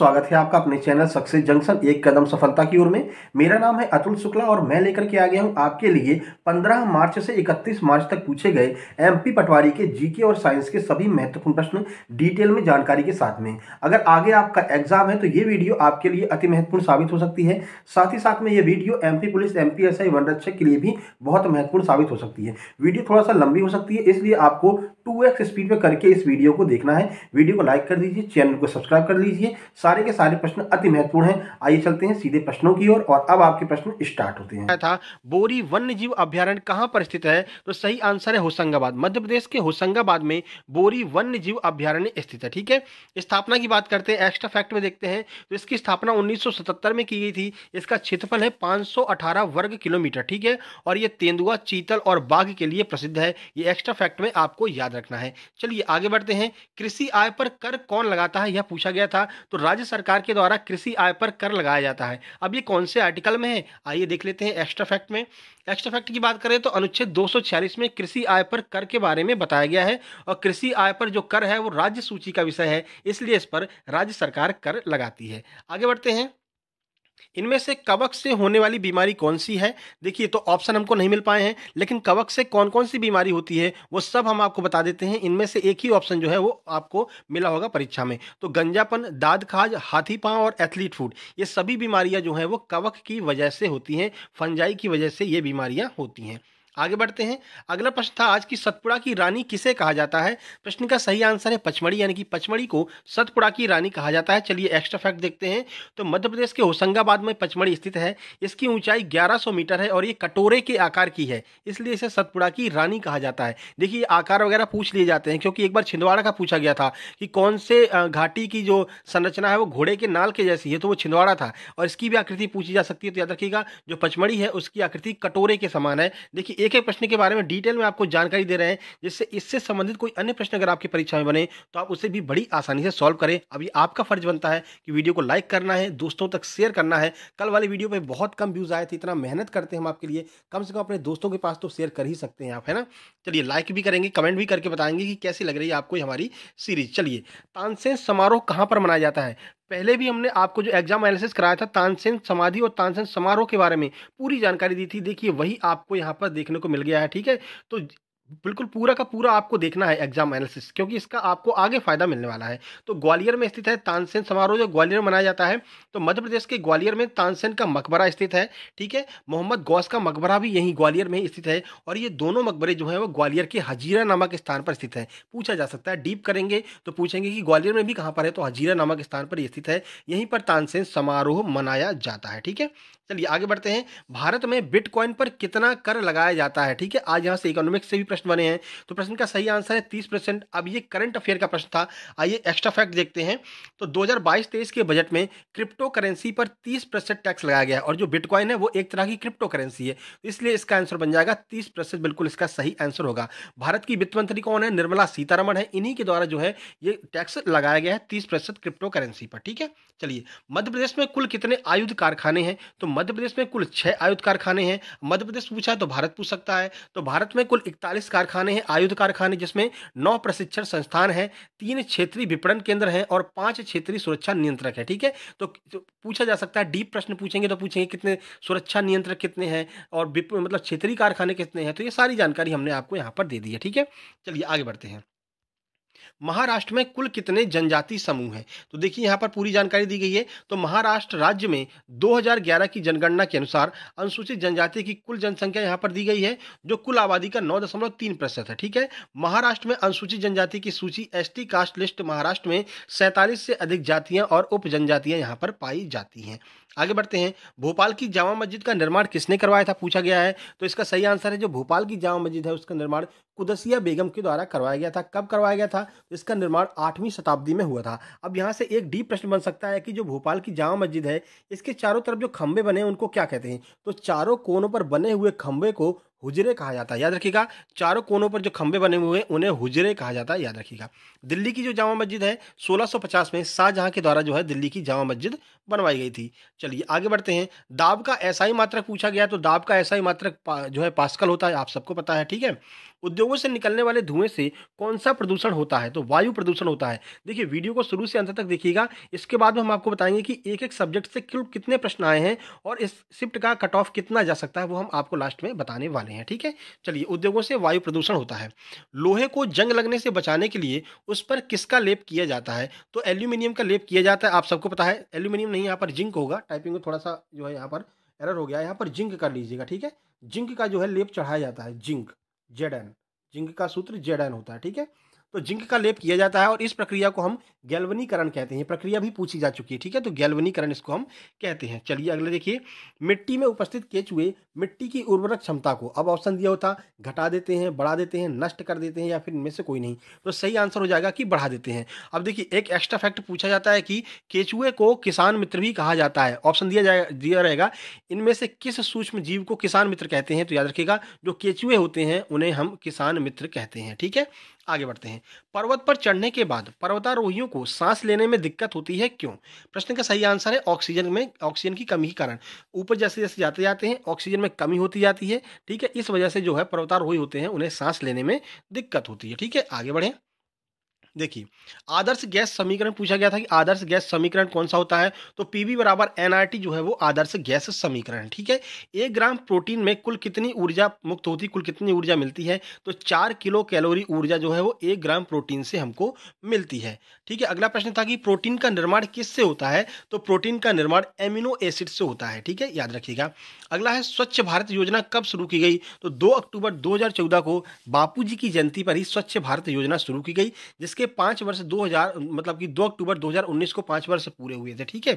स्वागत है आपका अपने चैनल सक्सेस जंक्शन एक कदम सफलता की ओर में मेरा नाम है अतुल शुक्ला और मैं लेकर के आ गया हूं आपके लिए 15 मार्च से 31 मार्च तक पूछे गए एमपी पटवारी के जीके और साइंस के सभी महत्वपूर्ण प्रश्न डिटेल में जानकारी के साथ में अगर आगे आपका एग्जाम है तो ये वीडियो आपके लिए अति महत्वपूर्ण साबित हो सकती है साथ ही साथ में ये video M police M P one के लिए भी बहुत महत्वपूर्ण साबित हो सकती है वीडियो थोड़ा सा लंबी हो सकती है इसलिए आपको टू एक्स स्पीड में करके इस वीडियो को देखना है वीडियो को लाइक कर दीजिए चैनल को सब्सक्राइब कर लीजिए सारे के सारे प्रश्न अति महत्वपूर्ण हैं आइए चलते हैं सीधे प्रश्नों की ओर और, अब आपके प्रश्न स्टार्ट होते हैं था बोरी वन्य जीव अभ्यारण्य कहाँ पर स्थित है तो सही आंसर है होशंगाबाद मध्य प्रदेश के होशंगाबाद में बोरी वन्य जीव अभ्यारण्य स्थित है ठीक है स्थापना की बात करते हैं एक्स्ट्रा फैक्ट में देखते हैं तो इसकी स्थापना उन्नीस में की गई थी इसका क्षेत्रफल है 518 वर्ग किलोमीटर ठीक है और ये तेंदुआ चीतल और बाघ के लिए प्रसिद्ध है ये एक्स्ट्रा फैक्ट में आपको याद रखना है चलिए आगे बढ़ते हैं कृषि आय पर कर कौन लगाता है यह पूछा गया था तो राज्य सरकार के द्वारा कृषि आय पर कर लगाया जाता है अब ये कौन से आर्टिकल में है आइए देख लेते हैं एक्स्ट्रा फैक्ट में एक्स्ट्रा फैक्ट की बात करें तो अनुच्छेद दो में कृषि आय पर कर के बारे में बताया गया है और कृषि आय पर जो कर है वो राज्य सूची का विषय है इसलिए इस पर राज्य सरकार कर लगाती है आगे बढ़ते हैं इनमें से कवक से होने वाली बीमारी कौन सी है देखिए तो ऑप्शन हमको नहीं मिल पाए हैं लेकिन कवक से कौन कौन सी बीमारी होती है वो सब हम आपको बता देते हैं इनमें से एक ही ऑप्शन जो है वो आपको मिला होगा परीक्षा में तो गंजापन दाद खाज हाथी पाँव और एथलीट फूड ये सभी बीमारियां जो हैं वो कवक की वजह से होती हैं फंजाई की वजह से ये बीमारियाँ होती हैं आगे बढ़ते हैं अगला प्रश्न था आज की सतपुड़ा की रानी किसे कहा जाता है प्रश्न का सही आंसर है पचमढ़ी यानी कि पचमढ़ी को सतपुड़ा की रानी कहा जाता है चलिए एक्स्ट्रा फैक्ट देखते हैं तो मध्य प्रदेश के होशंगाबाद में पचमढ़ी स्थित है इसकी ऊंचाई 1100 मीटर है और ये कटोरे के आकार की है इसलिए इसे सतपुड़ा की रानी कहा जाता है देखिए आकार वगैरह पूछ लिए जाते हैं क्योंकि एक बार छिंदवाड़ा का पूछा गया था कि कौन से घाटी की जो संरचना है वो घोड़े के नाल के जैसी है तो वो छिंदवाड़ा था और इसकी भी आकृति पूछी जा सकती है तो याद रखिएगा जो पचमढ़ी है उसकी आकृति कटोरे के समान है देखिए एक प्रश्न के बारे में डिटेल में आपको जानकारी दे रहे हैं जिससे इससे संबंधित कोई अन्य प्रश्न अगर आपकी परीक्षा में बने तो आप उसे भी बड़ी आसानी से सॉल्व करें अभी आपका फर्ज बनता है कि वीडियो को लाइक करना है दोस्तों तक शेयर करना है कल वाले वीडियो पर बहुत कम व्यूज़ आए थे इतना मेहनत करते हैं हम आपके लिए कम से कम अपने दोस्तों के पास तो शेयर कर ही सकते हैं आप है ना चलिए लाइक भी करेंगे कमेंट भी करके बताएंगे कि कैसी लग रही है आपको हमारी सीरीज चलिए तानसेन समारोह कहाँ पर मनाया जाता है पहले भी हमने आपको जो एग्जाम एनालिसिस कराया था तानसेन समाधि और तानसेन समारोह के बारे में पूरी जानकारी दी थी देखिए वही आपको यहाँ पर देखने को मिल गया है ठीक है तो बिल्कुल पूरा का पूरा आपको देखना है एग्जाम एनालिसिस क्योंकि इसका आपको आगे फायदा मिलने वाला है तो ग्वालियर में स्थित है तानसेन समारोह जो ग्वालियर मनाया जाता है तो मध्य प्रदेश के ग्वालियर में तानसेन का मकबरा स्थित है ठीक है मोहम्मद गौस का मकबरा भी यहीं ग्वालियर में स्थित है और ये दोनों मकबरे जो हैं वो ग्वालियर के हजीरा नामक स्थान पर स्थित है पूछा जा सकता है डीप करेंगे तो पूछेंगे कि ग्वालियर में भी कहाँ पर है तो हजीरा नामक स्थान पर स्थित है यहीं पर तानसेन समारोह मनाया जाता है ठीक है चलिए आगे बढ़ते हैं भारत में बिटकॉइन पर कितना कर लगाया जाता है ठीक है आज यहाँ से इकोनॉमिक्स से भी प्रश्न प्रश्न बने हैं तो प्रश्न का सही आंसर है तीस परसेंट अब ये करंट अफेयर का प्रश्न था आइए एक्स्ट्रा फैक्ट देखते हैं तो 2022-23 के बजट में क्रिप्टो करेंसी पर तीस परसेंट टैक्स लगाया गया और जो बिटकॉइन है वो एक तरह की क्रिप्टो करेंसी है तो इसलिए इसका आंसर बन जाएगा तीस परसेंट बिल्कुल इसका सही आंसर होगा भारत की वित्त मंत्री कौन है निर्मला सीतारमण है इन्हीं के द्वारा जो है ये टैक्स लगाया गया है तीस प्रतिशत क्रिप्टो करेंसी पर ठीक है चलिए मध्य प्रदेश में कुल कितने आयुध कारखाने हैं तो मध्य प्रदेश में कुल छह आयुध कारखाने हैं मध्य प्रदेश पूछा है तो भारत पूछ सकता है तो भारत में कुल इकतालीस कारखाने हैं आयुध कारखाने जिसमें नौ प्रशिक्षण संस्थान हैं तीन क्षेत्रीय विपणन केंद्र हैं और पांच क्षेत्रीय सुरक्षा नियंत्रक है ठीक है तो पूछा जा सकता है डीप प्रश्न पूछेंगे तो पूछेंगे कितने सुरक्षा नियंत्रक कितने हैं और मतलब क्षेत्रीय कारखाने कितने हैं तो ये सारी जानकारी हमने आपको यहाँ पर दे दी है ठीक है चलिए आगे बढ़ते हैं महाराष्ट्र में कुल कितने जनजाति समूह हैं तो देखिए यहाँ पर पूरी जानकारी दी गई है तो महाराष्ट्र राज्य में 2011 की जनगणना के अनुसार अनुसूचित जनजाति की कुल जनसंख्या यहाँ पर दी गई है जो कुल आबादी का नौ दशमलव तीन प्रतिशत है ठीक है महाराष्ट्र में अनुसूचित जनजाति की सूची एस कास्ट लिस्ट महाराष्ट्र में सैंतालीस से अधिक जातियाँ और उप जनजातियाँ यहाँ पर पाई जाती हैं आगे बढ़ते हैं भोपाल की जामा मस्जिद का निर्माण किसने करवाया था पूछा गया है तो इसका सही आंसर है जो भोपाल की जामा मस्जिद है उसका निर्माण कुदसिया बेगम के द्वारा करवाया गया था कब करवाया गया था इसका निर्माण आठवीं शताब्दी में हुआ था अब यहाँ से एक डीप प्रश्न बन सकता है कि जो भोपाल की जामा मस्जिद है इसके चारों तरफ जो खंबे बने उनको क्या कहते हैं तो चारों कोनों पर बने हुए खंबे को हुजरे कहा जाता है याद रखिएगा चारों कोनों पर जो खंबे बने हुए हैं उन्हें हुजरे कहा जाता है याद रखिएगा दिल्ली की जो जामा मस्जिद है 1650 में शाहजहां के द्वारा जो है दिल्ली की जामा मस्जिद बनवाई गई थी चलिए आगे बढ़ते हैं दाब का ऐसा ही मात्रक पूछा गया तो दाब का ऐसा ही मात्रक जो है पास्कल होता है आप सबको पता है ठीक है उद्योगों से निकलने वाले धुएं से कौन सा प्रदूषण होता है तो वायु प्रदूषण होता है देखिए वीडियो को शुरू से अंत तक देखिएगा इसके बाद में हम आपको बताएंगे कि एक एक सब्जेक्ट से कितने प्रश्न आए हैं और इस शिफ्ट का कट ऑफ कितना जा सकता है वो हम आपको लास्ट में बताने वाले हैं ठीक है चलिए उद्योगों से वायु प्रदूषण होता है लोहे को जंग लगने से बचाने के लिए उस पर किसका लेप किया जाता है तो एल्यूमिनियम का लेप किया जाता है आप सबको पता है एल्यूमिनियम नहीं यहाँ पर जिंक होगा टाइपिंग में थोड़ा सा जो है यहाँ पर एरर हो गया यहाँ पर जिंक कर लीजिएगा ठीक है जिंक का जो है लेप चढ़ाया जाता है जिंक जेड एन जिंक का सूत्र जेड एन होता है ठीक है तो जिंक का लेप किया जाता है और इस प्रक्रिया को हम गैल्वनीकरण कहते हैं प्रक्रिया भी पूछी जा चुकी है ठीक है तो गैल्वनीकरण इसको हम कहते हैं चलिए अगले देखिए मिट्टी में उपस्थित केचुए मिट्टी की उर्वरक क्षमता को अब ऑप्शन दिया होता घटा देते हैं बढ़ा देते हैं नष्ट कर देते हैं या फिर इनमें से कोई नहीं तो सही आंसर हो जाएगा कि बढ़ा देते हैं अब देखिए एक एक्स्ट्रा फैक्ट पूछा जाता है कि केचुए को किसान मित्र भी कहा जाता है ऑप्शन दिया जाए दिया रहेगा इनमें से किस सूक्ष्म जीव को किसान मित्र कहते हैं तो याद रखिएगा जो केचुए होते हैं उन्हें हम किसान मित्र कहते हैं ठीक है आगे बढ़ते हैं पर्वत पर चढ़ने के बाद पर्वतारोहियों को सांस लेने में दिक्कत होती है क्यों प्रश्न का सही आंसर है ऑक्सीजन में ऑक्सीजन की कमी के कारण ऊपर जैसे जैसे जाते जाते हैं ऑक्सीजन में कमी होती जाती है ठीक है इस वजह से जो है पर्वतारोही होते हैं उन्हें सांस लेने में दिक्कत होती है ठीक है आगे बढ़ें देखिए आदर्श गैस समीकरण पूछा गया था कि आदर्श गैस समीकरण कौन सा होता है तो पीबी बराबर एनआरटी जो है वो आदर्श गैस समीकरण ठीक है एक ग्राम प्रोटीन में कुल कितनी ऊर्जा मुक्त होती कुल कितनी ऊर्जा मिलती है तो चार किलो कैलोरी ऊर्जा जो है वो एक ग्राम प्रोटीन से हमको मिलती है ठीक है अगला प्रश्न था कि प्रोटीन का निर्माण किससे होता है तो प्रोटीन का निर्माण एमिनो एसिड से होता है ठीक है याद रखिएगा अगला है स्वच्छ भारत योजना कब शुरू की गई तो दो अक्टूबर दो को बापू की जयंती पर ही स्वच्छ भारत योजना शुरू की गई जिसके इसके पाँच वर्ष 2000 मतलब कि 2 अक्टूबर 2019 को पाँच वर्ष पूरे हुए थे ठीक है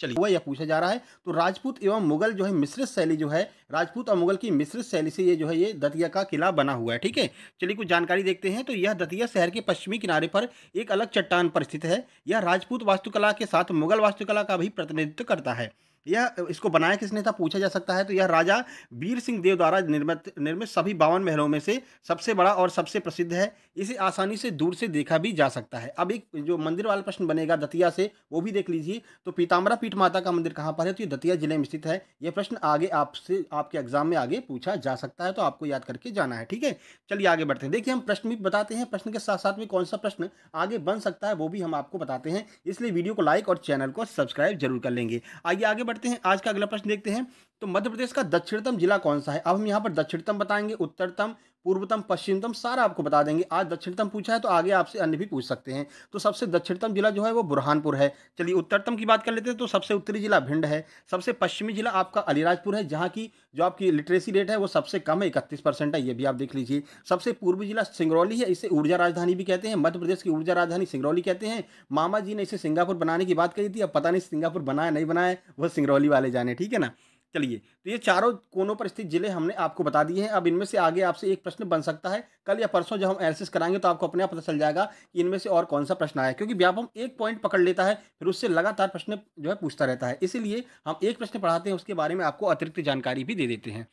चलिए हुआ यह पूछा जा रहा है तो राजपूत एवं मुगल जो है मिश्रित शैली जो है राजपूत और मुगल की मिश्रित शैली से ये जो है ये दतिया का किला बना हुआ है ठीक है चलिए कुछ जानकारी देखते हैं तो यह दतिया शहर के पश्चिमी किनारे पर एक अलग चट्टान पर स्थित है यह राजपूत वास्तुकला के साथ मुगल वास्तुकला का भी प्रतिनिधित्व करता है यह इसको बनाया किसने था पूछा जा सकता है तो यह राजा वीर सिंह देव द्वारा निर्मित निर्मित सभी बावन महलों में से सबसे बड़ा और सबसे प्रसिद्ध है इसे आसानी से दूर से देखा भी जा सकता है अब एक जो मंदिर वाला प्रश्न बनेगा दतिया से वो भी देख लीजिए तो पीताम्बरा पीठ माता का मंदिर कहाँ पर है तो ये दतिया जिले में स्थित है यह प्रश्न आगे आपसे आपके एग्जाम में आगे पूछा जा सकता है तो आपको याद करके जाना है ठीक है चलिए आगे बढ़ते हैं देखिए हम प्रश्न भी बताते हैं प्रश्न के साथ साथ में कौन सा प्रश्न आगे बन सकता है वो भी हम आपको बताते हैं इसलिए वीडियो को लाइक और चैनल को सब्सक्राइब जरूर कर लेंगे आइए आगे बढ़ बढ़ते हैं आज का अगला प्रश्न देखते हैं तो मध्य प्रदेश का दक्षिणतम जिला कौन सा है अब हम यहाँ पर दक्षिणतम बताएंगे उत्तरतम पूर्वतम पश्चिमतम सारा आपको बता देंगे आज दक्षिणतम पूछा है तो आगे आपसे अन्य भी पूछ सकते हैं तो सबसे दक्षिणतम जिला जो है वो बुरहानपुर है चलिए उत्तरतम की बात कर लेते हैं तो सबसे उत्तरी जिला भिंड है सबसे पश्चिमी जिला आपका अलीराजपुर है जहाँ की जो आपकी लिटरेसी रेट है वो सबसे कम है इकतीस परसेंट है ये भी आप देख लीजिए सबसे पूर्वी जिला सिंगरौली है इसे ऊर्जा राजधानी भी कहते हैं मध्य प्रदेश की ऊर्जा राजधानी सिंगरौली कहते हैं मामा जी ने इसे सिंगापुर बनाने की बात कही थी अब पता नहीं सिंगापुर बनाया नहीं बनाया वो सिंगरौली वाले जाने ठीक है ना चलिए तो ये चारों कोनों पर स्थित जिले हमने आपको बता दिए हैं अब इनमें से आगे आपसे एक प्रश्न बन सकता है कल या परसों जब हम एनालिसिस कराएंगे तो आपको अपने आप पता चल जाएगा कि इनमें से और कौन सा प्रश्न आया क्योंकि व्यापम एक पॉइंट पकड़ लेता है फिर उससे लगातार प्रश्न जो है पूछता रहता है इसीलिए हम एक प्रश्न पढ़ाते हैं उसके बारे में आपको अतिरिक्त जानकारी भी दे देते हैं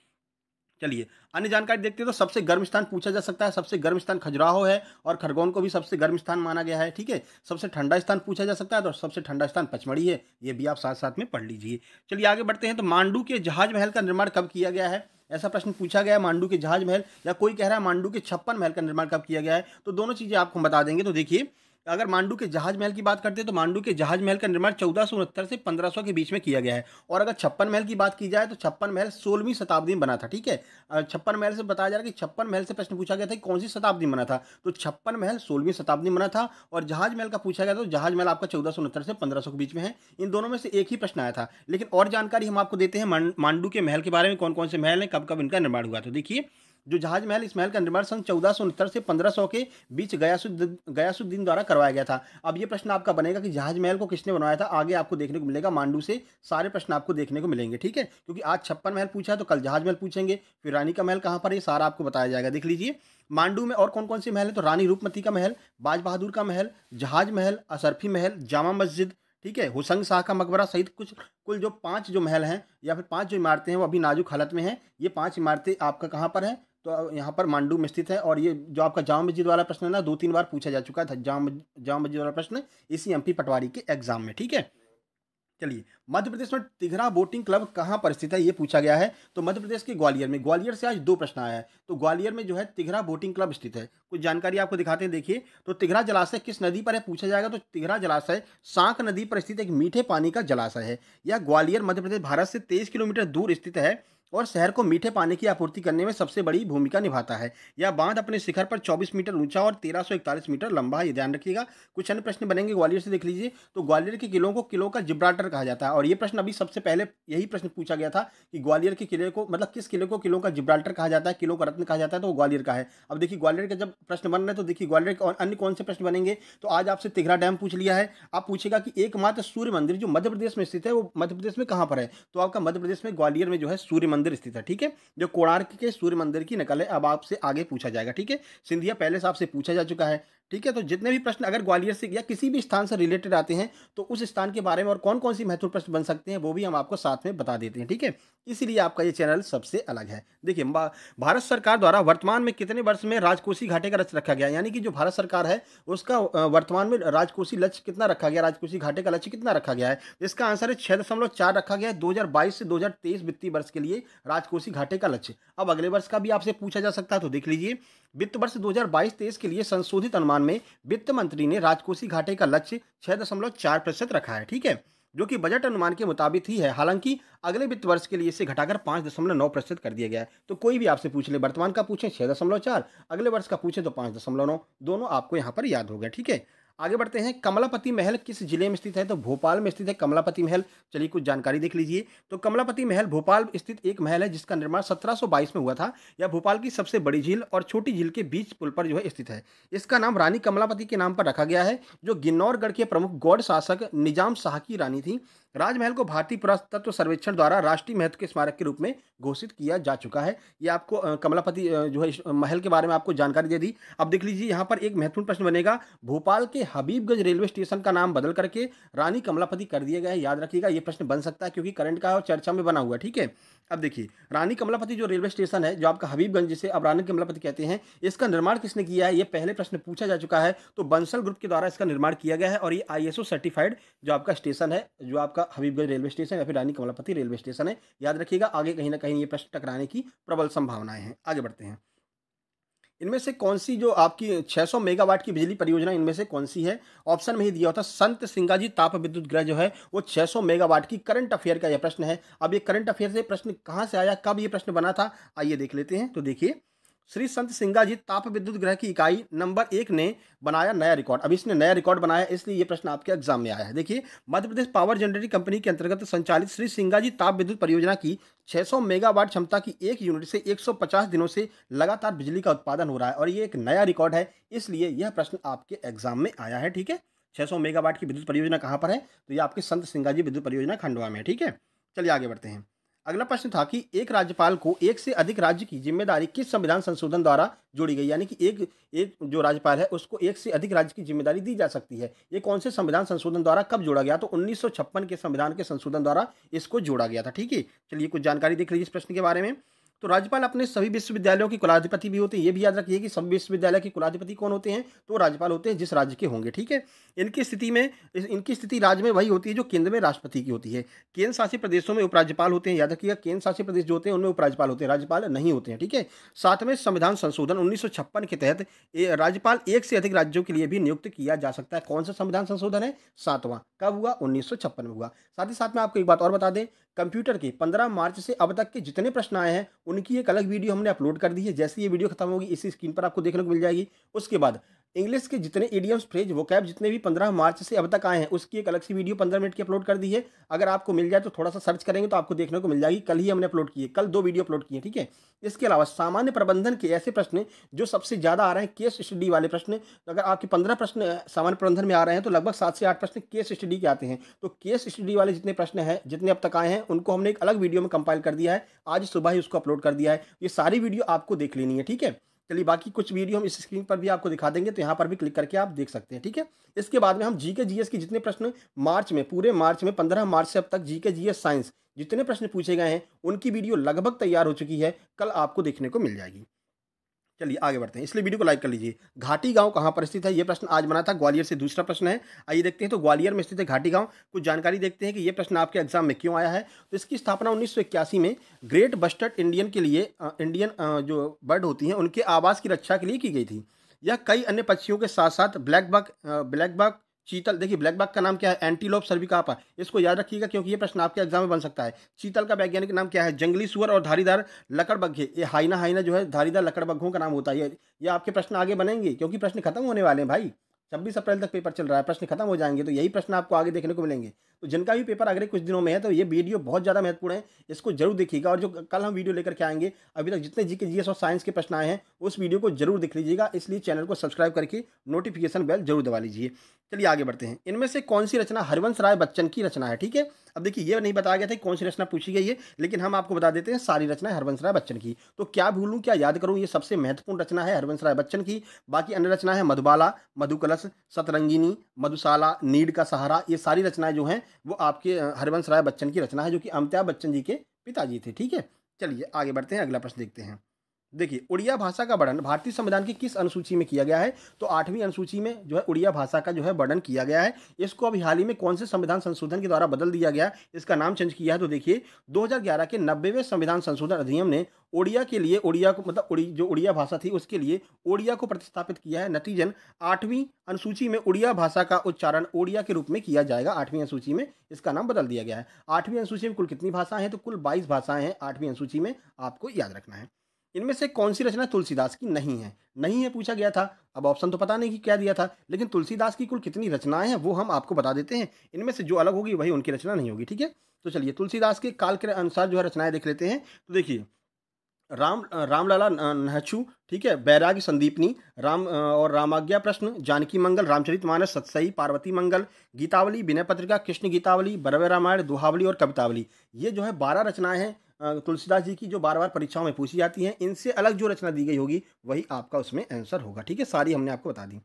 चलिए अन्य जानकारी देखते हैं तो सबसे गर्म स्थान पूछा जा सकता है सबसे गर्म स्थान खजुराहो है और खरगोन को भी सबसे गर्म स्थान माना गया है ठीक है सबसे ठंडा स्थान पूछा जा सकता है तो सबसे ठंडा स्थान पचमढ़ी है ये भी आप साथ साथ में पढ़ लीजिए चलिए आगे बढ़ते हैं तो मांडू के जहाज महल का निर्माण कब किया गया है ऐसा प्रश्न पूछा गया है मांडू के जहाज महल या कोई कह रहा है मांडू के छप्पन महल का निर्माण कब किया गया है तो दोनों चीज़ें आपको बता देंगे तो देखिए अगर मांडू के जहाज महल की बात करते हैं तो मांडू के जहाज महल का निर्माण चौदह से पंद्रह के बीच में किया गया है और अगर छप्पन महल की बात की जाए तो छप्पन महल सोलहवीं शताब्दी में बना था ठीक है छप्पन महल से बताया जा रहा है कि छप्पन महल से प्रश्न पूछा गया था कि कौन सी शताब्दी में बना था तो छप्पन महल सोलहवीं शताब्दी में बना था और जहाज महल का पूछा गया था तो जहाज महल आपका चौदह से पंद्रह के बीच में है इन दोनों में से एक ही प्रश्न आया था लेकिन और जानकारी हम आपको देते हैं मांडू के महल के बारे में कौन कौन से महल हैं कब कब इनका निर्माण हुआ तो देखिए जो जहाज महल इस महल का निर्माण सन चौदह से पंद्रह के बीच गयासुद्दीन गयासुद्दीन द्वारा करवाया गया था अब ये प्रश्न आपका बनेगा कि जहाज महल को किसने बनवाया था आगे आपको देखने को मिलेगा मांडू से सारे प्रश्न आपको देखने को मिलेंगे ठीक है क्योंकि आज छप्पन महल पूछा है तो कल जहाज महल पूछेंगे फिर रानी का महल कहाँ पर यह सारा आपको बताया जाएगा देख लीजिए मांडू में और कौन कौन से महल है तो रानी रूपमती का महल बाज बहादुर का महल जहाज महल असरफी महल जामा मस्जिद ठीक है हुसंग शाह का मकबरा सहित कुछ कुल जो पांच जो महल हैं या फिर पांच जो इमारतें हैं वो अभी नाजुक हालत में हैं ये पांच इमारतें आपका कहाँ पर है तो यहाँ पर मांडू में स्थित है और ये जो आपका जाम मस्जिद वाला प्रश्न है ना दो तीन बार पूछा जा चुका था जाम जाम मस्जिद वाला प्रश्न इसी पी पटवारी के एग्जाम में ठीक है चलिए मध्य प्रदेश में तिघरा बोटिंग क्लब कहाँ पर स्थित है ये पूछा गया है तो मध्य प्रदेश के ग्वालियर में ग्वालियर से आज दो प्रश्न आया है तो ग्वालियर में जो है तिघरा बोटिंग क्लब स्थित है कुछ जानकारी आपको दिखाते हैं देखिए तो तिघरा जलाशय किस नदी पर है पूछा जाएगा तो तिघरा जलाशय सांक नदी पर स्थित एक मीठे पानी का जलाशय है यह ग्वालियर मध्य प्रदेश भारत से तेईस किलोमीटर दूर स्थित है और शहर को मीठे पानी की आपूर्ति करने में सबसे बड़ी भूमिका निभाता है यह बांध अपने शिखर पर 24 मीटर ऊंचा और 1341 मीटर लंबा है ये ध्यान रखिएगा कुछ अन्य प्रश्न बनेंगे ग्वालियर से देख लीजिए तो ग्वालियर के किलों को किलों का जिब्राल्टर कहा जाता है और ये प्रश्न अभी सबसे पहले यही प्रश्न पूछा गया था कि ग्वालियर के किले को मतलब किस किले को किलों का जिब्राल्टर कहा जाता है किलों का रत्न कहा जाता है तो वो ग्वालियर का है अब देखिए ग्वालियर का जब प्रश्न बन रहे हैं तो देखिए ग्वालियर के अन्य कौन से प्रश्न बनेंगे तो आज आपसे तिघरा डैम पूछ लिया है आप पूछेगा कि एकमात्र सूर्य मंदिर जो मध्य प्रदेश में स्थित है वो मध्य प्रदेश में कहाँ पर है तो आपका मध्य प्रदेश में ग्वालियर में जो है सूर्य मंदिर मंदिर स्थित है ठीक है जो कोणार्क के सूर्य मंदिर की नकल है अब आपसे आगे पूछा जाएगा ठीक है सिंधिया पहले से आपसे पूछा जा चुका है ठीक है तो जितने भी प्रश्न अगर ग्वालियर से या किसी भी स्थान से रिलेटेड आते हैं तो उस स्थान के बारे में और कौन कौन सी महत्वपूर्ण प्रश्न बन सकते हैं वो भी हम आपको साथ में बता देते हैं ठीक है इसीलिए आपका ये चैनल सबसे अलग है देखिए भारत सरकार द्वारा वर्तमान में कितने वर्ष में राजकोषी घाटे का लक्ष्य रखा गया यानी कि जो भारत सरकार है उसका वर्तमान में राजकोषी लक्ष्य कितना रखा गया राजकोषी घाटे का लक्ष्य कितना रखा गया है इसका आंसर है छः दशमलव चार रखा गया है दो से दो वित्तीय वर्ष के लिए राजकोषी घाटे का लक्ष्य अब अगले वर्ष का भी आपसे पूछा जा सकता है तो देख लीजिए वित्त वर्ष 2022-23 के लिए संशोधित अनुमान में वित्त मंत्री ने राजकोषीय घाटे का लक्ष्य छः दशमलव चार प्रतिशत रखा है ठीक है जो कि बजट अनुमान के मुताबिक ही है हालांकि अगले वित्त वर्ष के लिए इसे घटाकर पाँच दशमलव नौ प्रतिशत कर दिया गया है तो कोई भी आपसे पूछ ले वर्तमान का पूछें छः दशमलव चार अगले वर्ष का पूछें तो पाँच दशमलव नौ दोनों आपको यहाँ पर याद हो गया ठीक है आगे बढ़ते हैं कमलापति महल किस जिले में स्थित है तो भोपाल में स्थित है कमलापति महल चलिए कुछ जानकारी देख लीजिए तो कमलापति महल भोपाल स्थित एक महल है जिसका निर्माण 1722 में हुआ था यह भोपाल की सबसे बड़ी झील और छोटी झील के बीच पुल पर जो है स्थित है इसका नाम रानी कमलापति के नाम पर रखा गया है जो गिन्नौरगढ़ के प्रमुख गौड़ शासक निजाम शाह की रानी थी राजमहल को भारतीय पुरातत्व सर्वेक्षण द्वारा राष्ट्रीय महत्व के स्मारक के रूप में घोषित किया जा चुका है ये आपको कमलापति जो है महल के बारे में आपको जानकारी दे दी अब देख लीजिए यहाँ पर एक महत्वपूर्ण प्रश्न बनेगा भोपाल के हबीबगंज रेलवे स्टेशन का नाम बदल करके रानी कमलापति कर दिया गया है याद रखिएगा ये प्रश्न बन सकता है क्योंकि करंट का चर्चा में बना हुआ ठीक है अब देखिए रानी कमलापति जो रेलवे स्टेशन है जो आपका हबीबगंज जिसे अब रानी कमलापति कहते हैं इसका निर्माण किसने किया है ये पहले प्रश्न पूछा जा चुका है तो बंसल ग्रुप के द्वारा इसका निर्माण किया गया है और ये आईएसओ सर्टिफाइड जो आपका स्टेशन है जो आपका हबीबगंज रेलवे स्टेशन या फिर रानी कमलापति रेलवे स्टेशन है याद रखिएगा आगे कहीं ना कहीं ये प्रश्न टकराने की प्रबल संभावनाएं हैं आगे बढ़ते हैं इनमें से कौन सी जो आपकी 600 मेगावाट की बिजली परियोजना इनमें से कौन सी है ऑप्शन में ही दिया होता संत सिंगाजी ताप विद्युत ग्रह जो है वो 600 मेगावाट की करंट अफेयर का यह प्रश्न है अब ये करंट अफेयर से प्रश्न कहाँ से आया कब ये प्रश्न बना था आइए देख लेते हैं तो देखिए श्री संत सिंगा जी ताप विद्युत ग्रह की इकाई नंबर एक ने बनाया नया रिकॉर्ड अब इसने नया रिकॉर्ड बनाया इसलिए ये प्रश्न आपके एग्जाम में आया है देखिए Madhya Pradesh power generating company के अंतर्गत संचालित श्री सिंगा जी ताप विद्युत परियोजना की 600 मेगावाट क्षमता की एक यूनिट से 150 दिनों से लगातार बिजली का उत्पादन हो रहा है और ये एक नया रिकॉर्ड है इसलिए यह प्रश्न आपके एग्जाम में आया है ठीक है 600 मेगावाट की विद्युत परियोजना कहाँ पर है तो ये आपके संत सिंगाजी विद्युत परियोजना खंडवा में है ठीक है चलिए आगे बढ़ते हैं अगला प्रश्न था कि एक राज्यपाल को एक से अधिक राज्य की जिम्मेदारी किस संविधान संशोधन द्वारा जोड़ी गई यानी कि एक एक जो राज्यपाल है उसको एक से अधिक राज्य की जिम्मेदारी दी जा सकती है ये कौन से संविधान संशोधन द्वारा कब जोड़ा गया तो उन्नीस के संविधान के संशोधन द्वारा इसको जोड़ा गया था ठीक है चलिए कुछ जानकारी देख लीजिए इस प्रश्न के बारे में तो राज्यपाल अपने सभी विश्वविद्यालयों के कुलाधिपति भी होते हैं ये भी याद रखिए कि सभी विश्वविद्यालय के कुलाधिपति कौन होते हैं तो राज्यपाल होते हैं जिस राज्य के होंगे ठीक है इनकी स्थिति में इनकी स्थिति राज्य में वही होती है जो केंद्र में राष्ट्रपति की होती है केंद्र शासित प्रदेशों में उपराज्यपाल होते हैं याद रखिएगा केंद्र शासित प्रदेश जो होते हैं उनमें उपराज्यपाल होते हैं राज्यपाल नहीं होते हैं ठीक है साथ में संविधान संशोधन उन्नीस के तहत राज्यपाल एक से अधिक राज्यों के लिए भी नियुक्त किया जा सकता है कौन सा संविधान संशोधन है सातवां कब हुआ उन्नीस में हुआ साथ ही साथ में आपको एक बात और बता दें कंप्यूटर के 15 मार्च से अब तक के जितने प्रश्न आए हैं उनकी एक अलग वीडियो हमने अपलोड कर दी है जैसे ये वीडियो खत्म होगी इसी स्क्रीन पर आपको देखने को मिल जाएगी उसके बाद इंग्लिश के जितने ईडियम्स फ्रेज वो कैब जितने भी पंद्रह मार्च से अब तक आए हैं उसकी एक अलग सी वीडियो पंद्रह मिनट की अपलोड कर दी है अगर आपको मिल जाए तो थोड़ा सा सर्च करेंगे तो आपको देखने को मिल जाएगी कल ही हमने अपलोड की है कल दो वीडियो अपलोड किए ठीक है इसके अलावा सामान्य प्रबंधन के ऐसे प्रश्न जो सबसे ज़्यादा आ रहे हैं केस स्टडी वाले प्रश्न तो अगर आपके पंद्रह प्रश्न सामान्य प्रबंधन में आ रहे हैं तो लगभग सात से आठ प्रश्न केस स्टडी के आते हैं तो केस स्टडी वाले जितने प्रश्न हैं जितने अब तक आए हैं उनको हमने एक अलग वीडियो में कंपाइल कर दिया है आज सुबह ही उसको अपलोड कर दिया है ये सारी वीडियो आपको देख लेनी है ठीक है चलिए बाकी कुछ वीडियो हम इस स्क्रीन पर भी आपको दिखा देंगे तो यहाँ पर भी क्लिक करके आप देख सकते हैं ठीक है इसके बाद में हम जी के जीएस के जितने प्रश्न मार्च में पूरे मार्च में पंद्रह मार्च से अब तक जी के जीएस साइंस जितने प्रश्न पूछे गए हैं उनकी वीडियो लगभग तैयार हो चुकी है कल आपको देखने को मिल जाएगी चलिए आगे बढ़ते हैं इसलिए वीडियो को लाइक कर लीजिए घाटी गांव कहां पर स्थित है यह प्रश्न आज बना था ग्वालियर से दूसरा प्रश्न है आइए देखते हैं तो ग्वालियर में स्थित है घाटी गांव कुछ जानकारी देखते हैं कि यह प्रश्न आपके एग्जाम में क्यों आया है तो इसकी स्थापना उन्नीस में ग्रेट बस्टर्ड इंडियन के लिए इंडियन जो बर्ड होती हैं उनके आवास की रक्षा के लिए की गई थी यह कई अन्य पक्षियों के साथ साथ ब्लैक बक ब्लैक बक चीतल देखिए ब्लैक बाग का नाम क्या है एंटीलोप सर्विकापा इसको याद रखिएगा क्योंकि ये प्रश्न आपके एग्जाम में बन सकता है चीतल का वैज्ञानिक नाम क्या है जंगली सुअर और धारीदार लकड़बग्घे ये हाइना हाइना जो है धारीदार लकड़बग्घों का नाम होता है ये आपके प्रश्न आगे बनेंगे क्योंकि प्रश्न खत्म होने वाले हैं भाई छब्बीस अप्रैल तक पेपर चल रहा है प्रश्न खत्म हो जाएंगे तो यही प्रश्न आपको आगे देखने को मिलेंगे तो जिनका भी पेपर अगले कुछ दिनों में है तो ये वीडियो बहुत ज़्यादा महत्वपूर्ण है इसको जरूर देखिएगा और जो कल हम वीडियो लेकर के आएंगे अभी तक जितने जी के जीएस और साइंस के प्रश्न आए हैं उस वीडियो को जरूर देख लीजिएगा इसलिए चैनल को सब्सक्राइब करके नोटिफिकेशन बेल जरूर दबा लीजिए चलिए आगे बढ़ते हैं इनमें से कौन सी रचना हरिवंश राय बच्चन की रचना है ठीक है अब देखिए ये नहीं बताया गया था कौन सी रचना पूछी गई है लेकिन हम आपको बता देते हैं सारी रचना हरिवंश हरवंश राय बच्चन की तो क्या भूलूँ क्या याद करूँ ये सबसे महत्वपूर्ण रचना है हरवंश राय बच्चन की बाकी अन्य रचना है मधुबाला मधुकलश सतरंगिनी मधुशाला नीड का सहारा ये सारी रचनाएं जो हैं वो आपके हरिवंश राय बच्चन की रचना है जो कि अमिताभ बच्चन जी के पिताजी थे ठीक है चलिए आगे बढ़ते हैं अगला प्रश्न देखते हैं देखिए उड़िया भाषा का वर्णन भारतीय संविधान की किस अनुसूची में किया गया है तो आठवीं अनुसूची में जो है उड़िया भाषा का जो है वर्णन किया गया है इसको अभी हाल ही में कौन से संविधान संशोधन के द्वारा बदल दिया गया इसका नाम चेंज किया है तो देखिए 2011 के नब्बेवें संविधान संशोधन अधिनियम ने ओडिया के लिए ओडिया को मतलब उड़ी, जो उड़िया भाषा थी उसके लिए ओडिया को प्रतिस्थापित किया है नतीजन आठवीं अनुसूची में उड़िया भाषा का उच्चारण ओडिया के रूप में किया जाएगा आठवीं अनुसूची में इसका नाम बदल दिया गया है आठवीं अनुसूची में कुल कितनी भाषाएं हैं तो कुल बाईस भाषाएं हैं आठवीं अनुसूची में आपको याद रखना है इनमें से कौन सी रचना तुलसीदास की नहीं है नहीं है पूछा गया था अब ऑप्शन तो पता नहीं कि क्या दिया था लेकिन तुलसीदास की कुल कितनी रचनाएं हैं वो हम आपको बता देते हैं इनमें से जो अलग होगी वही उनकी रचना नहीं होगी ठीक है तो चलिए तुलसीदास के काल के अनुसार जो है रचनाएं देख लेते हैं तो देखिए राम रामलाला नहचू ठीक है बैराग संदीपनी राम और रामाज्ञा प्रश्न जानकी मंगल रामचरित मानस सत्सई पार्वती मंगल गीतावली विनय पत्रिका कृष्ण गीतावली बरवे रामायण दोहावली और कवितावली ये जो है बारह रचनाएं हैं तुलसीदास जी की जो बार बार परीक्षाओं में पूछी जाती हैं इनसे अलग जो रचना दी गई होगी वही आपका उसमें आंसर होगा ठीक है सारी हमने आपको बता दी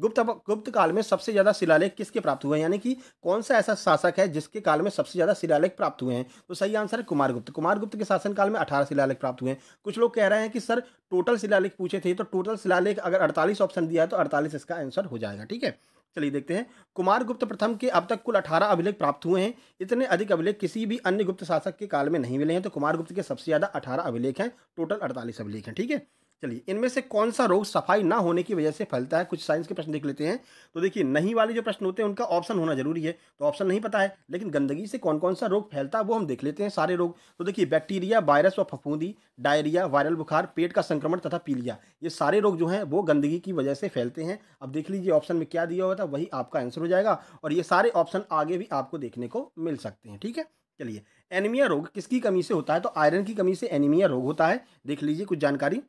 गुप्त गुप्त काल में सबसे ज़्यादा शिलालेख किसके प्राप्त हुए हैं यानी कि कौन सा ऐसा शासक है जिसके काल में सबसे ज़्यादा शिलालेख प्राप्त हुए हैं तो सही आंसर है कुमार गुप्त कुमार गुप्त के शासन काल में अठारह शिलालेख प्राप्त हुए हैं कुछ लोग कह रहे हैं कि सर टोटल शिलालेख पूछे थे तो टोटल शिलालेख अगर अड़तालीस ऑप्शन दिया है तो अड़तालीस इसका आंसर हो जाएगा ठीक है चलिए देखते हैं कुमार गुप्त प्रथम के अब तक कुल अठारह अभिलेख प्राप्त हुए हैं इतने अधिक अभिलेख किसी भी अन्य गुप्त शासक के काल में नहीं मिले हैं तो कुमार गुप्त के सबसे ज़्यादा अठारह अभिलेख हैं टोटल अड़तालीस अभिलेख हैं ठीक है थीके? चलिए इनमें से कौन सा रोग सफाई ना होने की वजह से फैलता है कुछ साइंस के प्रश्न देख लेते हैं तो देखिए नहीं वाले जो प्रश्न होते हैं उनका ऑप्शन होना जरूरी है तो ऑप्शन नहीं पता है लेकिन गंदगी से कौन कौन सा रोग फैलता है वो हम देख लेते हैं सारे रोग तो देखिए बैक्टीरिया वायरस व फफूंदी डायरिया वायरल बुखार पेट का संक्रमण तथा पीलिया ये सारे रोग जो हैं वो गंदगी की वजह से फैलते हैं अब देख लीजिए ऑप्शन में क्या दिया हुआ था वही आपका आंसर हो जाएगा और ये सारे ऑप्शन आगे भी आपको देखने को मिल सकते हैं ठीक है चलिए एनीमिया रोग किसकी कमी से होता है तो आयरन की कमी से एनीमिया रोग होता है देख लीजिए कुछ जानकारी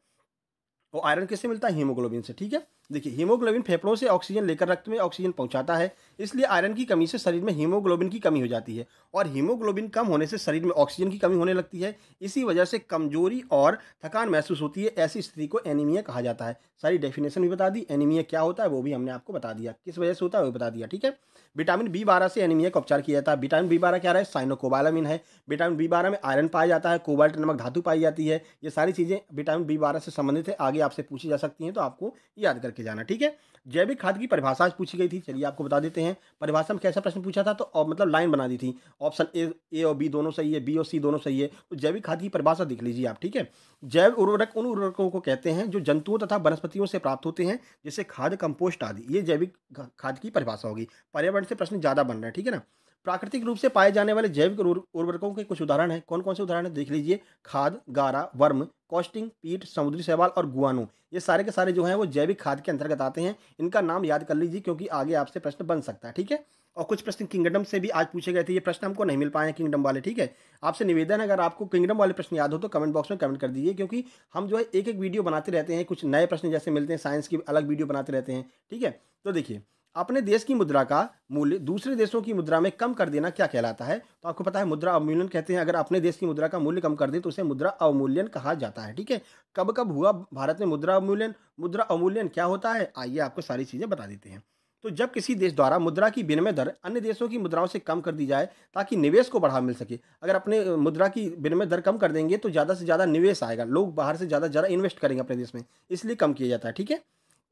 और आयरन किससे मिलता है हीमोग्लोबिन से ठीक है देखिए हीमोग्लोबिन फेफड़ों से ऑक्सीजन लेकर रक्त में ऑक्सीजन पहुंचाता है इसलिए आयरन की कमी से शरीर में हीमोग्लोबिन की कमी हो जाती है और हीमोग्लोबिन कम होने से शरीर में ऑक्सीजन की कमी होने लगती है इसी वजह से कमजोरी और थकान महसूस होती है ऐसी स्थिति को एनीमिया कहा जाता है सारी डेफिनेशन भी बता दी एनीमिया क्या होता है वो भी हमने आपको बता दिया किस वजह से होता है वो बता दिया ठीक है विटामिन बी बारह से एनीमिया का उपचार किया जाता है विटामिन बी बारह क्या है साइनोकोबालामिन है विटामिन बी बारह में आयरन पाया जाता है कोबाल्ट नमक धातु पाई जाती है ये सारी चीज़ें विटामिन बी बारह से संबंधित है आगे आपसे पूछी जा सकती हैं तो आपको याद करके जाना ठीक है जैविक खाद की परिभाषा आज पूछी गई थी चलिए आपको बता देते हैं परिभाषा में कैसा प्रश्न पूछा था तो और मतलब लाइन बना दी थी ऑप्शन ए ए और बी दोनों सही है बी और सी दोनों सही है तो जैविक खाद की परिभाषा देख लीजिए आप ठीक है जैव उर्वरक उन उर्वरकों को कहते हैं जो जंतुओं तथा वनस्पतियों से प्राप्त होते हैं जैसे खाद कंपोस्ट आदि ये जैविक खाद की परिभाषा होगी पर्यावरण से प्रश्न ज़्यादा बन रहा है ठीक है ना प्राकृतिक रूप से पाए जाने वाले जैविक उर्वरकों के कुछ उदाहरण हैं कौन कौन से उदाहरण हैं देख लीजिए खाद गारा वर्म कॉस्टिंग पीट समुद्री शैवाल और गुआनु ये सारे के सारे जो हैं वो जैविक खाद के अंतर्गत आते हैं इनका नाम याद कर लीजिए क्योंकि आगे आपसे प्रश्न बन सकता है ठीक है और कुछ प्रश्न किंगडम से भी आज पूछे गए थे ये प्रश्न हमको नहीं मिल पाए हैं किंगडम वाले ठीक है आपसे निवेदन है अगर आपको किंगडम वाले प्रश्न याद हो तो कमेंट बॉक्स में कमेंट कर दीजिए क्योंकि हम जो है एक एक वीडियो बनाते रहते हैं कुछ नए प्रश्न जैसे मिलते हैं साइंस की अलग वीडियो बनाते रहते हैं ठीक है तो देखिए अपने देश की मुद्रा का मूल्य दूसरे देशों की मुद्रा में कम कर देना क्या कहलाता है तो आपको पता है मुद्रा अवमूल्यन कहते हैं अगर अपने देश की मुद्रा का मूल्य कम कर दे तो उसे मुद्रा अवमूल्यन कहा जाता है ठीक है कब कब हुआ भारत में मुद्रा अवमूल्यन मुद्रा अवमूल्यन क्या होता है आइए आपको सारी चीज़ें बता देते हैं तो जब किसी देश द्वारा मुद्रा की विनिमय दर अन्य देशों की मुद्राओं से कम कर दी जाए ताकि निवेश को बढ़ावा मिल सके अगर अपने मुद्रा की विनिमय दर कम कर देंगे तो ज़्यादा से ज़्यादा निवेश आएगा लोग बाहर से ज़्यादा ज़्यादा इन्वेस्ट करेंगे अपने देश में इसलिए कम किया जाता है ठीक है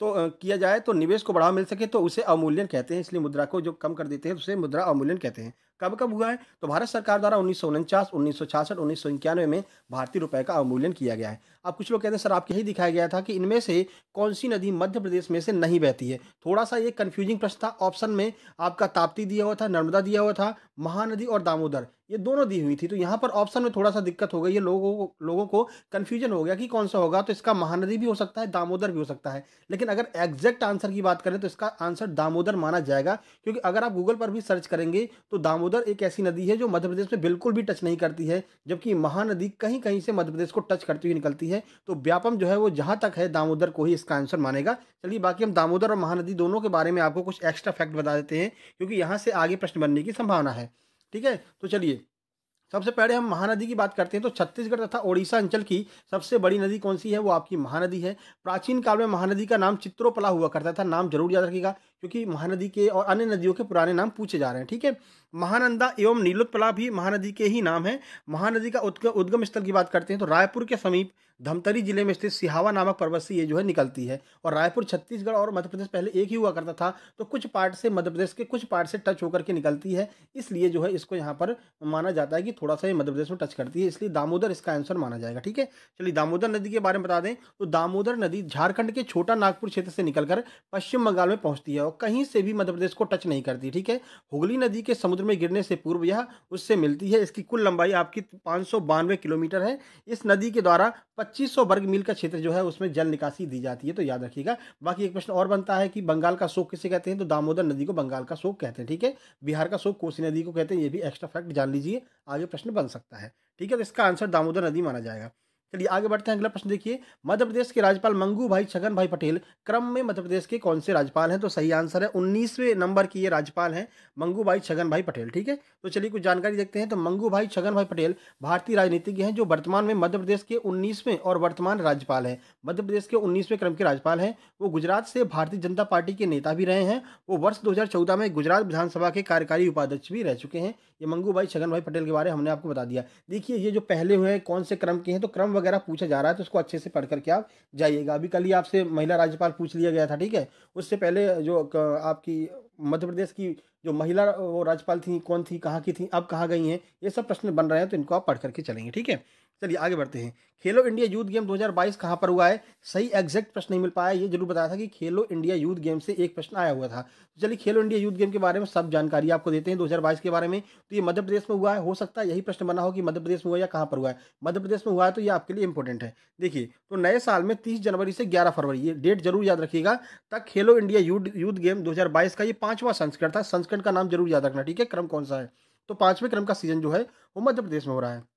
तो किया जाए तो निवेश को बढ़ावा मिल सके तो उसे अवमूल्यन कहते हैं इसलिए मुद्रा को जो कम कर देते हैं उसे मुद्रा अवमूल्यन कहते हैं कब कब हुआ है तो भारत सरकार द्वारा उन्नीस सौ उनचास उन्नीस सौ छियासठ उन्नीस सौ इक्यानवे में भारतीय रुपए का अवमूल्यन किया गया है अब कुछ लोग कहते हैं सर आपके यही दिखाया गया था कि इनमें से कौन सी नदी मध्य प्रदेश में से नहीं बहती है थोड़ा सा ये कन्फ्यूजिंग प्रश्न था ऑप्शन में आपका ताप्ती दिया हुआ था नर्मदा दिया हुआ था महानदी और दामोदर ये दोनों दी हुई थी तो यहाँ पर ऑप्शन में थोड़ा सा दिक्कत हो गई है लोगों को लोगों को कन्फ्यूजन हो गया कि कौन सा होगा तो इसका महानदी भी हो सकता है दामोदर भी हो सकता है लेकिन अगर एग्जैक्ट आंसर की बात करें तो इसका आंसर दामोदर माना जाएगा क्योंकि अगर आप गूगल पर भी सर्च करेंगे तो दामोदर दामोदर एक ऐसी नदी है जो मध्य प्रदेश में बिल्कुल भी टच नहीं करती है जबकि महानदी कहीं कहीं से मध्य प्रदेश को टच करती हुई निकलती है तो व्यापम जो है वो जहाँ तक है दामोदर को ही इसका आंसर मानेगा चलिए बाकी हम दामोदर और महानदी दोनों के बारे में आपको कुछ एक्स्ट्रा फैक्ट बता देते हैं क्योंकि यहाँ से आगे प्रश्न बनने की संभावना है ठीक है तो चलिए सबसे पहले हम महानदी की बात करते हैं तो छत्तीसगढ़ तथा ओडिशा अंचल की सबसे बड़ी नदी कौन सी है वो आपकी महानदी है प्राचीन काल में महानदी का नाम चित्रोपला हुआ करता था नाम जरूर याद रखिएगा क्योंकि महानदी के और अन्य नदियों के पुराने नाम पूछे जा रहे हैं ठीक है महानंदा एवं नीलोत्पला भी महानदी के ही नाम है महानदी का उद्गम स्थल की बात करते हैं तो रायपुर के समीप धमतरी जिले में स्थित सिहावा नामक पर्वत से ये जो है निकलती है और रायपुर छत्तीसगढ़ और मध्य प्रदेश पहले एक ही हुआ करता था तो कुछ पार्ट से मध्य प्रदेश के कुछ पार्ट से टच होकर के निकलती है इसलिए जो है इसको यहाँ पर माना जाता है कि थोड़ा सा ये मध्य प्रदेश में टच करती है इसलिए दामोदर इसका आंसर माना जाएगा ठीक है चलिए दामोदर नदी के बारे में बता दें तो दामोदर नदी झारखंड के छोटा नागपुर क्षेत्र से निकलकर पश्चिम बंगाल में पहुंचती है कहीं से भी मध्य प्रदेश को टच नहीं करती ठीक है हुगली नदी के समुद्र में गिरने से पूर्व यह उससे मिलती है इसकी कुल लंबाई आपकी पाँच किलोमीटर है इस नदी के द्वारा 2500 वर्ग मील का क्षेत्र जो है उसमें जल निकासी दी जाती है तो याद रखिएगा बाकी एक प्रश्न और बनता है कि बंगाल का शोक किसे कहते हैं तो दामोदर नदी को बंगाल का शोक कहते हैं ठीक है बिहार का शोक कोसी नदी को कहते हैं ये भी एक्स्ट्रा फैक्ट जान लीजिए आगे प्रश्न बन सकता है ठीक है तो इसका आंसर दामोदर नदी माना जाएगा चलिए आगे बढ़ते हैं अगला प्रश्न देखिए मध्य प्रदेश के राज्यपाल मंगू भाई छगन भाई पटेल क्रम में मध्य प्रदेश के कौन से राज्यपाल हैं तो सही आंसर है उन्नीसवें नंबर की ये राज्यपाल हैं मंगू भाई छगन भाई पटेल ठीक है तो चलिए कुछ जानकारी देखते हैं तो मंगू भाई छगन भाई पटेल भारतीय राजनीतिज्ञ हैं जो वर्तमान में मध्य प्रदेश के उन्नीसवें और वर्तमान राज्यपाल हैं मध्य प्रदेश के उन्नीसवें क्रम के राज्यपाल हैं वो गुजरात से भारतीय जनता पार्टी के नेता भी रहे हैं वो वर्ष दो में गुजरात विधानसभा के कार्यकारी उपाध्यक्ष भी रह चुके हैं ये मंगू भाई छगन भाई पटेल के बारे में हमने आपको बता दिया देखिए ये जो पहले हुए हैं कौन से क्रम के हैं तो क्रम वगैरह पूछा जा रहा है तो उसको अच्छे से पढ़ करके आप जाइएगा अभी कल ही आपसे महिला राज्यपाल पूछ लिया गया था ठीक है उससे पहले जो आपकी मध्य प्रदेश की जो महिला वो राज्यपाल थी कौन थी कहाँ की थी अब कहाँ गई हैं ये सब प्रश्न बन रहे हैं तो इनको आप पढ़ करके चलेंगे ठीक है चलिए आगे बढ़ते हैं खेलो इंडिया यूथ गेम 2022 कहाँ पर हुआ है सही एग्जैक्ट प्रश्न नहीं मिल पाया ये जरूर बताया था कि खेलो इंडिया यूथ गेम से एक प्रश्न आया हुआ था तो चलिए खेलो इंडिया यूथ गेम के बारे में सब जानकारी आपको देते हैं 2022 के बारे में तो ये मध्य प्रदेश में हुआ है हो सकता है यही प्रश्न बना हो कि मध्य प्रदेश में हुआ या कहाँ पर हुआ है मध्य प्रदेश में हुआ है तो ये आपके लिए इंपॉर्टेंट है देखिए तो नए साल में तीस जनवरी से ग्यारह फरवरी ये डेट जरूर याद रखिएगा तक खेलो इंडिया यूथ यूथ गेम दो का ये पाँचवा संस्करण था संस्करण का नाम जरूर याद रखना ठीक है क्रम कौन सा है तो पाँचवें क्रम का सीजन जो है वो मध्य प्रदेश में हो रहा है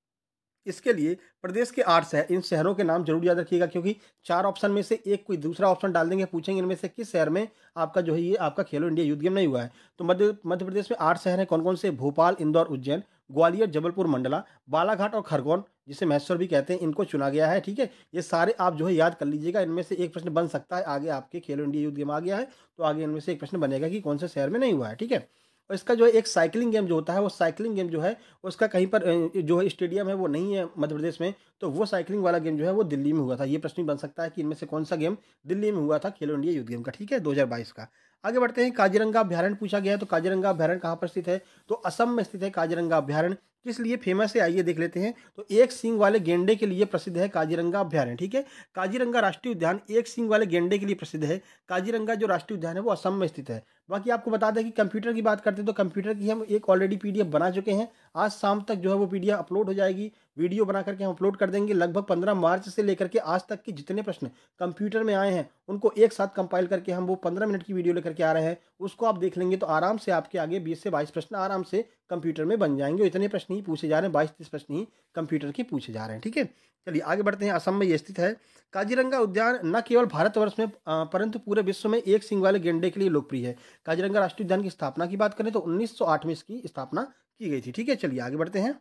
इसके लिए प्रदेश के आठ शहर इन शहरों के नाम जरूर याद रखिएगा क्योंकि चार ऑप्शन में से एक कोई दूसरा ऑप्शन डाल देंगे पूछेंगे इनमें से किस शहर में आपका जो है ये आपका खेलो इंडिया यूथ गेम नहीं हुआ है तो मध्य मध्य प्रदेश में आठ शहर हैं कौन कौन से भोपाल इंदौर उज्जैन ग्वालियर जबलपुर मंडला बालाघाट और खरगोन जिसे महेश्वर भी कहते हैं इनको चुना गया है ठीक है ये सारे आप जो है याद कर लीजिएगा इनमें से एक प्रश्न बन सकता है आगे आपके खेलो इंडिया यूथ गेम आ गया है तो आगे इनमें से एक प्रश्न बनेगा कि कौन से शहर में नहीं हुआ है ठीक है और इसका जो है एक साइकिलिंग गेम जो होता है वो साइकिलिंग गेम जो है उसका कहीं पर जो है स्टेडियम है वो नहीं है मध्य प्रदेश में तो वो साइकिलिंग वाला गेम जो है वो दिल्ली में हुआ था ये प्रश्न बन सकता है कि इनमें से कौन सा गेम दिल्ली में हुआ था खेलो इंडिया यूथ गेम का ठीक है दो का आगे बढ़ते हैं काजीरंगा अभ्यारण पूछा गया है तो काजीरंगा अभ्यारण कहाँ पर स्थित है तो असम में स्थित है काजीरंगा अभ्यारण किस लिए फेमस है आइए देख लेते हैं तो एक सिंह वाले गेंडे के लिए प्रसिद्ध है काजीरंगा अभ्यारण ठीक है काजीरंगा राष्ट्रीय उद्यान एक सिंह वाले गेंडे के लिए प्रसिद्ध है काजीरंगा जो राष्ट्रीय उद्यान है वो असम में स्थित है बाकी आपको बता दें कि कंप्यूटर की बात करते हैं तो कंप्यूटर की हम एक ऑलरेडी पी बना चुके हैं आज शाम तक जो है वो पी अपलोड हो जाएगी वीडियो बना करके हम अपलोड कर देंगे लगभग पंद्रह मार्च से लेकर के आज तक के जितने प्रश्न कंप्यूटर में आए हैं उनको एक साथ कंपाइल करके हम वो पंद्रह मिनट की वीडियो लेकर के आ रहे हैं उसको आप देख लेंगे तो आराम से आपके आगे बीस से बाईस प्रश्न आराम से कंप्यूटर में बन जाएंगे इतने प्रश्न ही पूछे जा रहे हैं बाईस तीस प्रश्न ही कंप्यूटर के पूछे जा रहे हैं ठीक है चलिए आगे बढ़ते हैं असम में ये स्थित है काजीरंगा उद्यान न केवल भारतवर्ष में परंतु पूरे विश्व में एक सिंह वाले गेंडे के लिए लोकप्रिय है काजीरंगा राष्ट्रीय उद्यान की स्थापना की बात करें तो उन्नीस में इसकी स्थापना की गई थी ठीक है चलिए आगे बढ़ते हैं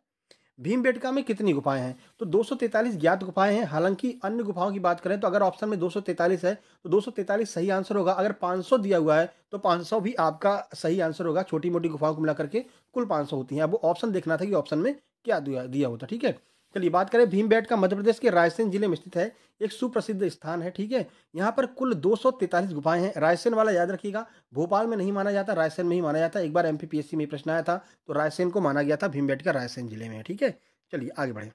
भीम बेटका में कितनी गुफाएं हैं तो 243 ज्ञात गुफाएं हैं हालांकि अन्य गुफाओं की बात करें तो अगर ऑप्शन में 243 है तो 243 सही आंसर होगा अगर 500 दिया हुआ है तो 500 भी आपका सही आंसर होगा छोटी मोटी गुफाओं को मिलाकर के कुल 500 होती हैं अब ऑप्शन देखना था कि ऑप्शन में क्या दिया होता ठीक है चलिए बात करें भीम का मध्य प्रदेश के रायसेन जिले में स्थित है एक सुप्रसिद्ध स्थान है ठीक है यहाँ पर कुल दो गुफाएं हैं रायसेन वाला याद रखिएगा भोपाल में नहीं माना जाता रायसेन में ही माना जाता एक बार एम में प्रश्न आया था तो रायसेन को माना गया था भीम बैट का रायसेन जिले में ठीक है चलिए आगे बढ़े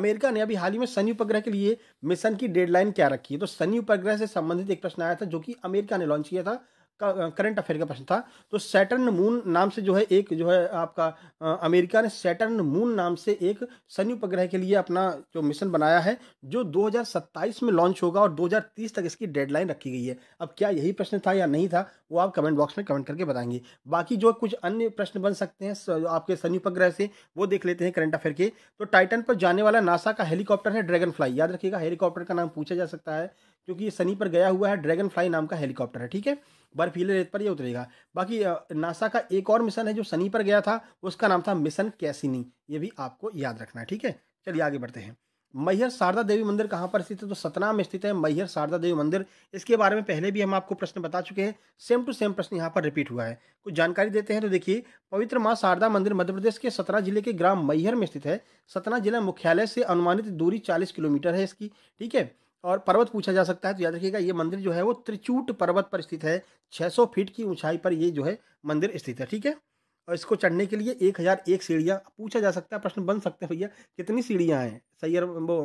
अमेरिका ने अभी हाल ही में शनि उपग्रह के लिए मिशन की डेडलाइन क्या रखी है तो शनि उपग्रह से संबंधित एक प्रश्न आया था जो कि अमेरिका ने लॉन्च किया था करंट अफेयर का प्रश्न था तो सैटर्न मून नाम से जो है एक जो है आपका आ, अमेरिका ने सैटर्न मून नाम से एक शनि उपग्रह के लिए अपना जो मिशन बनाया है जो 2027 में लॉन्च होगा और 2030 तक इसकी डेडलाइन रखी गई है अब क्या यही प्रश्न था या नहीं था वो आप कमेंट बॉक्स में कमेंट करके बताएंगे बाकी जो कुछ अन्य प्रश्न बन सकते हैं आपके शनि उपग्रह से वो देख लेते हैं करंट अफेयर के तो टाइटन पर जाने वाला नासा का हेलीकॉप्टर है ड्रैगन फ्लाई याद रखिएगा हेलीकॉप्टर का नाम पूछा जा सकता है क्योंकि ये सनी पर गया हुआ है ड्रैगन फ्लाई नाम का हेलीकॉप्टर है ठीक है बर्फीले रेत पर ये उतरेगा बाकी नासा का एक और मिशन है जो सनी पर गया था उसका नाम था मिशन कैसिनी ये भी आपको याद रखना है ठीक है चलिए आगे बढ़ते हैं मैहर शारदा देवी मंदिर कहाँ पर स्थित है तो सतना में स्थित है मैहर शारदा देवी मंदिर इसके बारे में पहले भी हम आपको प्रश्न बता चुके हैं सेम टू सेम प्रश्न यहाँ पर रिपीट हुआ है कुछ जानकारी देते हैं तो देखिए पवित्र माँ शारदा मंदिर मध्य प्रदेश के सतना जिले के ग्राम मैहर में स्थित है सतना जिला मुख्यालय से अनुमानित दूरी चालीस किलोमीटर है इसकी ठीक है और पर्वत पूछा जा सकता है तो याद रखिएगा ये मंदिर जो है वो त्रिचूट पर्वत पर स्थित है 600 फीट की ऊंचाई पर ये जो है मंदिर स्थित है ठीक है और इसको चढ़ने के लिए एक हज़ार एक सीढ़ियाँ पूछा जा सकता है प्रश्न बन सकते हैं भैया कितनी सीढ़ियाँ हैं सैयर वो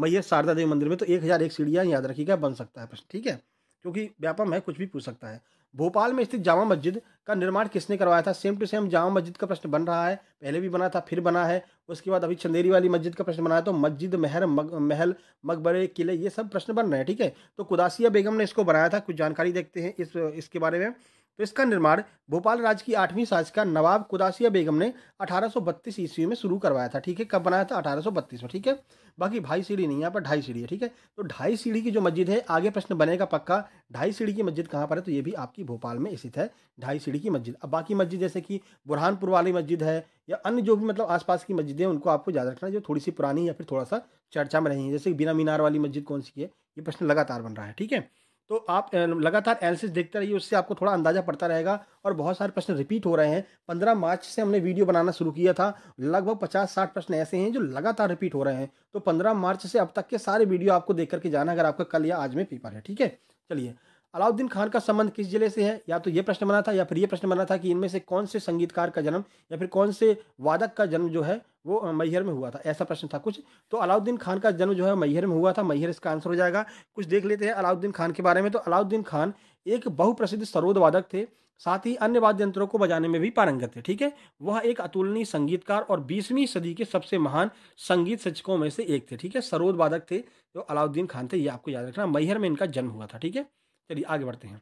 मैयर शारदा देवी मंदिर में तो एक हज़ार एक सीढ़ियाँ याद रखिएगा बन सकता है प्रश्न ठीक है क्योंकि व्यापम है कुछ भी पूछ सकता है भोपाल में स्थित जामा मस्जिद का निर्माण किसने करवाया था सेम टू सेम जामा मस्जिद का प्रश्न बन रहा है पहले भी बना था फिर बना है उसके बाद अभी चंदेरी वाली मस्जिद का प्रश्न बना है तो मस्जिद महर मग, महल मकबरे किले ये सब प्रश्न बन रहे हैं ठीक है तो कुदासिया बेगम ने इसको बनाया था कुछ जानकारी देखते हैं इस इसके बारे में तो इसका निर्माण भोपाल राज्य की आठवीं शासिका नवाब कुदासिया बेगम ने 1832 ईस्वी में शुरू करवाया था ठीक है कब बनाया था 1832 में ठीक है बाकी भाई सीढ़ी नहीं यहाँ पर ढाई सीढ़ी है ठीक है तो ढाई सीढ़ी की जो मस्जिद है आगे प्रश्न बनेगा पक्का ढाई सीढ़ी की मस्जिद कहाँ पर है तो ये भी आपकी भोपाल में स्थित है ढाई सीढ़ी की मस्जिद अब बाकी मस्जिद जैसे कि बुरहानपुर वाली मस्जिद है या अन्य जो भी मतलब आसपास की मस्जिद है उनको आपको याद रखना जो थोड़ी सी पुरानी या फिर थोड़ा सा चर्चा में रही है जैसे बिना मीनार वाली मस्जिद कौन सी है ये प्रश्न लगातार बन रहा है ठीक है तो आप लगातार एनालिसिस देखते रहिए उससे आपको थोड़ा अंदाजा पड़ता रहेगा और बहुत सारे प्रश्न रिपीट हो रहे हैं पंद्रह मार्च से हमने वीडियो बनाना शुरू किया था लगभग पचास साठ प्रश्न ऐसे हैं जो लगातार रिपीट हो रहे हैं तो पंद्रह मार्च से अब तक के सारे वीडियो आपको देख करके जाना अगर आपका कल या आज में पेपर है ठीक है चलिए अलाउद्दीन खान का संबंध किस जिले से है या तो ये प्रश्न बना था या फिर ये प्रश्न बना था कि इनमें से कौन से संगीतकार का जन्म या फिर कौन से वादक का जन्म जो है वो मैहर में हुआ था ऐसा प्रश्न था कुछ तो अलाउद्दीन खान का जन्म जो है मैहर में हुआ था मैहर इसका आंसर हो जाएगा कुछ देख लेते हैं अलाउद्दीन खान के बारे में तो अलाउद्दीन खान एक बहुप्रसिद्ध सरोद वादक थे साथ ही अन्य वाद्य यंत्रों को बजाने में भी पारंगत थे ठीक है वह एक अतुलनीय संगीतकार और बीसवीं सदी के सबसे महान संगीत शिक्षकों में से एक थे ठीक है सरोद वादक थे जो अलाउद्दीन खान थे ये आपको याद रखना मैहर में इनका जन्म हुआ था ठीक है चलिए आगे बढ़ते हैं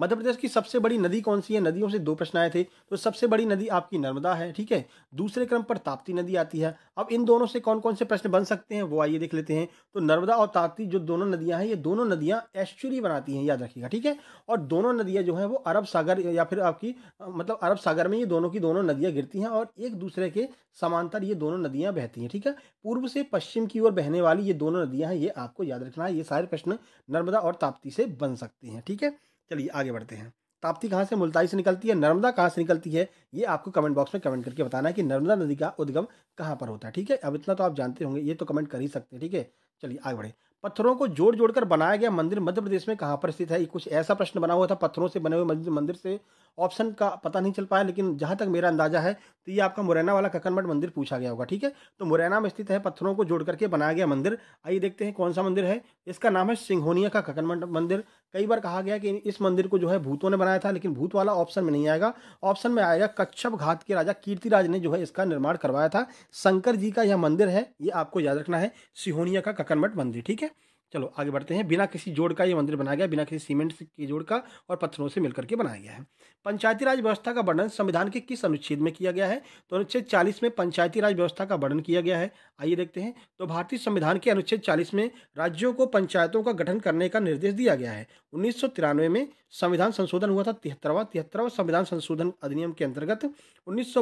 मध्य प्रदेश की सबसे बड़ी नदी कौन सी है नदियों से दो प्रश्न आए थे तो सबसे बड़ी नदी आपकी नर्मदा है ठीक है दूसरे क्रम पर ताप्ती नदी आती है अब इन दोनों से कौन कौन से प्रश्न बन सकते हैं वो आइए देख लेते हैं तो नर्मदा और ताप्ती जो दोनों नदियां हैं ये दोनों नदियां एस्चुरी बनाती हैं याद रखिएगा ठीक है और दोनों नदियां जो है वो अरब सागर या फिर आपकी मतलब अरब सागर में ये दोनों की दोनों नदियाँ गिरती हैं और एक दूसरे के समांतर ये दोनों नदियाँ बहती हैं ठीक है पूर्व से पश्चिम की ओर बहने वाली ये दोनों नदियाँ हैं ये आपको याद रखना है ये सारे प्रश्न नर्मदा और ताप्ती से बन सकते हैं ठीक है चलिए आगे बढ़ते हैं ताप्ती कहाँ से मुल्ताई से निकलती है नर्मदा कहाँ से निकलती है ये आपको कमेंट बॉक्स में कमेंट करके बताना है कि नर्मदा नदी का उद्गम कहाँ पर होता है ठीक है अब इतना तो आप जानते होंगे ये तो कमेंट कर ही सकते हैं ठीक है चलिए आगे बढ़े पत्थरों को जोड़ जोड़कर बनाया गया मंदिर मध्य प्रदेश में कहाँ पर स्थित है कुछ ऐसा प्रश्न बना हुआ था पत्थरों से बने हुए मंदिर से ऑप्शन का पता नहीं चल पाया लेकिन जहाँ तक मेरा अंदाजा है तो ये आपका मुरैना वाला ककनमठ मंदिर पूछा गया होगा ठीक है तो मुरैना में स्थित है पत्थरों को जोड़ करके बनाया गया मंदिर आइए देखते हैं कौन सा मंदिर है इसका नाम है सिंघोनिया का ककनमठ मंदिर कई बार कहा गया कि इस मंदिर को जो है भूतों ने बनाया था लेकिन भूत वाला ऑप्शन में नहीं आएगा ऑप्शन में आएगा कच्छप घात के राजा कीर्तिराज ने जो है इसका निर्माण करवाया था शंकर जी का यह मंदिर है ये आपको याद रखना है सिहोनिया का ककनमठ मंदिर ठीक है चलो आगे बढ़ते हैं बिना किसी जोड़ का ये मंदिर बनाया गया बिना किसी सीमेंट के जोड़ का और पत्थरों से मिलकर के बनाया गया है पंचायती राज व्यवस्था का वर्णन संविधान के किस अनुच्छेद में किया गया है तो अनुच्छेद चालीस में पंचायती राज व्यवस्था का वर्णन किया गया है आइए देखते हैं तो भारतीय संविधान के अनुच्छेद चालीस में राज्यों को पंचायतों का गठन करने का निर्देश दिया गया है उन्नीस में संविधान संशोधन हुआ था तिहत्तरवा तिहत्तरवा संविधान संशोधन अधिनियम के अंतर्गत उन्नीस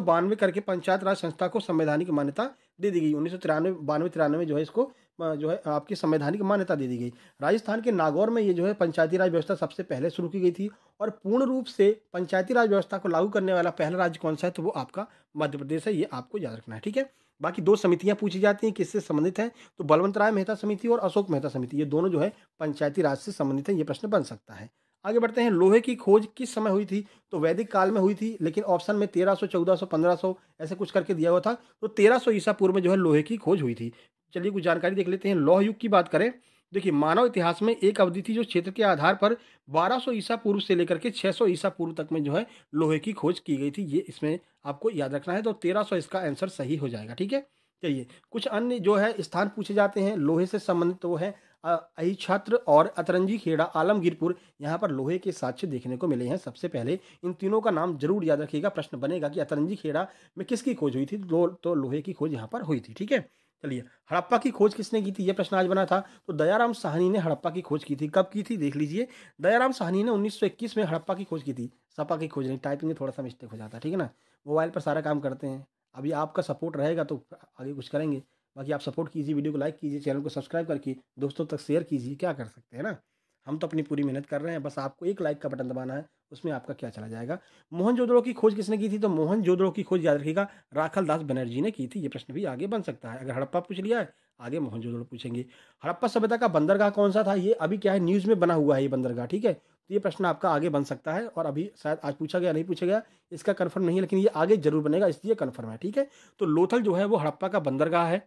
करके पंचायत राज संस्था को संवैधानिक मान्यता दे दी गई उन्नीस सौ तिरानवे बानवे तिरानवे जो है इसको जो है आपकी संवैधानिक मान्यता दे दी गई राजस्थान के नागौर में ये जो है पंचायती राज व्यवस्था सबसे पहले शुरू की गई थी और पूर्ण रूप से पंचायती राज व्यवस्था को लागू करने वाला पहला राज्य कौन सा है तो वो आपका मध्य प्रदेश है ये आपको याद रखना है ठीक है बाकी दो समितियां पूछी जाती हैं किससे संबंधित हैं तो बलवंत राय मेहता समिति और अशोक मेहता समिति ये दोनों जो है पंचायती राज से संबंधित है ये प्रश्न बन सकता है आगे बढ़ते हैं लोहे की खोज किस समय हुई थी तो वैदिक काल में हुई थी लेकिन ऑप्शन में 1300, 1400, 1500 ऐसे कुछ करके दिया हुआ था तो 1300 ईसा पूर्व में जो है लोहे की खोज हुई थी चलिए कुछ जानकारी देख लेते हैं लौह युग की बात करें देखिए मानव इतिहास में एक अवधि थी जो क्षेत्र के आधार पर 1200 ईसा पूर्व से लेकर के 600 ईसा पूर्व तक में जो है लोहे की खोज की गई थी ये इसमें आपको याद रखना है तो 1300 इसका आंसर सही हो जाएगा ठीक है चलिए कुछ अन्य जो है स्थान पूछे जाते हैं लोहे से संबंधित वो है अहिछत्र और अतरंजी खेड़ा आलमगीरपुर यहाँ पर लोहे के साक्ष्य देखने को मिले हैं सबसे पहले इन तीनों का नाम जरूर याद रखिएगा प्रश्न बनेगा कि अतरंजी खेड़ा में किसकी खोज हुई थी तो लोहे की खोज यहाँ पर हुई थी ठीक है चलिए हड़प्पा की खोज किसने की थी यह प्रश्न आज बना था तो दयाराम साहनी ने हड़प्पा की खोज की थी कब की थी देख लीजिए दयाराम साहनी ने 1921 में हड़प्पा की खोज की थी सपा की खोज नहीं टाइपिंग में थोड़ा सा मिस्टेक हो जाता है ठीक है ना मोबाइल पर सारा काम करते हैं अभी आपका सपोर्ट रहेगा तो आगे कुछ करेंगे बाकी आप सपोर्ट कीजिए वीडियो को लाइक कीजिए चैनल को सब्सक्राइब करके दोस्तों तक शेयर कीजिए क्या कर सकते हैं ना हम तो अपनी पूरी मेहनत कर रहे हैं बस आपको एक लाइक का बटन दबाना है उसमें आपका क्या चला जाएगा मोहन जोदड़ो की खोज किसने की थी तो मोहन जोदड़ो की खोज याद रखिएगा राखल दास बनर्जी ने की थी ये प्रश्न भी आगे बन सकता है अगर हड़प्पा पूछ लिया है आगे मोहन जोदड़ो पूछेंगे हड़प्पा सभ्यता का बंदरगाह कौन सा था ये अभी क्या है न्यूज़ में बना हुआ है ये बंदरगाह ठीक है तो ये प्रश्न आपका आगे बन सकता है और अभी शायद आज पूछा गया नहीं पूछा गया इसका कन्फर्म नहीं है लेकिन ये आगे जरूर बनेगा इसलिए कन्फर्म है ठीक है तो लोथल जो है वो हड़प्पा का बंदरगाह है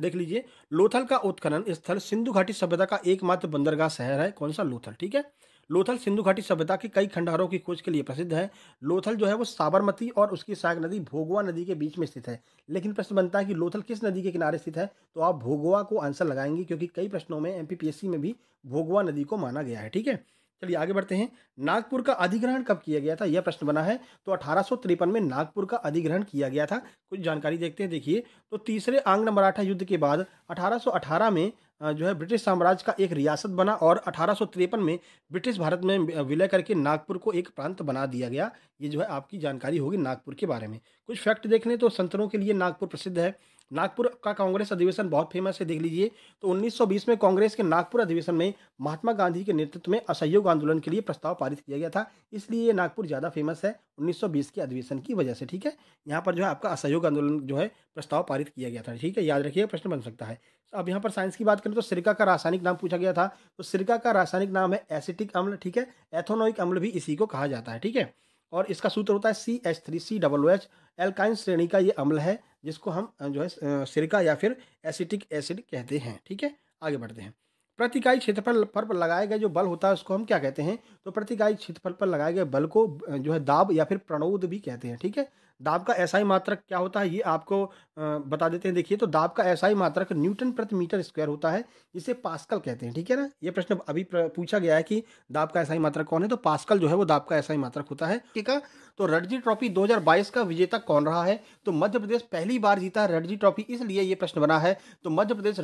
देख लीजिए लोथल का उत्खनन स्थल सिंधु घाटी सभ्यता का एकमात्र बंदरगाह शहर है कौन सा लोथल ठीक है लोथल सिंधु घाटी सभ्यता के कई खंडहरों की खोज के लिए प्रसिद्ध है लोथल जो है वो साबरमती और उसकी सहायक नदी भोगवा नदी के बीच में स्थित है लेकिन प्रश्न बनता है कि लोथल किस नदी के किनारे स्थित है तो आप भोगवा को आंसर लगाएंगे क्योंकि कई प्रश्नों में एमपीपीएससी में भी भोगवा नदी को माना गया है ठीक है चलिए आगे बढ़ते हैं नागपुर का अधिग्रहण कब किया गया था यह प्रश्न बना है तो अठारह में नागपुर का अधिग्रहण किया गया था कुछ जानकारी देखते हैं देखिए तो तीसरे आंग्ल मराठा युद्ध के बाद 1818 में जो है ब्रिटिश साम्राज्य का एक रियासत बना और अठारह में ब्रिटिश भारत में विलय करके नागपुर को एक प्रांत बना दिया गया ये जो है आपकी जानकारी होगी नागपुर के बारे में कुछ फैक्ट देख लें तो संतरों के लिए नागपुर प्रसिद्ध है नागपुर का कांग्रेस अधिवेशन बहुत फेमस है देख लीजिए तो 1920 में कांग्रेस के नागपुर अधिवेशन में महात्मा गांधी के नेतृत्व में असहयोग आंदोलन के लिए प्रस्ताव पारित किया गया था इसलिए नागपुर ज़्यादा फेमस है 1920 के अधिवेशन की वजह से ठीक है यहाँ पर जो है आपका असहयोग आंदोलन जो है प्रस्ताव पारित किया गया था ठीक है याद रखिएगा प्रश्न बन सकता है अब यहाँ पर साइंस की बात करें तो सिरका का रासायनिक नाम पूछा गया था तो सिरका का रासायनिक नाम है एसिटिक अम्ल ठीक है एथोनोइक अम्ल भी इसी को कहा जाता है ठीक है और इसका सूत्र होता है C H three C double O H alkyne श्रेणी का ये अम्ल है जिसको हम जो है सिरका या फिर एसिटिक एसिड कहते हैं ठीक है आगे बढ़ते हैं प्रतिकाई क्षेत्रफल पर लगाए गए जो बल होता है उसको हम क्या कहते हैं तो प्रतिकाई क्षेत्रफल पर लगाए गए बल को जो है दाब या फिर प्रणोद भी कहते हैं ठीक है दाब का ऐसा ही मात्रक क्या होता है ये आपको बता देते हैं देखिए तो दाब का ऐसा ही मात्रक न्यूटन प्रति मीटर स्क्वायर होता है जिसे पास्कल कहते हैं ठीक है ना ये प्रश्न अभी पूछा गया है कि दाब का ऐसा ही मात्रक कौन है तो पास्कल जो है वो दाब का ऐसा ही मात्रक होता है ठीक है तो रणजी ट्रॉफी दो का विजेता कौन रहा है तो मध्य प्रदेश पहली बार जीता है रणजी ट्रॉफी इसलिए ये प्रश्न बना है तो मध्य प्रदेश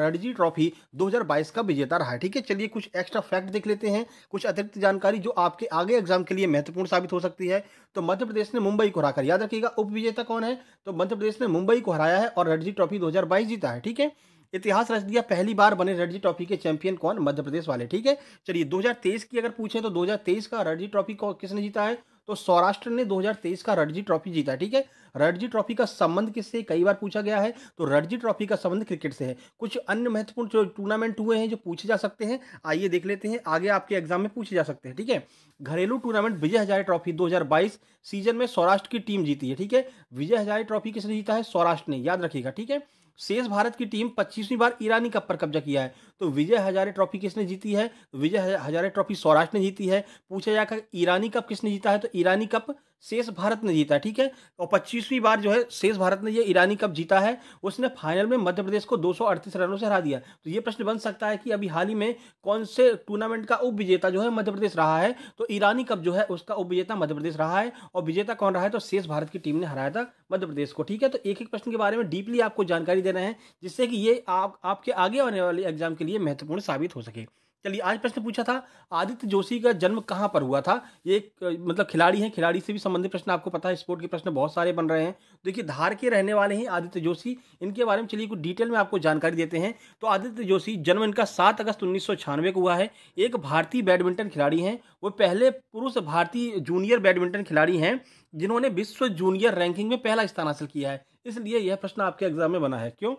रणजी ट्रॉफी दो का विजेता रहा है ठीक है चलिए कुछ एक्स्ट्रा फैक्ट देख लेते हैं कुछ अतिरिक्त जानकारी जो आपके आगे एग्जाम के लिए महत्वपूर्ण साबित हो सकती है तो मध्य प्रदेश ने मुंबई को हराकर याद रखिएगा उप विजेता कौन है तो मध्य प्रदेश ने मुंबई को हराया है और रणजी ट्रॉफी 2022 जीता है ठीक है इतिहास रच दिया पहली बार बने रणजी ट्रॉफी के चैंपियन कौन मध्य प्रदेश वाले ठीक है चलिए 2023 की अगर पूछें तो 2023 का रणजी ट्रॉफी किसने जीता है तो सौराष्ट्र ने 2023 का रणजी ट्रॉफी जीता ठीक है रणजी ट्रॉफी का संबंध किससे कई बार पूछा गया है तो रणजी ट्रॉफी का संबंध क्रिकेट से है कुछ अन्य महत्वपूर्ण जो टूर्नामेंट हुए हैं जो पूछे जा सकते हैं आइए देख लेते हैं आगे आपके एग्जाम में पूछे जा सकते हैं ठीक है घरेलू tournament Vijay Hazare trophy 2022 season में सौराष्ट्र की टीम जीती है ठीक है विजय हजारे ट्रॉफी किसने जीता है सौराष्ट्र ने याद रखिएगा ठीक है शेष भारत की टीम पच्चीसवीं बार ईरानी कप पर कब्जा किया है तो विजय हजारे ट्रॉफी किसने जीती है विजय हजारे ट्रॉफी सौराष्ट्र ने जीती है पूछा जाकर ईरानी कप किसने जीता है तो ईरानी कप शेष भारत ने जीता ठीक है और पच्चीसवीं बार जो है शेष भारत ने ये ईरानी कप जीता है उसने फाइनल में मध्य प्रदेश को दो रनों से हरा दिया तो ये प्रश्न बन सकता है कि अभी हाल ही में कौन से टूर्नामेंट का उप विजेता जो है मध्य प्रदेश रहा है तो ईरानी कप जो है उसका उप विजेता मध्य प्रदेश रहा है और विजेता कौन रहा है तो शेष भारत की टीम ने हराया था मध्य प्रदेश को ठीक है तो एक एक प्रश्न के बारे में डीपली आपको जानकारी देना है जिससे कि ये आप, आपके आगे आने वाले एग्जाम के लिए महत्वपूर्ण साबित हो सके चलिए आज प्रश्न पूछा था आदित्य जोशी का जन्म कहाँ पर हुआ था ये एक मतलब खिलाड़ी हैं खिलाड़ी से भी संबंधित प्रश्न आपको पता है स्पोर्ट के प्रश्न बहुत सारे बन रहे हैं देखिए धार के रहने वाले हैं आदित्य जोशी इनके बारे में चलिए कुछ डिटेल में आपको जानकारी देते हैं तो आदित्य जोशी जन्म इनका सात अगस्त उन्नीस को हुआ है एक भारतीय बैडमिंटन खिलाड़ी हैं वो पहले पुरुष भारतीय जूनियर बैडमिंटन खिलाड़ी हैं जिन्होंने विश्व जूनियर रैंकिंग में पहला स्थान हासिल किया है इसलिए यह प्रश्न आपके एग्जाम में बना है क्यों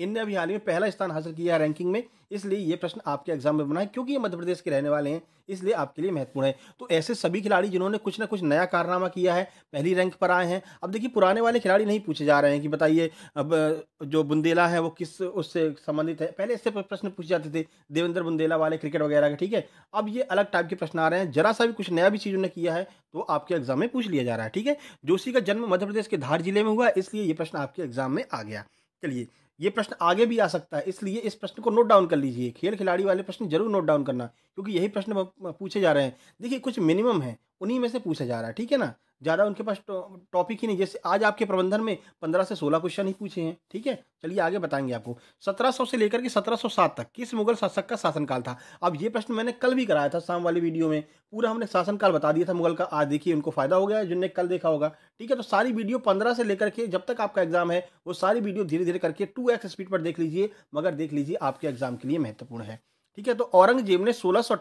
इनने अभी हाल ही में पहला स्थान हासिल किया है रैंकिंग में इसलिए ये प्रश्न आपके एग्जाम में बना है क्योंकि ये मध्य प्रदेश के रहने वाले हैं इसलिए आपके लिए महत्वपूर्ण है तो ऐसे सभी खिलाड़ी जिन्होंने कुछ ना कुछ नया कारनामा किया है पहली रैंक पर आए हैं अब देखिए पुराने वाले खिलाड़ी नहीं पूछे जा रहे हैं कि बताइए अब जो बुंदेला है वो किस उससे संबंधित है पहले इससे प्रश्न पूछे जाते थे देवेंद्र बुंदेला वाले क्रिकेट वगैरह के ठीक है अब ये अलग टाइप के प्रश्न आ रहे हैं जरा सा भी कुछ नया भी चीज़ उन्होंने किया है तो आपके एग्जाम में पूछ लिया जा रहा है ठीक है जोशी का जन्म मध्य प्रदेश के धार जिले में हुआ इसलिए ये प्रश्न आपके एग्जाम में आ गया चलिए ये प्रश्न आगे भी आ सकता है इसलिए इस प्रश्न को नोट डाउन कर लीजिए खेल खिलाड़ी वाले प्रश्न जरूर नोट डाउन करना क्योंकि यही प्रश्न पूछे जा रहे हैं देखिए कुछ मिनिमम है उन्हीं में से पूछा जा रहा है ठीक है ना ज़्यादा उनके पास टॉपिक ही नहीं जैसे आज आपके प्रबंधन में पंद्रह से सोलह क्वेश्चन ही पूछे हैं ठीक है चलिए आगे बताएंगे आपको सत्रह सौ से लेकर के सत्रह सौ सात तक किस मुगल शासक का शासनकाल था अब ये प्रश्न मैंने कल भी कराया था शाम वाली वीडियो में पूरा हमने शासनकाल बता दिया था मुगल का आज देखिए उनको फायदा हो गया है जिनने कल देखा होगा ठीक है तो सारी वीडियो पंद्रह से लेकर के जब तक आपका एग्जाम है वो सारी वीडियो धीरे धीरे करके टू एक्स स्पीड पर देख लीजिए मगर देख लीजिए आपके एग्जाम के लिए महत्वपूर्ण है ठीक है तो औरंगजेब ने सोलह से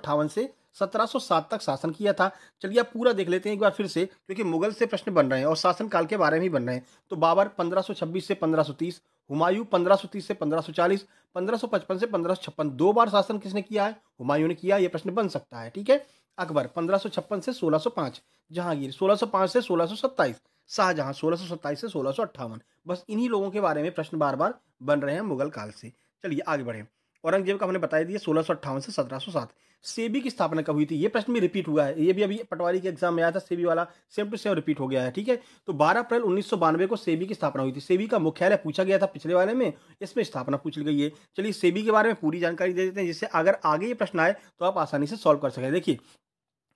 1707 तक शासन किया था चलिए आप पूरा देख लेते हैं एक बार फिर से क्योंकि मुगल से प्रश्न बन रहे हैं और शासन काल के बारे में ही बन रहे हैं तो बाबर 1526 से 1530 हुमायूं 1530 से 1540 1555 से 1556 दो बार शासन किसने किया है हुमायूं ने किया ये प्रश्न बन सकता है ठीक है अकबर पंद्रह से सोलह जहांगीर सोलह से सोलह शाहजहां सोलह से सोलह बस इन्हीं लोगों के बारे में प्रश्न बार बार बन रहे हैं मुगल काल से चलिए आगे बढ़ें औरंगजेब का हमने बताया दिया सोलह से सत्रह सेबी की स्थापना कब हुई थी ये प्रश्न भी रिपीट हुआ है ये भी अभी पटवारी के एग्जाम में आया था सेबी वाला सेम टू सेम रिपीट हो गया है ठीक है तो 12 अप्रैल उन्नीस को सेबी की स्थापना हुई थी सेबी का मुख्यालय पूछा गया था पिछले वाले में इसमें स्थापना पूछ ली गई है चलिए सेबी के बारे में पूरी जानकारी दे देते हैं जिससे अगर आगे ये प्रश्न आए तो आप आसानी से सॉल्व कर सकें देखिए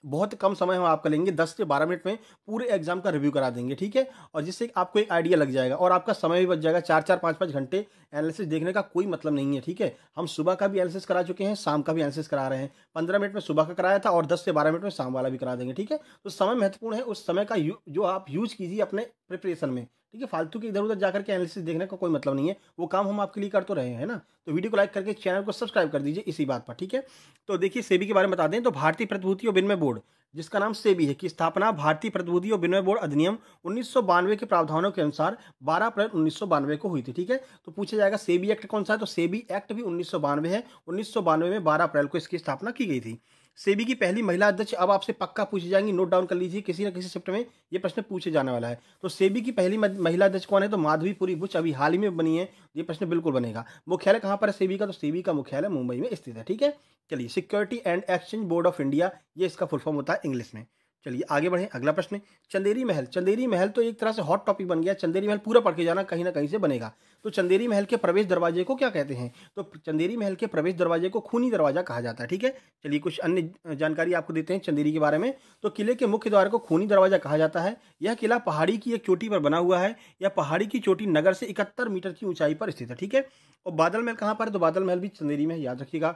बहुत कम समय हम आपका लेंगे दस से बारह मिनट में पूरे एग्जाम का रिव्यू करा देंगे ठीक है और जिससे आपको एक आइडिया लग जाएगा और आपका समय भी बच जाएगा चार चार पाँच पाँच घंटे एनालिसिस देखने का कोई मतलब नहीं है ठीक है हम सुबह का भी एनालिसिस करा चुके हैं शाम का भी एनालिसिस करा रहे हैं पंद्रह मिनट में सुबह का कराया था और दस से बारह मिनट में शाम वाला भी करा देंगे ठीक है तो समय महत्वपूर्ण है उस समय का जो आप यूज कीजिए अपने प्रिपरेशन में ठीक है फालतू के इधर उधर जाकर के एनालिसिस देखने का कोई मतलब नहीं है वो काम हम आपके लिए कर तो रहे हैं ना तो वीडियो को लाइक करके चैनल को सब्सक्राइब कर दीजिए इसी बात पर ठीक है तो देखिए सेबी के बारे में बता दें तो भारतीय प्रतिभूति और विनिमय बोर्ड जिसका नाम सेबी है की स्थापना भारतीय प्रतिभूति और विनिमय बोर्ड अधिनियम उन्नीस के प्रावधानों के अनुसार बारह अप्रैल उन्नीस को हुई थी ठीक है तो पूछा जाएगा सेबी एक्ट कौन सा है तो सेबी एक्ट भी उन्नीस है उन्नीस में बारह अप्रैल को इसकी स्थापना की गई थी सेबी की पहली महिला अध्यक्ष अब आपसे पक्का पूछी जाएंगी नोट डाउन कर लीजिए किसी न किसी शिफ्ट में ये प्रश्न पूछे जाने वाला है तो सेबी की पहली महिला अध्यक्ष कौन है तो माधवीपुरी पुरी बुच अभी हाल ही में बनी है ये प्रश्न बिल्कुल बनेगा मुख्यालय कहाँ पर है सेबी का तो सेबी का मुख्यालय मुंबई में स्थित है ठीक है चलिए Security and Exchange Board of India ये इसका फुल फॉर्म होता है इंग्लिश में चलिए आगे बढ़ें अगला प्रश्न चंदेरी महल चंदेरी महल तो एक तरह से हॉट टॉपिक बन गया चंदेरी महल पूरा पढ़ के जाना कहीं ना कहीं से बनेगा तो चंदेरी महल के प्रवेश दरवाजे को क्या कहते हैं तो चंदेरी महल के प्रवेश दरवाजे को खूनी दरवाजा कहा जाता है ठीक है चलिए कुछ अन्य जानकारी आपको देते हैं चंदेरी के बारे में तो किले के मुख्य द्वार को खूनी दरवाजा कहा जाता है यह किला पहाड़ी की एक चोटी पर बना हुआ है यह पहाड़ी की चोटी नगर से इकहत्तर मीटर की ऊंचाई पर स्थित है ठीक है और बादल महल कहाँ पर है तो बादल महल भी चंदेरी में याद रखिएगा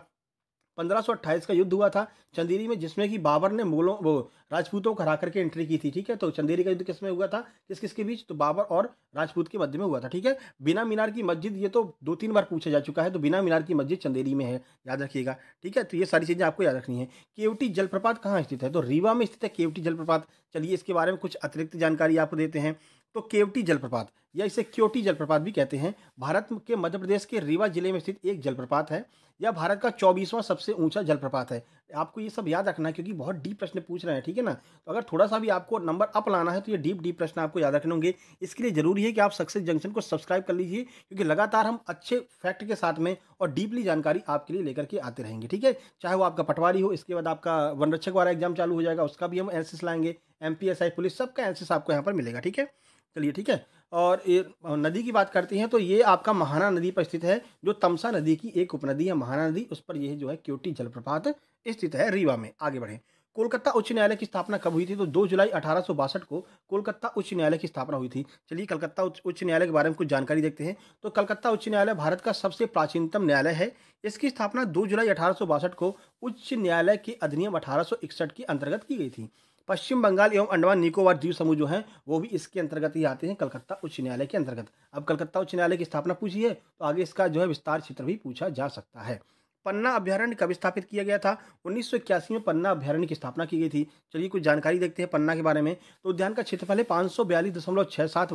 पंद्रह का युद्ध हुआ था चंदेरी में जिसमें कि बाबर ने मुगलों वो राजपूतों को हरा करके एंट्री की थी ठीक है तो चंदेरी का युद्ध किस में हुआ था किस किस के बीच तो बाबर और राजपूत के मध्य में हुआ था ठीक है बिना मीनार की मस्जिद ये तो दो तीन बार पूछा जा चुका है तो बिना मीनार की मस्जिद चंदेरी में है याद रखिएगा ठीक है तो ये सारी चीज़ें आपको याद रखनी है केवटी जलप्रपात कहाँ स्थित है तो रीवा में स्थित है केवटी जलप्रपात चलिए इसके बारे में कुछ अतिरिक्त जानकारी आपको देते हैं तो केवटी जलप्रपात या इसे क्योटी जलप्रपात भी कहते हैं भारत के मध्य प्रदेश के रीवा जिले में स्थित एक जलप्रपात है यह भारत का चौबीसवां सबसे ऊंचा जलप्रपात है आपको ये सब याद रखना है क्योंकि बहुत डीप प्रश्न पूछ रहे हैं ठीक है ना तो अगर थोड़ा सा भी आपको नंबर अप लाना है तो ये डीप डीप प्रश्न आपको याद रखने होंगे इसके लिए जरूरी है कि आप सक्सेस जंक्शन को सब्सक्राइब कर लीजिए क्योंकि लगातार हम अच्छे फैक्ट के साथ में और डीपली जानकारी आपके लिए लेकर के आते रहेंगे ठीक है चाहे वो आपका पटवारी हो इसके बाद आपका वनरक्षक वाला एग्जाम चालू हो जाएगा उसका भी हम एनसीस लाएंगे एम पुलिस सबका एनसीस आपको यहाँ पर मिलेगा ठीक है चलिए ठीक है और ये नदी की बात करते हैं तो ये आपका महाना नदी पर स्थित है जो तमसा नदी की एक उपनदी है महाना नदी उस पर यह जो है क्योटी जलप्रपात स्थित है रीवा में आगे बढ़े कोलकाता उच्च न्यायालय की स्थापना कब हुई थी तो 2 जुलाई अठारह को कोलकाता उच्च न्यायालय की स्थापना हुई थी चलिए कलकत्ता उच्च न्यायालय के बारे में कुछ जानकारी देखते हैं तो कलकत्ता उच्च न्यायालय भारत का सबसे प्राचीनतम न्यायालय है इसकी स्थापना 2 जुलाई अठारह को उच्च न्यायालय के अधिनियम अठारह के अंतर्गत की गई थी पश्चिम बंगाल एवं अंडमान निकोबार द्वीप समूह जो है वो भी इसके अंतर्गत ही आते हैं कलकत्ता उच्च न्यायालय के अंतर्गत अब कलकत्ता उच्च न्यायालय की स्थापना पूछी है तो आगे इसका जो है विस्तार क्षेत्र भी पूछा जा सकता है पन्ना अभ्यारण्य कब स्थापित किया गया था उन्नीस में पन्ना अभ्यारण्य की स्थापना की गई थी चलिए कुछ जानकारी देखते हैं पन्ना के बारे में तो उद्यान का क्षेत्रफल है पाँच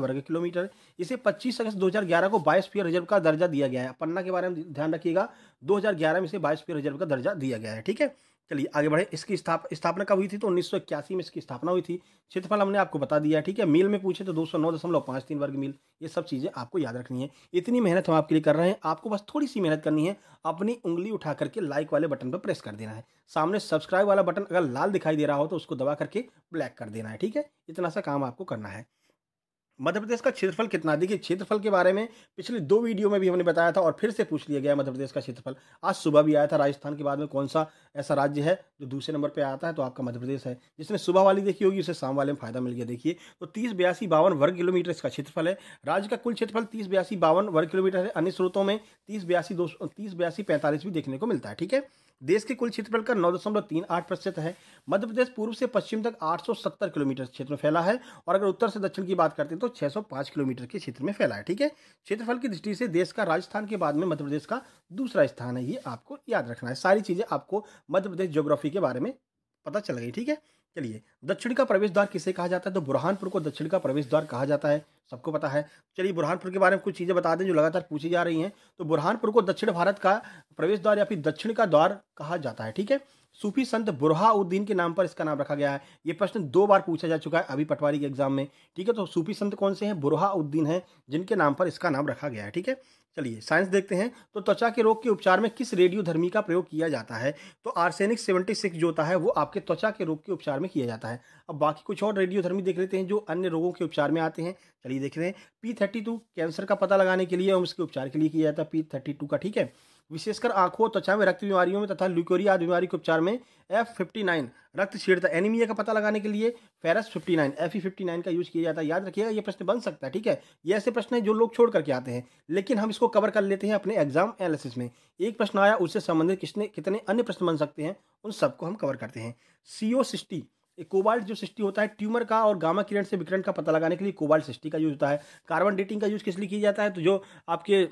वर्ग किलोमीटर इसे 25 अगस्त 2011 को बायोस्फीयर रिजर्व का दर्जा दिया गया है पन्ना के बारे में ध्यान रखिएगा 2011 में इसे बायोस्फीयर रिजर्व का दर्जा दिया गया है ठीक है चलिए आगे बढ़े इसकी स्थाप स्थापना कब हुई थी तो उन्नीस में इसकी स्थापना हुई थी क्षेत्रफल हमने आपको बता दिया ठीक है मील में पूछे तो दो सौ नौ दशमलव तीन वर्ग मील ये सब चीज़ें आपको याद रखनी है इतनी मेहनत हम आपके लिए कर रहे हैं आपको बस थोड़ी सी मेहनत करनी है अपनी उंगली उठा करके लाइक वाले बटन पर प्रेस कर देना है सामने सब्सक्राइब वाला बटन अगर लाल दिखाई दे रहा हो तो उसको दबा करके ब्लैक कर देना है ठीक है इतना सा काम आपको करना है मध्य प्रदेश का क्षेत्रफल कितना देखिए क्षेत्रफल के बारे में पिछले दो वीडियो में भी हमने बताया था और फिर से पूछ लिया गया मध्य प्रदेश का क्षेत्रफल आज सुबह भी आया था राजस्थान के बाद में कौन सा ऐसा राज्य है जो दूसरे नंबर पर आता है तो आपका मध्य प्रदेश है जिसने सुबह वाली देखी होगी उसे शाम वाले में फायदा मिल गया देखिए तो तीस बयासी बावन वर्ग किलोमीटर इसका क्षेत्रफल है राज्य का कुल क्षेत्रफल तीस बयासी बावन वर्ग किलोमीटर है अन्य स्रोतों में तीस बयासी दो तीस बयासी पैंतालीस भी देखने को मिलता है ठीक है देश के कुल क्षेत्रफल का नौ दशमलव तीन आठ प्रतिशत है मध्य प्रदेश पूर्व से पश्चिम तक 870 किलोमीटर क्षेत्र में फैला है और अगर उत्तर से दक्षिण की बात करते हैं तो 605 किलोमीटर के क्षेत्र में फैला है ठीक है क्षेत्रफल की दृष्टि से देश का राजस्थान के बाद में मध्य प्रदेश का दूसरा स्थान है ये आपको याद रखना है सारी चीज़ें आपको मध्य प्रदेश ज्योग्राफी के बारे में पता चल गई ठीक है चलिए दक्षिण का प्रवेश द्वार किसे कहा जाता है तो बुरहानपुर को दक्षिण का प्रवेश द्वार कहा जाता है सबको पता है चलिए बुरहानपुर के बारे में कुछ चीज़ें बता दें जो लगातार पूछी जा रही हैं तो बुरहानपुर को दक्षिण भारत का प्रवेश द्वार या फिर दक्षिण का द्वार कहा जाता है ठीक है सूफी संत बुरहाउद्दीन के नाम पर इसका नाम रखा गया है ये प्रश्न दो बार पूछा जा चुका है अभी पटवारी के एग्जाम में ठीक है तो सूफी संत कौन से हैं बुरहाउद्दीन है जिनके नाम पर इसका नाम रखा गया है ठीक है चलिए साइंस देखते हैं तो त्वचा के रोग के उपचार में किस रेडियोधर्मी का प्रयोग किया जाता है तो आर्सेनिक सेवेंटी सिक्स जो होता है वो आपके त्वचा के रोग के उपचार में किया जाता है अब बाकी कुछ और रेडियोधर्मी देख लेते हैं जो अन्य रोगों के उपचार में आते हैं चलिए देख रहे हैं पी थर्टी टू कैंसर का पता लगाने के लिए और उसके उपचार के लिए किया जाता है पी थर्टी टू का ठीक है विशेषकर आंखों त्वचा में रक्त बीमारियों में तथा ल्यूकोरिया आदि बीमारी के उपचार में एफ फिफ्टी नाइन रक्त छीड़ता एनीमिया का पता लगाने के लिए ferrous fifty nine F E fifty nine का यूज किया जाता है याद रखिएगा ये प्रश्न बन सकता है ठीक है ये ऐसे प्रश्न हैं जो लोग छोड़ करके आते हैं लेकिन हम इसको कवर कर लेते हैं अपने एग्जाम एनालिसिस में एक प्रश्न आया उससे संबंधित किसने कितने अन्य प्रश्न बन सकते हैं उन सबको हम कवर करते हैं सी ओ सिक्सटी कोबाल्ट जो सिस्टी होता है ट्यूमर का और गामा किरण से विकरण का पता लगाने के लिए कोबाल्ट सिस्टी का यूज होता है कार्बन डेटिंग का यूज किस लिए किया जाता है तो जो आपके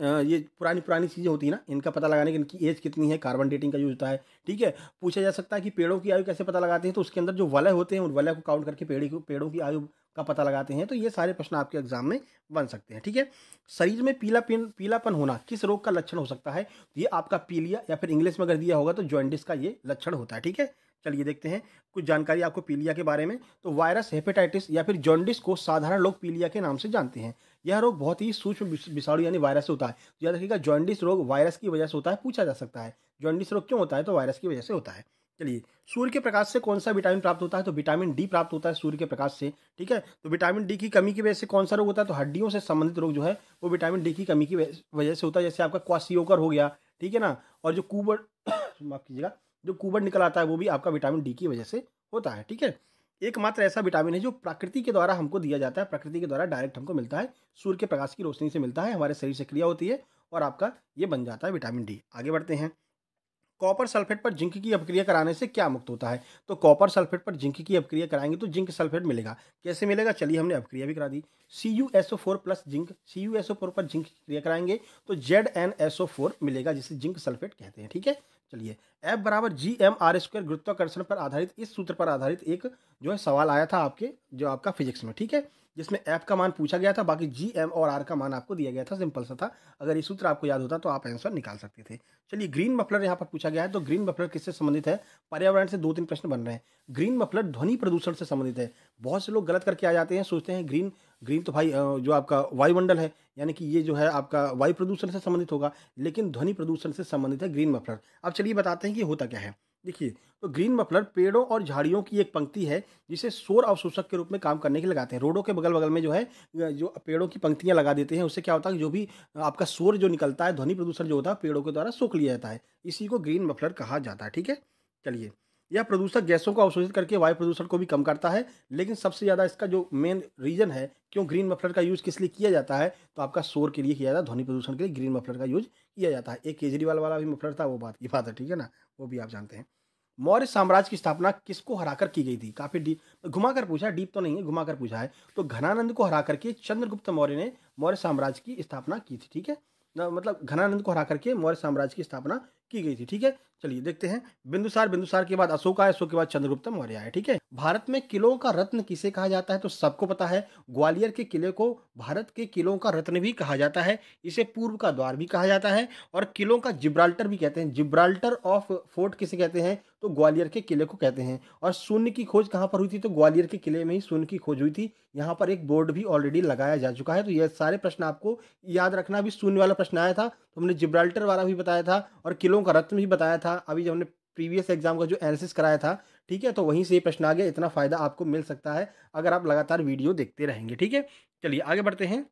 ये पुरानी पुरानी चीज़ें होती हैं ना इनका पता लगाने की इनकी एज कितनी है कार्बन डेटिंग का यूज होता है ठीक है पूछा जा सकता है कि पेड़ों की आयु कैसे पता लगाते हैं तो उसके अंदर जो वलय होते हैं उन वलय को काउंट करके पेड़ पेड़ों की आयु का पता लगाते हैं तो ये सारे प्रश्न आपके एग्जाम में बन सकते हैं ठीक है शरीर में पीला पिन पीलापन होना किस रोग का लक्षण हो सकता है तो ये आपका पीलिया या फिर इंग्लिश में अगर दिया होगा तो जॉइंटिस का ये लक्षण होता है ठीक है चलिए देखते हैं कुछ जानकारी आपको पीलिया के बारे में तो वायरस हेपेटाइटिस या फिर जॉन्डिस को साधारण लोग पीलिया के नाम से जानते हैं यह रोग बहुत ही सूक्ष्म विषाणु यानी वायरस से होता है याद रखिएगा जॉन्डिस रोग वायरस की वजह से होता है पूछा जा सकता है जॉन्डिस रोग क्यों होता है तो वायरस की वजह से होता है चलिए सूर्य के प्रकाश से कौन सा विटामिन प्राप्त होता है तो विटामिन डी प्राप्त होता है सूर्य के प्रकाश से ठीक है तो विटामिन डी की कमी की वजह से कौन सा रोग होता है तो हड्डियों से संबंधित रोग जो है वो विटामिन डी की कमी की वजह से होता है जैसे आपका क्वासियोकर हो गया ठीक है ना और जो कूबड़ माफ कीजिएगा जो कूबड़ निकल आता है वो भी आपका विटामिन डी की वजह से होता है ठीक है एकमात्र ऐसा विटामिन है जो प्रकृति के द्वारा हमको दिया जाता है प्रकृति के द्वारा डायरेक्ट हमको मिलता है सूर्य के प्रकाश की रोशनी से मिलता है हमारे शरीर से क्रिया होती है और आपका ये बन जाता है विटामिन डी आगे बढ़ते हैं कॉपर सल्फेट पर जिंक की अपक्रिया कराने से क्या मुक्त होता है तो कॉपर सल्फेट पर जिंक की अपक्रिया कराएंगे तो जिंक सल्फेट मिलेगा कैसे मिलेगा चलिए हमने अपक्रिया भी करा दी C U S O four plus zinc C U S O four पर जिंक की क्रिया कराएंगे तो Z N S O four मिलेगा जिसे जिंक सल्फेट कहते हैं ठीक है चलिए एफ बराबर जी एम आर स्क्वायर गुरुत्वाकर्षण पर आधारित इस सूत्र पर आधारित एक जो है सवाल आया था आपके जो आपका फिजिक्स में ठीक है जिसमें एफ का मान पूछा गया था बाकी जी एम और आर का मान आपको दिया गया था सिंपल सा था अगर ये सूत्र आपको याद होता तो आप आंसर निकाल सकते थे चलिए ग्रीन मफलर यहाँ पर पूछा गया है तो ग्रीन मफलर किससे संबंधित है पर्यावरण से दो तीन प्रश्न बन रहे हैं ग्रीन मफलर ध्वनि प्रदूषण से संबंधित है बहुत से लोग गलत करके आ जाते हैं सोचते हैं ग्रीन ग्रीन तो भाई जो आपका वायुमंडल है यानी कि ये जो है आपका वायु प्रदूषण से संबंधित होगा लेकिन ध्वनि प्रदूषण से संबंधित है ग्रीन मफलर अब चलिए बताते हैं कि होता क्या है देखिए तो ग्रीन मफलर पेड़ों और झाड़ियों की एक पंक्ति है जिसे शोर अवशोषक के रूप में काम करने के लगाते हैं रोडों के बगल बगल में जो है जो पेड़ों की पंक्तियाँ लगा देते हैं उससे क्या होता है जो भी आपका शोर जो निकलता है ध्वनि प्रदूषण जो होता है पेड़ों के द्वारा सोख लिया जाता है इसी को ग्रीन मफलर कहा जाता है ठीक है चलिए यह प्रदूषक गैसों को अवशोषित करके वायु प्रदूषण को भी कम करता है लेकिन सबसे ज़्यादा इसका जो मेन रीज़न है क्यों ग्रीन मफलर का यूज़ किस लिए किया जाता है तो आपका शोर के लिए किया जाता है ध्वनि प्रदूषण के लिए ग्रीन मफलर का यूज़ किया जाता है एक केजरीवाल वाला भी मफलर था वो बात की बात है ठीक है ना वो भी आप जानते हैं मौर्य साम्राज्य की स्थापना किसको हराकर की गई थी काफ़ी डीप घुमाकर पूछा डीप तो नहीं है घुमाकर पूछा है तो घनानंद को हरा करके चंद्रगुप्त मौर्य ने मौर्य साम्राज्य की स्थापना की थी ठीक है मतलब घनानंद को हरा करके मौर्य साम्राज्य की स्थापना की गई थी ठीक है चलिए देखते हैं बिंदुसार बिंदुसार के बाद अशोक अशोका अशोक के बाद चंद्रगुप्त मौर्य है ठीक है भारत में किलों का रत्न किसे कहा जाता है तो सबको पता है ग्वालियर के किले को भारत के किलों का रत्न भी कहा जाता है इसे पूर्व का द्वार भी कहा जाता है और किलों का जिब्राल्टर भी कहते हैं जिब्राल्टर ऑफ फोर्ट किसे कहते हैं तो ग्वालियर के किले को कहते हैं और शून्य की खोज कहाँ पर हुई थी तो ग्वालियर के किले में ही शून्य की खोज हुई थी यहाँ पर एक बोर्ड भी ऑलरेडी लगाया जा चुका है तो यह सारे प्रश्न आपको याद रखना भी शून्य वाला प्रश्न आया था तो हमने जिब्राल्टर वाला भी बताया था और किलों का रत्न भी बताया था अभी जो हमने प्रीवियस एग्जाम का जो एनालिसिस कराया था ठीक है तो वहीं से ये प्रश्न आ गया इतना फ़ायदा आपको मिल सकता है अगर आप लगातार वीडियो देखते रहेंगे ठीक है चलिए आगे बढ़ते हैं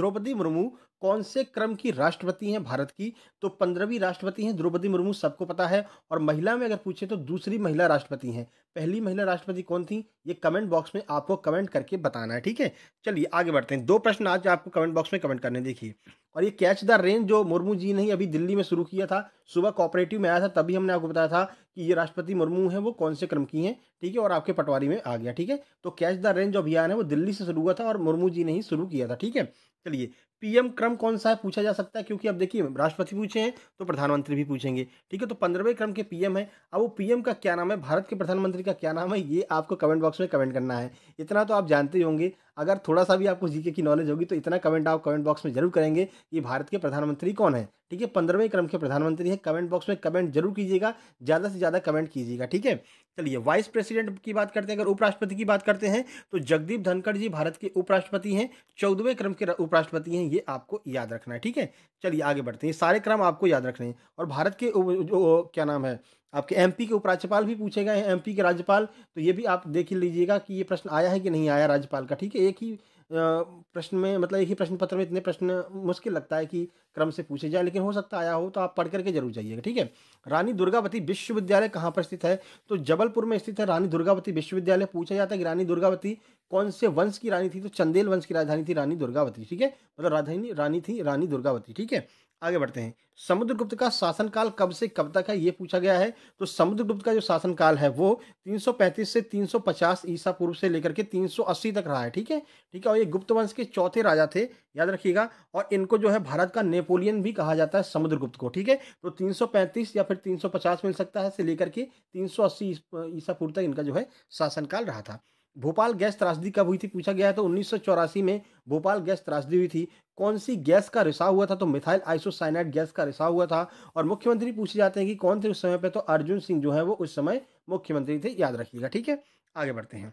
द्रौपदी मुर्मू कौन से क्रम की राष्ट्रपति हैं भारत की तो पंद्रहवीं राष्ट्रपति हैं द्रौपदी मुर्मू सबको पता है और महिला में अगर पूछे तो दूसरी महिला राष्ट्रपति हैं पहली महिला राष्ट्रपति कौन थी ये कमेंट बॉक्स में आपको कमेंट करके बताना है ठीक है चलिए आगे बढ़ते हैं दो प्रश्न आज आपको कमेंट बॉक्स में कमेंट करने देखिए और ये कैच द रेन जो मुर्मू जी ने अभी दिल्ली में शुरू किया था सुबह कॉपरेटिव में आया था तभी हमने आपको बताया था कि ये राष्ट्रपति मुर्मू हैं वो कौन से क्रम की हैं ठीक है और आपके पटवारी में आ गया ठीक है तो कैच द रेन जो अभियान है वो दिल्ली से शुरू हुआ था और मुर्मू जी ने ही शुरू किया था ठीक है चलिए पीएम क्रम कौन सा है पूछा जा सकता है क्योंकि अब देखिए राष्ट्रपति पूछे हैं तो प्रधानमंत्री भी पूछेंगे ठीक है तो पंद्रहवें क्रम के पीएम है अब वो पीएम का क्या नाम है भारत के प्रधानमंत्री का क्या नाम है ये आपको कमेंट बॉक्स में कमेंट करना है इतना तो आप जानते ही होंगे अगर थोड़ा सा भी आपको जीके की नॉलेज होगी तो इतना कमेंट आप कमेंट बॉक्स में जरूर करेंगे कि भारत के प्रधानमंत्री कौन है ठीक है पंद्रहवें क्रम के प्रधानमंत्री है कमेंट बॉक्स में कमेंट जरूर कीजिएगा ज़्यादा से ज़्यादा कमेंट कीजिएगा ठीक है चलिए वाइस प्रेसिडेंट की बात करते हैं अगर उपराष्ट्रपति की बात करते हैं तो जगदीप धनखड़ जी भारत के उपराष्ट्रपति हैं चौदहवें क्रम के उपराष्ट्रपति हैं ये आपको याद रखना है ठीक है चलिए आगे बढ़ते हैं सारे क्रम आपको याद रखने हैं और भारत के जो क्या नाम है आपके एमपी के उपराज्यपाल भी पूछे गए हैं एमपी के राज्यपाल तो ये भी आप देख लीजिएगा कि ये प्रश्न आया है कि नहीं आया राज्यपाल का ठीक है एक ही प्रश्न में मतलब एक ही प्रश्न पत्र में इतने प्रश्न मुश्किल लगता है कि क्रम से पूछे जाए लेकिन हो सकता आया हो तो आप पढ़ करके जरूर जाइएगा ठीक है रानी दुर्गावती विश्वविद्यालय कहाँ पर स्थित है तो जबलपुर में स्थित है रानी दुर्गावती विश्वविद्यालय पूछा जाता है कि रानी दुर्गावती कौन से वंश की रानी थी तो चंदेल वंश की राजधानी थी रानी दुर्गावती ठीक है मतलब राजधानी रानी थी रानी दुर्गावती ठीक है आगे बढ़ते हैं समुद्रगुप्त का शासनकाल कब से कब तक है ये पूछा गया है तो समुद्रगुप्त का जो शासनकाल है वो 335 से 350 ईसा पूर्व से लेकर के 380 तक रहा है ठीक है ठीक है और ये गुप्त वंश के चौथे राजा थे याद रखिएगा और इनको जो है भारत का नेपोलियन भी कहा जाता है समुद्रगुप्त को ठीक है तो 335 या फिर 350 मिल सकता है से लेकर के 380 ईसा पूर्व तक इनका जो है शासनकाल रहा था भोपाल गैस त्रासदी कब हुई थी पूछा गया है तो उन्नीस में भोपाल गैस त्रासदी हुई थी कौन सी गैस का रिसाव हुआ था तो मिथाइल आइसोसाइनाइड गैस का रिसाव हुआ था और मुख्यमंत्री पूछे जाते हैं कि कौन थे उस समय पे तो अर्जुन सिंह जो है वो उस समय मुख्यमंत्री थे याद रखिएगा ठीक है आगे बढ़ते हैं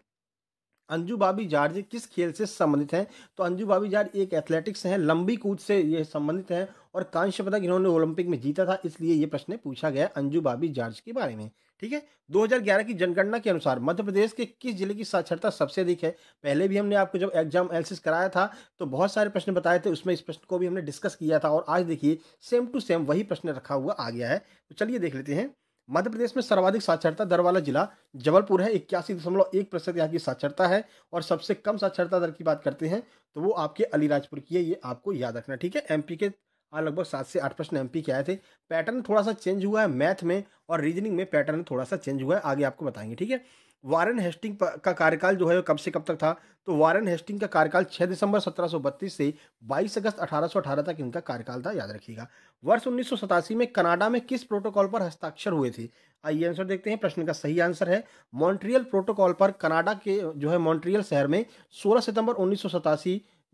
अंजू बाबी जार्ज किस खेल से संबंधित हैं तो अंजू बाबी जार्ज एक एथलेटिक्स हैं लंबी कूद से ये संबंधित हैं और कांस्य पदक इन्होंने ओलंपिक में जीता था इसलिए ये प्रश्न पूछा गया अंजू बाबी जार्ज के बारे में ठीक है 2011 की जनगणना के अनुसार मध्य प्रदेश के किस जिले की साक्षरता सबसे अधिक है पहले भी हमने आपको जब एग्जाम एनालिसिस कराया था तो बहुत सारे प्रश्न बताए थे उसमें इस प्रश्न को भी हमने डिस्कस किया था और आज देखिए सेम टू सेम वही प्रश्न रखा हुआ आ गया है तो चलिए देख लेते हैं मध्य प्रदेश में सर्वाधिक साक्षरता दर वाला जिला जबलपुर है इक्यासी दशमलव एक प्रतिशत यहाँ की साक्षरता है और सबसे कम साक्षरता दर की बात करते हैं तो वो आपके अलीराजपुर की है ये आपको याद रखना ठीक है एमपी के आज हाँ, लगभग सात से आठ प्रश्न एम के आए थे पैटर्न थोड़ा सा चेंज हुआ है मैथ में और रीजनिंग में पैटर्न थोड़ा सा चेंज हुआ है आगे आपको बताएंगे ठीक है वारन हेस्टिंग का कार्यकाल जो है कब से कब तक था तो वारन हेस्टिंग का कार्यकाल 6 दिसंबर 1732 से 22 अगस्त 1818 तक इनका कार्यकाल था याद रखिएगा वर्ष उन्नीस में कनाडा में किस प्रोटोकॉल पर हस्ताक्षर हुए थे आइए आंसर देखते हैं प्रश्न का सही आंसर है मॉन्ट्रियल प्रोटोकॉल पर कनाडा के जो है मॉन्ट्रियल शहर में सोलह सितंबर उन्नीस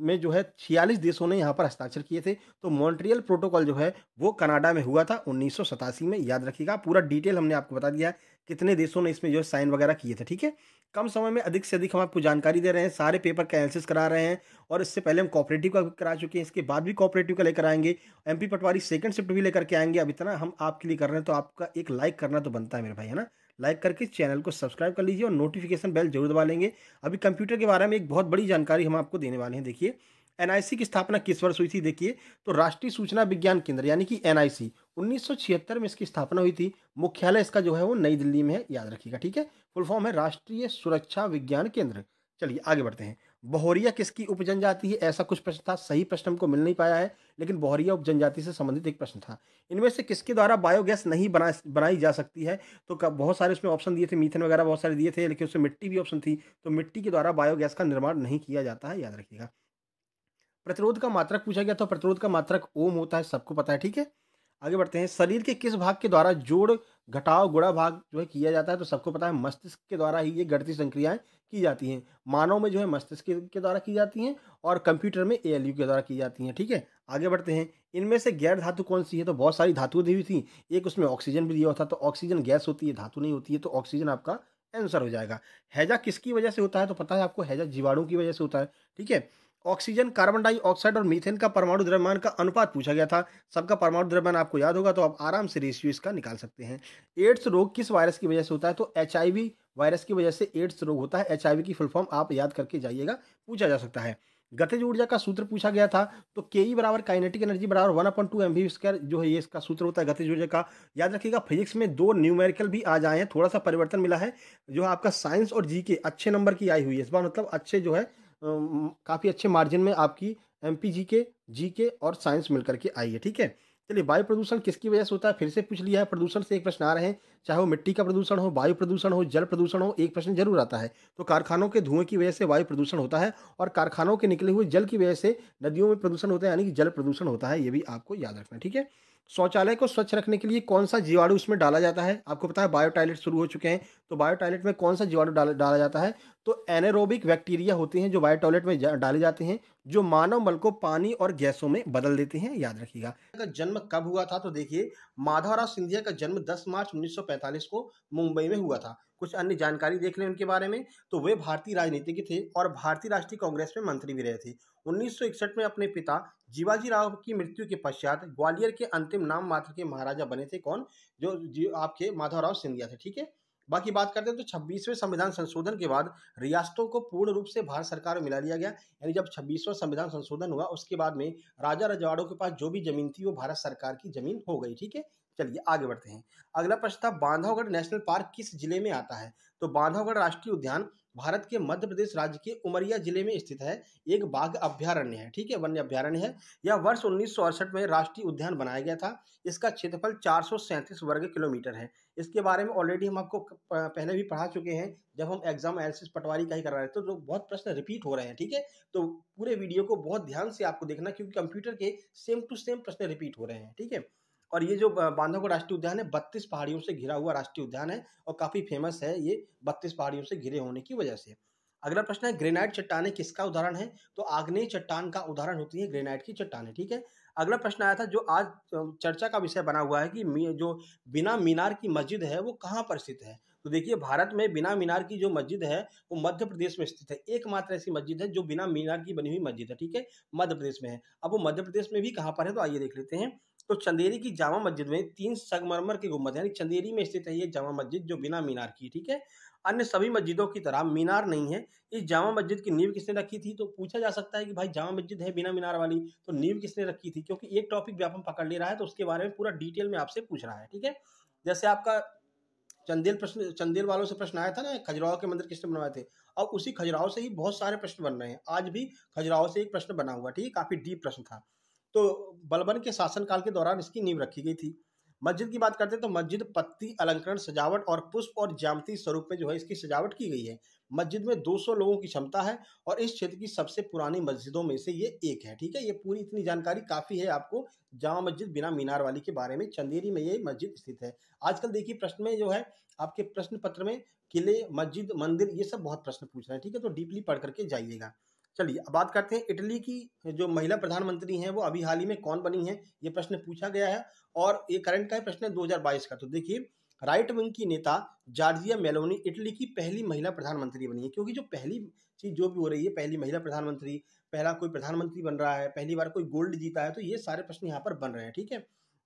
में जो है छियालीस देशों ने यहाँ पर हस्ताक्षर किए थे तो मॉन्ट्रियल प्रोटोकॉल जो है वो कनाडा में हुआ था उन्नीस में याद रखिएगा पूरा डिटेल हमने आपको बता दिया कितने देशों ने इसमें जो है साइन वगैरह किए थे ठीक है कम समय में अधिक से अधिक हम आपको जानकारी दे रहे हैं सारे पेपर का एनालिसिस करा रहे हैं और इससे पहले हम कॉपरेटिव का करा चुके हैं इसके बाद भी कॉपरेटिव का लेकर आएंगे एमपी पटवारी सेकंड शिफ्ट भी लेकर के आएंगे अब इतना हम आपके लिए कर रहे हैं तो आपका एक लाइक करना तो बनता है मेरे भाई है ना लाइक करके चैनल को सब्सक्राइब कर लीजिए और नोटिफिकेशन बेल जरूर दबा लेंगे अभी कंप्यूटर के बारे में एक बहुत बड़ी जानकारी हम आपको देने वाले हैं देखिए एनआईसी की स्थापना किस वर्ष हुई थी देखिए तो राष्ट्रीय सूचना विज्ञान केंद्र यानी कि एनआईसी 1976 में इसकी स्थापना हुई थी मुख्यालय इसका जो है वो नई दिल्ली में है याद रखिएगा ठीक है फुल फॉर्म है राष्ट्रीय सुरक्षा विज्ञान केंद्र चलिए आगे बढ़ते हैं बहोरिया किसकी उपजनजाति है ऐसा कुछ प्रश्न था सही प्रश्न हमको मिल नहीं पाया है लेकिन बहोरिया उपजनजाति से संबंधित एक प्रश्न था इनमें से किसके द्वारा बायोगैस नहीं बना बनाई जा सकती है तो बहुत सारे उसमें ऑप्शन दिए थे मीथेन वगैरह बहुत सारे दिए थे लेकिन उसमें मिट्टी भी ऑप्शन थी तो मिट्टी के द्वारा बायोगैस का निर्माण नहीं किया जाता है याद रखिएगा प्रतिरोध का मात्रक पूछा गया तो प्रतिरोध का मात्रक ओम होता है सबको पता है ठीक है आगे बढ़ते हैं शरीर के किस भाग के द्वारा जोड़ घटाव गुड़ा भाग जो है किया जाता है तो सबको पता है मस्तिष्क के द्वारा ही ये गढ़ती संक्रियाएं की जाती हैं मानव में जो है मस्तिष्क के द्वारा की जाती हैं और कंप्यूटर में ए के द्वारा की जाती हैं ठीक है आगे बढ़ते हैं इनमें से गैर धातु कौन सी है तो बहुत सारी धातुएं दी हुई थी एक उसमें ऑक्सीजन भी दिया होता तो ऑक्सीजन गैस होती है धातु नहीं होती है तो ऑक्सीजन आपका आंसर हो जाएगा हैजा किसकी वजह से होता है तो पता है आपको हैजा जीवाणु की वजह से होता है ठीक है ऑक्सीजन कार्बन डाइऑक्साइड और मीथेन का परमाणु द्रव्यमान का अनुपात पूछा गया था सबका परमाणु द्रव्यमान आपको याद होगा तो आप आराम से रेशियो इसका निकाल सकते हैं एड्स रोग किस वायरस की वजह से होता है तो एच वायरस की वजह से एड्स रोग होता है एच की फुल फॉर्म आप याद करके जाइएगा पूछा जा सकता है गतिज ऊर्जा का सूत्र पूछा गया था तो के ई बराबर काइनेटिक एनर्जी बराबर one upon two M B square जो है ये इसका सूत्र होता है गतिज ऊर्जा का याद रखिएगा फिजिक्स में दो न्यूमेरिकल भी आ जाए हैं थोड़ा सा परिवर्तन मिला है जो आपका साइंस और जी के अच्छे नंबर की आई हुई है इस बार मतलब अच्छे जो है काफ़ी अच्छे मार्जिन में आपकी एम पी जी के जी के और साइंस मिलकर के आई है ठीक है चलिए वायु प्रदूषण किसकी वजह से होता है फिर से पूछ लिया है प्रदूषण से एक प्रश्न आ रहे हैं चाहे वो मिट्टी का प्रदूषण हो वायु प्रदूषण हो जल प्रदूषण हो एक प्रश्न जरूर आता है तो कारखानों के धुएं की वजह से वायु प्रदूषण होता है और कारखानों के निकले हुए जल की वजह से नदियों में प्रदूषण होता है यानी कि जल प्रदूषण होता है ये भी आपको याद रखना ठीक है शौचालय को स्वच्छ रखने के लिए कौन सा जीवाणु उसमें डाला जाता है आपको पता है बायोटॉयलेट शुरू हो चुके हैं तो बायोटॉयलेट में कौन सा जीवाणु डाला डाला जाता है तो एनेरोबिक बैक्टीरिया होते हैं जो बायोटॉयलेट में जा, डाले जाते हैं जो मानव मल को पानी और गैसों में बदल देते हैं याद रखिएगा जन्म कब हुआ था तो देखिए माधवराव सिंधिया का जन्म दस मार्च उन्नीस को मुंबई में हुआ था कुछ अन्य जानकारी देख लें उनके बारे में तो वे भारतीय के थे और भारतीय राष्ट्रीय कांग्रेस में मंत्री भी रहे थे 1961 में अपने पिता जीवाजी राव की मृत्यु के पश्चात ग्वालियर के अंतिम नाम मात्र के महाराजा बने थे कौन जो, जो आपके माधवराव सिंधिया थे ठीक है बाकी बात करते हैं तो 26वें संविधान संशोधन के बाद रियासतों को पूर्ण रूप से भारत सरकार में मिला लिया गया यानी जब 26वां संविधान संशोधन हुआ उसके बाद में राजा रजवाड़ों के पास जो भी जमीन थी वो भारत सरकार की जमीन हो गई ठीक है चलिए आगे बढ़ते हैं अगला प्रश्न था बांधवगढ़ नेशनल पार्क किस जिले में आता है तो बांधवगढ़ राष्ट्रीय उद्यान भारत के मध्य प्रदेश राज्य के उमरिया जिले में स्थित है एक बाघ अभ्यारण्य है ठीक है वन्य अभ्यारण्य है यह वर्ष उन्नीस में राष्ट्रीय उद्यान बनाया गया था इसका क्षेत्रफल चार वर्ग किलोमीटर है इसके बारे में ऑलरेडी हम आपको पहले भी पढ़ा चुके हैं जब हम एग्जाम एनालिसिस पटवारी का ही कर रहे थे तो बहुत प्रश्न रिपीट हो रहे हैं ठीक है तो पूरे वीडियो को बहुत ध्यान से आपको देखना क्योंकि कंप्यूटर के सेम टू सेम प्रश्न रिपीट हो रहे हैं ठीक है और ये जो बांधवगढ़ राष्ट्रीय उद्यान है बत्तीस पहाड़ियों से घिरा हुआ राष्ट्रीय उद्यान है और काफ़ी फेमस है ये बत्तीस पहाड़ियों से घिरे होने की वजह से अगला प्रश्न है ग्रेनाइट चट्टाने किसका उदाहरण है तो आग्नेय चट्टान का उदाहरण होती है ग्रेनाइट की चट्टाने ठीक है अगला प्रश्न आया था जो आज चर्चा का विषय बना हुआ है कि जो बिना मीनार की मस्जिद है वो कहाँ पर स्थित है तो देखिए भारत में बिना मीनार की जो मस्जिद है वो मध्य प्रदेश में स्थित है एकमात्र ऐसी मस्जिद है जो बिना मीनार की बनी हुई मस्जिद है ठीक है मध्य प्रदेश में है अब वो मध्य प्रदेश में भी कहाँ पर है तो आइए देख लेते हैं तो चंदेरी की जामा मस्जिद में तीन संगमरमर के गुम्बद यानी चंदेरी में स्थित है ये जामा मस्जिद जो बिना मीनार की ठीक है अन्य सभी मस्जिदों की तरह मीनार नहीं है इस जामा मस्जिद की नींव किसने रखी थी तो पूछा जा सकता है कि भाई जामा मस्जिद है बिना मीनार वाली तो नींव किसने रखी थी क्योंकि एक टॉपिक भी पकड़ ले रहा है तो उसके बारे में पूरा डिटेल में आपसे पूछ रहा है ठीक है जैसे आपका चंदेल प्रश्न चंदेल वालों से प्रश्न आया था ना खजुराहो के मंदिर किसने बनवाए थे अब उसी खजुराहो से ही बहुत सारे प्रश्न बन रहे हैं आज भी खजुराहो से एक प्रश्न बना हुआ ठीक है काफी डीप प्रश्न था तो बलबन के शासनकाल के दौरान इसकी नींव रखी गई थी मस्जिद की बात करते हैं तो मस्जिद पत्ती अलंकरण सजावट और पुष्प और ज्यामती स्वरूप में जो है इसकी सजावट की गई है मस्जिद में 200 लोगों की क्षमता है और इस क्षेत्र की सबसे पुरानी मस्जिदों में से ये एक है ठीक है ये पूरी इतनी जानकारी काफ़ी है आपको जामा मस्जिद बिना मीनार वाली के बारे में चंदेरी में ये मस्जिद स्थित है आजकल देखिए प्रश्न में जो है आपके प्रश्न पत्र में किले मस्जिद मंदिर ये सब बहुत प्रश्न पूछ रहे हैं ठीक है तो डीपली पढ़ करके जाइएगा चलिए अब बात करते हैं इटली की जो महिला प्रधानमंत्री हैं वो अभी हाल ही में कौन बनी है ये प्रश्न पूछा गया है और ये करंट का है प्रश्न है बाईस का तो देखिए राइट विंग की नेता जार्जिया मेलोनी इटली की पहली महिला प्रधानमंत्री बनी है क्योंकि जो पहली चीज़ जो भी हो रही है पहली महिला प्रधानमंत्री पहला कोई प्रधानमंत्री बन रहा है पहली बार कोई गोल्ड जीता है तो ये सारे प्रश्न यहाँ पर बन रहे हैं ठीक है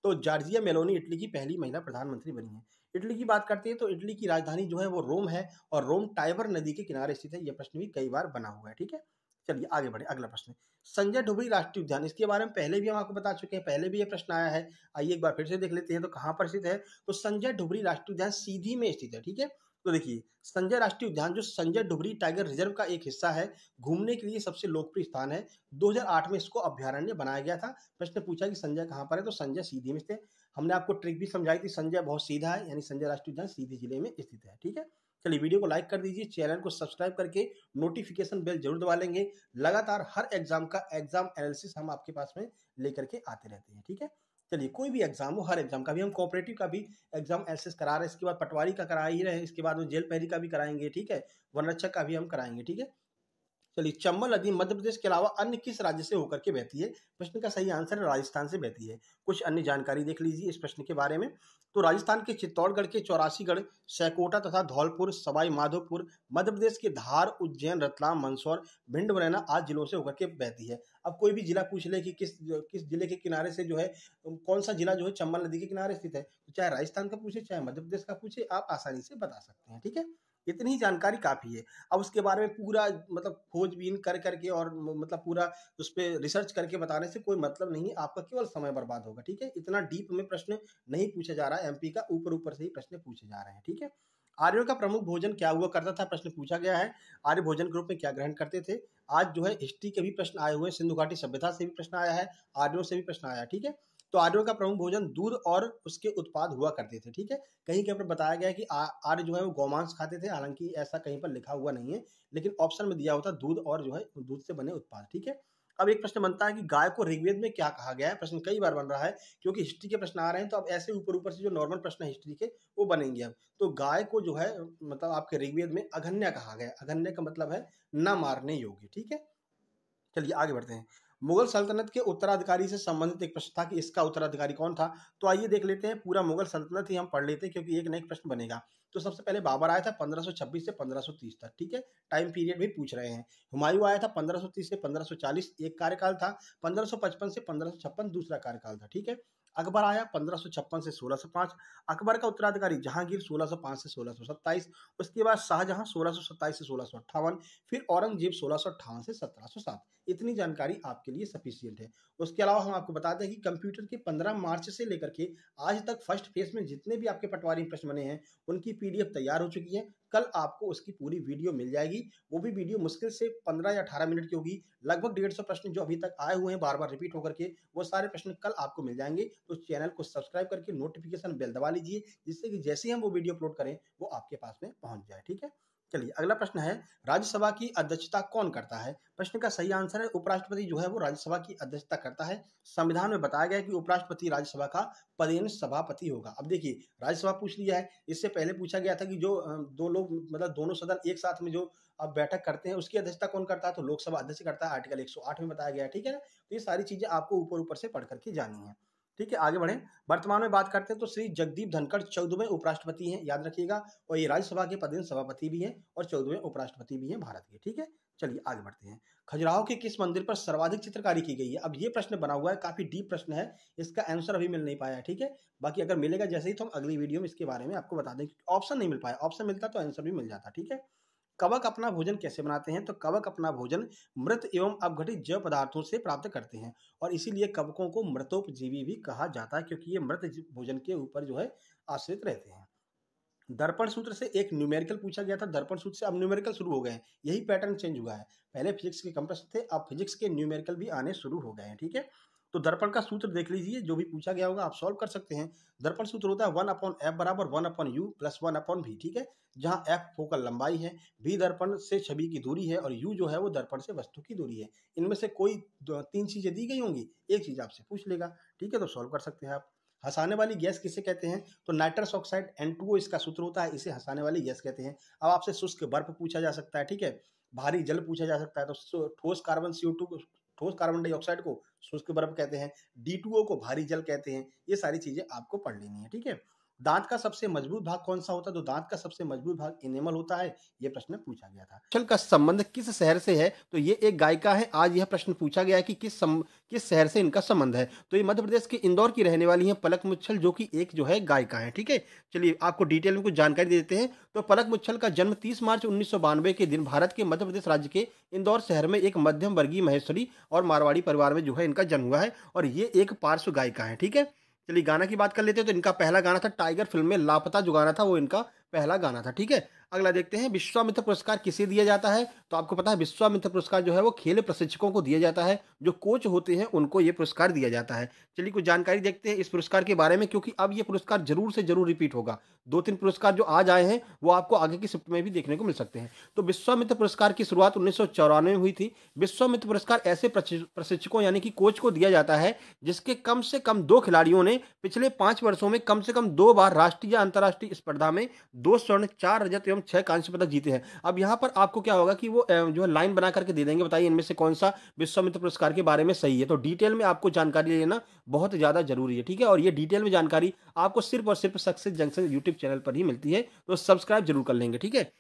तो जार्जिया मेलोनी इटली की पहली महिला प्रधानमंत्री बनी है इटली की बात करते हैं तो इटली की राजधानी जो है वो रोम है और रोम टाइबर नदी के किनारे स्थित है यह प्रश्न भी कई बार बना हुआ है ठीक है चलिए आगे बढ़े अगला प्रश्न संजय डुबरी राष्ट्रीय उद्यान इसके बारे में पहले भी हम आपको बता चुके हैं पहले भी ये प्रश्न आया है आइए एक बार फिर से देख लेते हैं तो कहाँ पर स्थित है तो संजय डुबरी राष्ट्रीय उद्यान सीधी में स्थित है ठीक है तो देखिए संजय राष्ट्रीय उद्यान जो संजय डुबरी टाइगर रिजर्व का एक हिस्सा है घूमने के लिए सबसे लोकप्रिय स्थान है 2008 में इसको अभ्यारण्य बनाया गया था प्रश्न पूछा कि संजय कहाँ पर है तो संजय सीधी में स्थित है हमने आपको ट्रिक भी समझाई थी संजय बहुत सीधा है यानी संजय राष्ट्रीय उद्यान सीधी जिले में स्थित है ठीक है चलिए वीडियो को लाइक कर दीजिए चैनल को सब्सक्राइब करके नोटिफिकेशन बेल जरूर दबा लेंगे लगातार हर एग्जाम का एग्जाम एनालिसिस हम आपके पास में लेकर के आते रहते हैं ठीक है चलिए कोई भी एग्जाम हो हर एग्जाम का भी हम कॉपरेटिव का भी एग्जाम एनालिसिस करा रहे हैं इसके बाद पटवारी का करा ही रहे हैं इसके बाद जेल पहरी का भी कराएंगे ठीक है वनरक्षक का भी हम कराएंगे ठीक है चलिए चंबल नदी मध्य प्रदेश के अलावा अन्य किस राज्य से होकर के बहती है प्रश्न का सही आंसर राजस्थान से बहती है कुछ अन्य जानकारी देख लीजिए इस प्रश्न के बारे में तो राजस्थान के चित्तौड़गढ़ के चौरासीगढ़ सैकोटा तथा धौलपुर सवाई माधोपुर मध्य प्रदेश के धार उज्जैन रतलाम मंदसौर भिंड मुरैना आदि जिलों से होकर के बहती है अब कोई भी जिला पूछ ले कि किस किस जिले के किनारे से जो है कौन सा जिला जो है चंबल नदी के किनारे स्थित है तो चाहे राजस्थान का पूछे चाहे मध्य प्रदेश का पूछे आप आसानी से बता सकते हैं ठीक है इतनी ही जानकारी काफ़ी है अब उसके बारे में पूरा मतलब खोजबीन कर करके और मतलब पूरा उस पर रिसर्च करके बताने से कोई मतलब नहीं है आपका केवल समय बर्बाद होगा ठीक है इतना डीप में प्रश्न नहीं पूछा जा रहा है एमपी का ऊपर ऊपर से ही प्रश्न पूछे जा रहे हैं ठीक है आर्यों का प्रमुख भोजन क्या हुआ करता था प्रश्न पूछा गया है आर्य भोजन के रूप में क्या ग्रहण करते थे आज जो है हिस्ट्री के भी प्रश्न आए हुए हैं सिंधु घाटी सभ्यता से भी प्रश्न आया है आर्यों से भी प्रश्न आया है ठीक है तो आर्यों का प्रमुख भोजन दूध और उसके उत्पाद हुआ करते थे ठीक है कहीं कहीं पर बताया गया कि आर्य जो है वो गौमांस खाते थे हालांकि ऐसा कहीं पर लिखा हुआ नहीं है लेकिन ऑप्शन में दिया होता दूध और जो है दूध से बने उत्पाद ठीक है अब एक प्रश्न बनता है कि गाय को ऋग्वेद में क्या कहा गया है प्रश्न कई बार बन रहा है क्योंकि हिस्ट्री के प्रश्न आ रहे हैं तो अब ऐसे ऊपर ऊपर से जो नॉर्मल प्रश्न है हिस्ट्री के वो बनेंगे अब तो गाय को जो है मतलब आपके ऋग्वेद में अघन्या कहा गया अघन्या का मतलब है न मारने योग्य ठीक है चलिए आगे बढ़ते हैं मुगल सल्तनत के उत्तराधिकारी से संबंधित एक प्रश्न था कि इसका उत्तराधिकारी कौन था तो आइए देख लेते हैं पूरा मुगल सल्तनत ही हम पढ़ लेते हैं क्योंकि एक नए प्रश्न बनेगा तो सबसे पहले बाबर आया था 1526 से 1530 तक ठीक है टाइम पीरियड भी पूछ रहे हैं हुमायूं आया था 1530 से 1540 एक कार्यकाल था 1555 से 1556 दूसरा कार्यकाल था ठीक है अकबर आया पंद्रह से सोलह सौ पांच अकबर का उत्तराधिकारी जहांगीर सोलह सौ पांच से सोलह सौ सत्ताईस उसके बाद शाहजहां सोलह सौ सत्ताईस से सोलह सौ अट्ठावन फिर औरंगजेब सोलह सौ अट्ठावन से सत्रह सौ सात इतनी जानकारी आपके लिए सफिशियंट है उसके अलावा हम आपको बताते हैं कि कंप्यूटर के पंद्रह मार्च से लेकर के आज तक फर्स्ट फेज में जितने भी आपके पटवारी प्रश्न बने हैं उनकी पीडीएफ तैयार हो चुकी है कल आपको उसकी पूरी वीडियो मिल जाएगी वो भी वीडियो मुश्किल से पंद्रह या अठारह मिनट की होगी लगभग डेढ़ सौ प्रश्न जो अभी तक आए हुए हैं बार बार रिपीट होकर के वो सारे प्रश्न कल आपको मिल जाएंगे तो चैनल को सब्सक्राइब करके नोटिफिकेशन बेल दबा लीजिए जिससे कि जैसे ही हम वो वीडियो अपलोड करें वो आपके पास में पहुंच जाए ठीक है चलिए अगला प्रश्न है राज्यसभा की अध्यक्षता कौन करता है प्रश्न का सही आंसर है उपराष्ट्रपति जो है वो राज्यसभा की अध्यक्षता करता है संविधान में बताया गया है कि उपराष्ट्रपति राज्यसभा का पदेन सभापति होगा अब देखिए राज्यसभा पूछ लिया है इससे पहले पूछा गया था कि जो दो लोग मतलब दोनों सदन एक साथ में जो अब बैठक करते हैं उसकी अध्यक्षता कौन करता है तो लोकसभा अध्यक्ष करता है आर्टिकल एक में बताया गया है ठीक है ना तो ये सारी चीजें आपको ऊपर ऊपर से पढ़ करके जानी है ठीक है आगे बढ़े वर्तमान में बात करते हैं तो श्री जगदीप धनखड़ चौदहवें उपराष्ट्रपति हैं याद रखिएगा और ये राज्यसभा के पदेन सभापति भी हैं और चौदहवें उपराष्ट्रपति भी हैं भारत के ठीक है चलिए आगे बढ़ते हैं खजुराहो के किस मंदिर पर सर्वाधिक चित्रकारी की गई है अब ये प्रश्न बना हुआ है काफी डीप प्रश्न है इसका आंसर अभी मिल नहीं पाया है ठीक है बाकी अगर मिलेगा जैसे ही तो हम अगली वीडियो में इसके बारे में आपको बता दें ऑप्शन नहीं मिल पाया ऑप्शन मिलता तो आंसर भी मिल जाता ठीक है कवक अपना भोजन कैसे बनाते हैं तो कवक अपना भोजन मृत एवं अवघटित जैव पदार्थों से प्राप्त करते हैं और इसीलिए कवकों को मृतोपजीवी भी कहा जाता है क्योंकि ये मृत भोजन के ऊपर जो है आश्रित रहते हैं दर्पण सूत्र से एक न्यूमेरिकल पूछा गया था दर्पण सूत्र से अब न्यूमेरिकल शुरू हो गए हैं यही पैटर्न चेंज हुआ है पहले फिजिक्स के कंप्रेस थे अब फिजिक्स के न्यूमेरिकल भी आने शुरू हो गए हैं ठीक है तो दर्पण का सूत्र देख लीजिए जो भी पूछा गया होगा आप सॉल्व कर सकते हैं दर्पण सूत्र होता है वन अपॉन एफ बराबर one upon U plus one upon V ठीक है जहाँ एफ फोकल लंबाई है भी दर्पण से छवि की दूरी है और यू जो है वो दर्पण से वस्तु की दूरी है इनमें से कोई तीन चीज़ें दी गई होंगी एक चीज़ आपसे पूछ लेगा ठीक है तो सॉल्व कर सकते हैं आप हंसाने वाली गैस किसे कहते हैं तो नाइट्रस ऑक्साइड एन इसका सूत्र होता है इसे हंसाने वाली गैस कहते हैं अब आपसे शुष्क बर्फ पूछा जा सकता है ठीक है भारी जल पूछा जा सकता है तो ठोस कार्बन सीओ ठोस कार्बन डाइऑक्साइड को शुष्क बर्फ कहते हैं डी को भारी जल कहते हैं ये सारी चीजें आपको पढ़ लेनी है ठीक है दांत का सबसे मजबूत भाग कौन सा होता है तो दांत का सबसे मजबूत भाग एनिमल होता है यह प्रश्न पूछा गया था चल का संबंध किस शहर से है तो ये एक गायिका है आज यह प्रश्न पूछा गया है कि किस सम, किस शहर से इनका संबंध है तो ये मध्य प्रदेश के इंदौर की रहने वाली है पलक मुच्छल जो की एक जो है गायिका है ठीक है चलिए आपको डिटेल में कुछ जानकारी देते हैं तो पलक मुच्छल का जन्म तीस मार्च उन्नीस के दिन भारत के मध्य प्रदेश राज्य के इंदौर शहर में एक मध्यम वर्गीय महेश्वरी और मारवाड़ी परिवार में जो है इनका जन्म हुआ है और ये एक पार्श्व गायिका है ठीक है चलिए गाना की बात कर लेते हैं तो इनका पहला गाना था टाइगर फिल्म में लापता जो गाना था वो इनका पहला गाना था ठीक है अगला देखते हैं विश्वामित्र पुरस्कार किसे दिया जाता है तो आपको पता है विश्वामित्र पुरस्कार जो है वो खेल प्रशिक्षकों को दिया जाता है जो कोच होते हैं उनको ये पुरस्कार दिया जाता है चलिए कुछ जानकारी देखते हैं इस पुरस्कार के बारे में क्योंकि अब ये पुरस्कार जरूर से जरूर रिपीट होगा दो तीन पुरस्कार जो आज आए हैं वो आपको आगे की शिफ्ट में भी देखने को मिल सकते हैं तो विश्वामित्र पुरस्कार की शुरुआत उन्नीस में हुई थी विश्वामित्र पुरस्कार ऐसे प्रशिक्षकों यानी कि कोच को दिया जाता है जिसके कम से कम दो खिलाड़ियों ने पिछले पांच वर्षों में कम से कम दो बार राष्ट्रीय या अंतर्राष्ट्रीय स्पर्धा में दो स्वर्ण चार रजत हम छह कांस्य पदक जीते हैं अब यहाँ पर आपको क्या होगा कि वो जो है लाइन बना करके दे देंगे बताइए इनमें से कौन सा विश्वामित्र पुरस्कार के बारे में सही है तो डिटेल में आपको जानकारी लेना बहुत ज़्यादा जरूरी है ठीक है और ये डिटेल में जानकारी आपको सिर्फ और सिर्फ सक्सेस जंक्शन यूट्यूब चैनल पर ही मिलती है तो सब्सक्राइब जरूर कर लेंगे ठीक है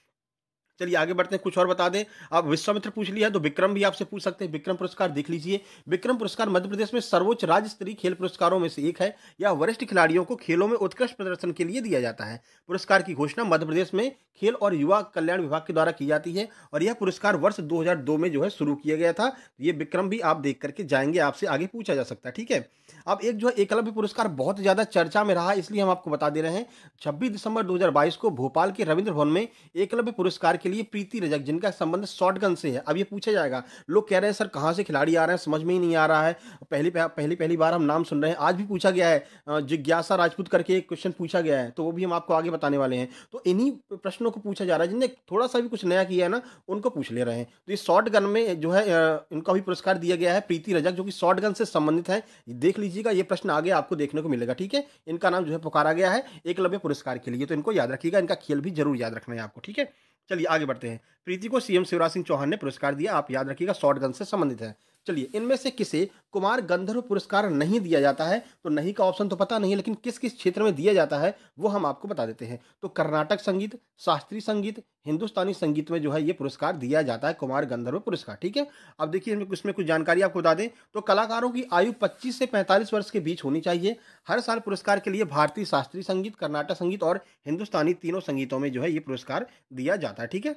चलिए आगे बढ़ते हैं कुछ और बता दें आप विश्वामित्र पूछ लिया तो विक्रम भी आपसे पूछ सकते हैं विक्रम पुरस्कार देख लीजिए विक्रम पुरस्कार मध्य प्रदेश में सर्वोच्च राज्य स्तरीय खेल पुरस्कारों में से एक है यह वरिष्ठ खिलाड़ियों को खेलों में उत्कृष्ट प्रदर्शन के लिए दिया जाता है पुरस्कार की घोषणा मध्य प्रदेश में खेल और युवा कल्याण विभाग के द्वारा की जाती है और यह पुरस्कार वर्ष दो में जो है शुरू किया गया था ये विक्रम भी आप देख करके जाएंगे आपसे आगे पूछा जा सकता है ठीक है अब एक जो है एकलव्य पुरस्कार बहुत ज़्यादा चर्चा में रहा इसलिए हम आपको बता दे रहे हैं छब्बीस दिसंबर दो को भोपाल के रविंद्र भवन में एकलव्य पुरस्कार के लिए प्रीति रजक जिनका संबंध शॉटगन से है अब ये पूछा जाएगा लोग कह रहे हैं सर कहाँ से खिलाड़ी आ रहे हैं समझ में ही नहीं आ रहा है पहली पहली पहली बार हम नाम सुन रहे हैं आज भी पूछा गया है जिज्ञासा राजपूत करके एक क्वेश्चन पूछा गया है तो वो भी हम आपको आगे बताने वाले हैं तो इन्हीं प्रश्नों को पूछा जा रहा है जिनने थोड़ा सा भी कुछ नया किया है ना उनको पूछ ले रहे हैं तो ये शॉर्ट गन में जो है इनका भी पुरस्कार दिया गया है प्रीति रजक जो कि शॉर्ट गन से संबंधित है देख लीजिएगा ये प्रश्न आगे आपको देखने को मिलेगा ठीक है इनका नाम जो है पुकारा गया है एकलव्य पुरस्कार के लिए तो इनको याद रखिएगा इनका खेल भी जरूर याद रखना है आपको ठीक है चलिए आगे बढ़ते हैं प्रीति को सीएम शिवराज सिंह चौहान ने पुरस्कार दिया आप याद रखिएगा शॉर्ट गन से संबंधित है चलिए इनमें से किसे कुमार गंधर्व पुरस्कार नहीं दिया जाता है तो नहीं का ऑप्शन तो पता नहीं है लेकिन किस किस क्षेत्र में दिया जाता है वो हम आपको बता देते हैं तो कर्नाटक संगीत शास्त्रीय संगीत हिंदुस्तानी संगीत में जो है ये पुरस्कार दिया जाता है कुमार गंधर्व पुरस्कार ठीक है अब देखिए इसमें कुछ जानकारी आपको बता दें तो कलाकारों की आयु पच्चीस से पैंतालीस वर्ष के बीच होनी चाहिए हर साल पुरस्कार के लिए भारतीय शास्त्रीय संगीत कर्नाटक संगीत और हिंदुस्तानी तीनों संगीतों में जो है ये पुरस्कार दिया जाता है ठीक है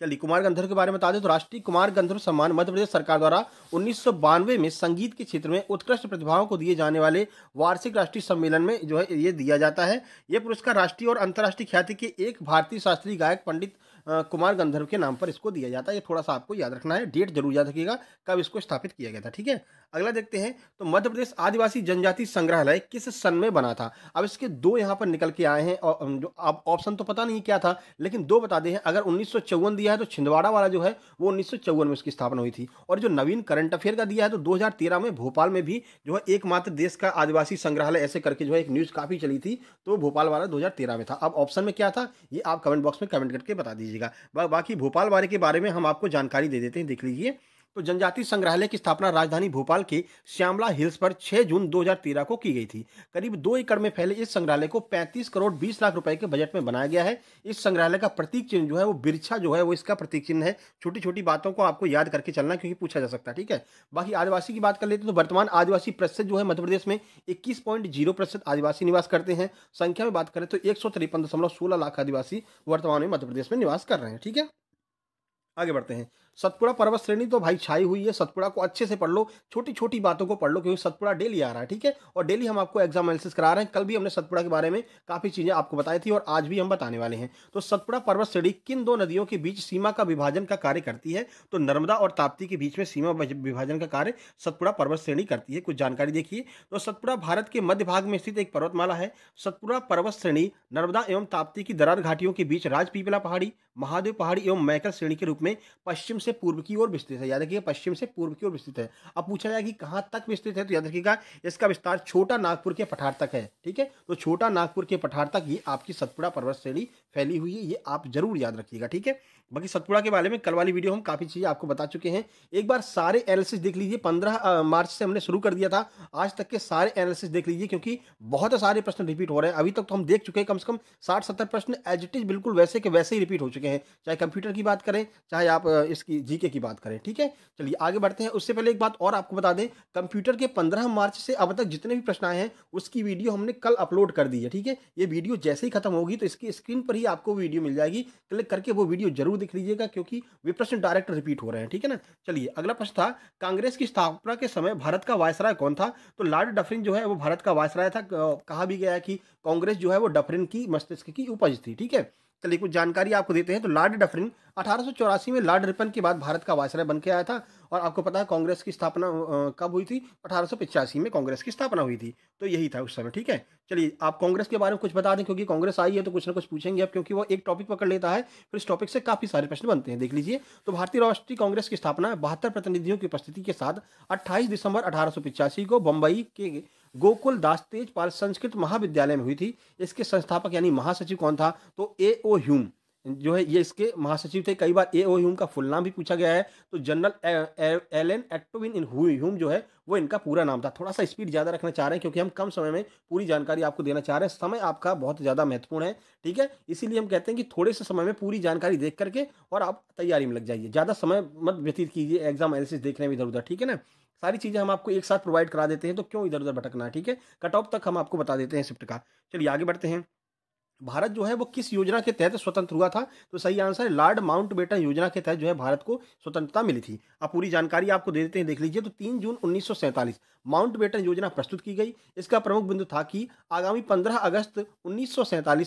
चलिए कुमार गंधर्व के बारे में बता दें तो राष्ट्रीय कुमार गंधर्व सम्मान मध्य प्रदेश सरकार द्वारा उन्नीस में संगीत के क्षेत्र में उत्कृष्ट प्रतिभाओं को दिए जाने वाले वार्षिक राष्ट्रीय सम्मेलन में जो है ये दिया जाता है ये पुरस्कार राष्ट्रीय और अंतर्राष्ट्रीय ख्याति के एक भारतीय शास्त्रीय गायक पंडित कुमार गंधर्व के नाम पर इसको दिया जाता है ये थोड़ा सा आपको याद रखना है डेट जरूर याद रखिएगा कब इसको स्थापित किया गया था ठीक है अगला देखते हैं तो मध्य प्रदेश आदिवासी जनजाति संग्रहालय किस सन में बना था अब इसके दो यहाँ पर निकल के आए हैं और जो अब ऑप्शन तो पता नहीं क्या था लेकिन दो बता दें अगर उन्नीस दिया है तो छिंदवाड़ा वाला जो है वो उन्नीस में उसकी स्थापना हुई थी और जो नवीन करंट अफेयर का दिया है तो दो में भोपाल में भी जो है एकमात्र देश का आदिवासी संग्रहालय ऐसे करके जो है एक न्यूज़ काफ़ी चली थी तो भोपाल वाला दो में था अब ऑप्शन में क्या था ये आप कमेंट बॉक्स में कमेंट करके बता दीजिए लीजिएगा बा, बाकी भोपाल वाले के बारे में हम आपको जानकारी दे देते हैं देख लीजिए तो जनजाति संग्रहालय की स्थापना राजधानी भोपाल के श्यामला हिल्स पर 6 जून 2013 को की गई थी करीब दो एकड़ में फैले इस संग्रहालय को 35 करोड़ 20 लाख रुपए के बजट में बनाया गया है इस संग्रहालय का प्रतीक चिन्ह जो है वो बिरछा जो है वो इसका प्रतीक चिन्ह है छोटी छोटी बातों को आपको याद करके चलना क्योंकि पूछा जा सकता है ठीक है बाकी आदिवासी की बात कर लेते हैं तो वर्तमान आदिवासी प्रतिशत जो है मध्य प्रदेश में इक्कीस आदिवासी निवास करते हैं संख्या में बात करें तो एक लाख आदिवासी वर्तमान में मध्य प्रदेश में निवास कर रहे हैं ठीक है आगे बढ़ते हैं सतपुड़ा पर्वत श्रेणी तो भाई छाई हुई है सतपुड़ा को अच्छे से पढ़ लो छोटी छोटी बातों को पढ़ लो क्योंकि सतपुड़ा डेली आ रहा है ठीक है और डेली हम आपको एग्जाम एनालिसिस करा रहे हैं कल भी हमने सतपुड़ा के बारे में काफ़ी चीज़ें आपको बताई थी और आज भी हम बताने वाले हैं तो सतपुड़ा पर्वत श्रेणी किन दो नदियों के बीच सीमा का विभाजन का कार्य करती है तो नर्मदा और ताप्ती के बीच में सीमा विभाजन का कार्य सतपुड़ा पर्वत श्रेणी करती है कुछ जानकारी देखिए तो सतपुड़ा भारत के मध्य भाग में स्थित एक पर्वतमाला है सतपुड़ा पर्वत श्रेणी नर्मदा एवं ताप्ती की दरार घाटियों के बीच राजपीपला पहाड़ी महादेव पहाड़ी एवं मैकल श्रेणी के रूप में पश्चिम से पूर्व की ओर विस्तृत है याद रखिए पश्चिम से पूर्व की ओर विस्तृत है अब पूछा जाए कि कहाँ तक विस्तृत है तो याद रखिएगा इसका विस्तार छोटा नागपुर के पठार तक है ठीक है तो छोटा नागपुर के पठार तक ये आपकी सतपुड़ा पर्वत श्रेणी फैली हुई है ये आप जरूर याद रखिएगा ठीक है बाकी सतपुड़ा के बारे में कल वाली वीडियो हम काफ़ी चीज़ें आपको बता चुके हैं एक बार सारे एनालिसिस देख लीजिए पंद्रह मार्च से हमने शुरू कर दिया था आज तक के सारे एनालिसिस देख लीजिए क्योंकि बहुत सारे प्रश्न रिपीट हो रहे हैं अभी तक तो हम देख चुके हैं कम से कम साठ सत्तर प्रश्न एजिटिज बिल्कुल वैसे के वैसे ही रिपीट हो चुके हैं चाहे कंप्यूटर की बात करें चाहे आप इसकी की जीके की बात करें ठीक है चलिए आगे बढ़ते हैं उससे पहले एक बात और आपको बता दें कंप्यूटर के पंद्रह मार्च से अब तक जितने भी प्रश्न आए हैं उसकी वीडियो हमने कल अपलोड कर दी है ठीक है ये वीडियो जैसे ही खत्म होगी तो इसकी स्क्रीन पर ही आपको वीडियो मिल जाएगी क्लिक करके वो वीडियो जरूर देख लीजिएगा क्योंकि वे प्रश्न डायरेक्ट रिपीट हो रहे हैं ठीक है ना चलिए अगला प्रश्न था कांग्रेस की स्थापना के समय भारत का वायसराय कौन था तो लॉर्ड डफरिन जो है वो भारत का वायसराय था कहा भी गया कि कांग्रेस जो है वो डफरिन की मस्तिष्क की उपज थी ठीक है चलिए कुछ जानकारी आपको देते हैं तो लॉर्ड डफरिन अठारह में लॉर्ड रिपन के बाद भारत का वायसराय बन के आया था और आपको पता है कांग्रेस की स्थापना कब हुई थी अठारह में कांग्रेस की स्थापना हुई थी तो यही था उस समय ठीक है चलिए आप कांग्रेस के बारे में कुछ बता दें क्योंकि कांग्रेस आई है तो कुछ ना कुछ पूछेंगे अब क्योंकि वो एक टॉपिक पकड़ लेता है फिर इस टॉपिक से काफ़ी सारे प्रश्न बनते हैं देख लीजिए तो भारतीय राष्ट्रीय कांग्रेस की स्थापना बहत्तर प्रतिनिधियों की उपस्थिति के साथ अट्ठाईस दिसंबर अठारह को बम्बई के गोकुल दास तेजपाल संस्कृत महाविद्यालय में हुई थी इसके संस्थापक यानी महासचिव कौन था तो ए ओ ह्यूम जो है ये इसके महासचिव थे कई बार ए ओ ह्यूम का फुल नाम भी पूछा गया है तो जनरल एल एन एक्टोविन इन ह्यूम जो है वो इनका पूरा नाम था थोड़ा सा स्पीड ज़्यादा रखना चाह रहे हैं क्योंकि हम कम समय में पूरी जानकारी आपको देना चाह रहे हैं समय आपका बहुत ज़्यादा महत्वपूर्ण है ठीक है इसीलिए हम कहते हैं कि थोड़े से समय में पूरी जानकारी देख करके और आप तैयारी में लग जाइए ज़्यादा समय मत व्यतीत कीजिए एग्जाम एनालिसिस देखने में इधर उधर ठीक है ना सारी चीज़ें हम आपको एक साथ प्रोवाइड करा देते हैं तो क्यों इधर उधर भटकना ठीक है कट ऑफ तक हम आपको बता देते हैं शिफ्ट का चलिए आगे बढ़ते हैं भारत जो है वो किस योजना के तहत स्वतंत्र हुआ था तो सही आंसर है लॉर्ड माउंट बेटन योजना के तहत जो है भारत को स्वतंत्रता मिली थी अब पूरी जानकारी आपको दे देते हैं देख लीजिए तो 3 जून उन्नीस माउंट बेटन योजना प्रस्तुत की गई इसका प्रमुख बिंदु था कि आगामी 15 अगस्त उन्नीस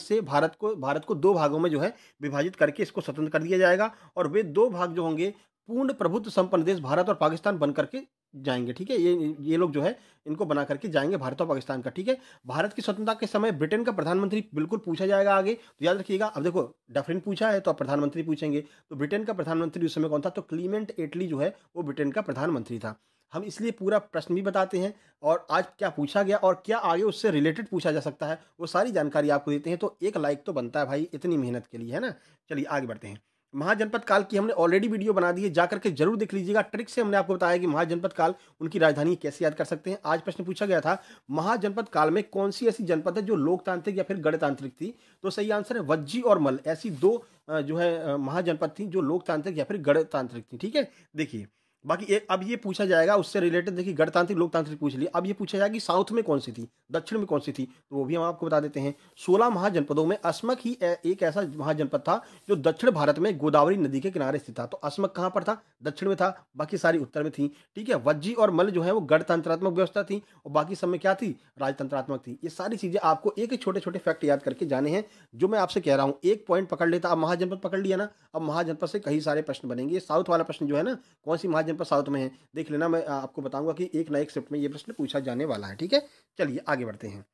से भारत को भारत को दो भागों में जो है विभाजित करके इसको स्वतंत्र कर दिया जाएगा और वे दो भाग जो होंगे पूर्ण प्रभुत्व संपन्न देश भारत और पाकिस्तान बनकर के जाएंगे ठीक है ये ये लोग जो है इनको बना करके जाएंगे भारत और पाकिस्तान का ठीक है भारत की स्वतंत्रता के समय ब्रिटेन का प्रधानमंत्री बिल्कुल पूछा जाएगा आगे तो याद रखिएगा अब देखो डफरिन पूछा है तो अब प्रधानमंत्री पूछेंगे तो ब्रिटेन का प्रधानमंत्री उस समय कौन था तो क्लीमेंट एटली जो है वो ब्रिटेन का प्रधानमंत्री था हम इसलिए पूरा प्रश्न भी बताते हैं और आज क्या पूछा गया और क्या आगे उससे रिलेटेड पूछा जा सकता है वो सारी जानकारी आपको देते हैं तो एक लाइक तो बनता है भाई इतनी मेहनत के लिए है ना चलिए आगे बढ़ते हैं महाजनपद काल की हमने ऑलरेडी वीडियो बना दी है जाकर के जरूर देख लीजिएगा ट्रिक से हमने आपको बताया कि महाजनपद काल उनकी राजधानी कैसे याद कर सकते हैं आज प्रश्न पूछा गया था महाजनपद काल में कौन सी ऐसी जनपद है जो लोकतांत्रिक या फिर गणतांत्रिक थी तो सही आंसर है वज्जी और मल ऐसी दो जो है महाजनपद थी जो लोकतांत्रिक या फिर गणतांत्रिक थी ठीक है देखिए बाकी एक अब ये पूछा जाएगा उससे रिलेटेड देखिए गणतांत्रिक लोकतांत्रिक पूछ लिया अब ये पूछा जाएगा कि साउथ में कौन सी थी दक्षिण में कौन सी थी तो वो भी हम आपको बता देते हैं सोलह महाजनपदों में अस्मक ही एक ऐसा महाजनपद था जो दक्षिण भारत में गोदावरी नदी के किनारे स्थित था तो अस्मक कहाँ पर था दक्षिण में था बाकी सारी उत्तर में थी ठीक है वज्जी और मल जो है वो गणतंत्रात्मक व्यवस्था थी और बाकी सब में क्या थी राजतंत्रात्मक थी ये सारी चीज़ें आपको एक एक छोटे छोटे फैक्ट याद करके जाने हैं जो मैं आपसे कह रहा हूँ एक पॉइंट पकड़ लेता अब महाजनपद पकड़ लिया ना अब महाजनपद से कई सारे प्रश्न बनेंगे साउथ वाला प्रश्न जो है ना कौन सी महाजन आज पर साउथ में है देख लेना मैं आपको बताऊंगा कि एक ना एक शिफ्ट में ये प्रश्न पूछा जाने वाला है ठीक है चलिए आगे बढ़ते हैं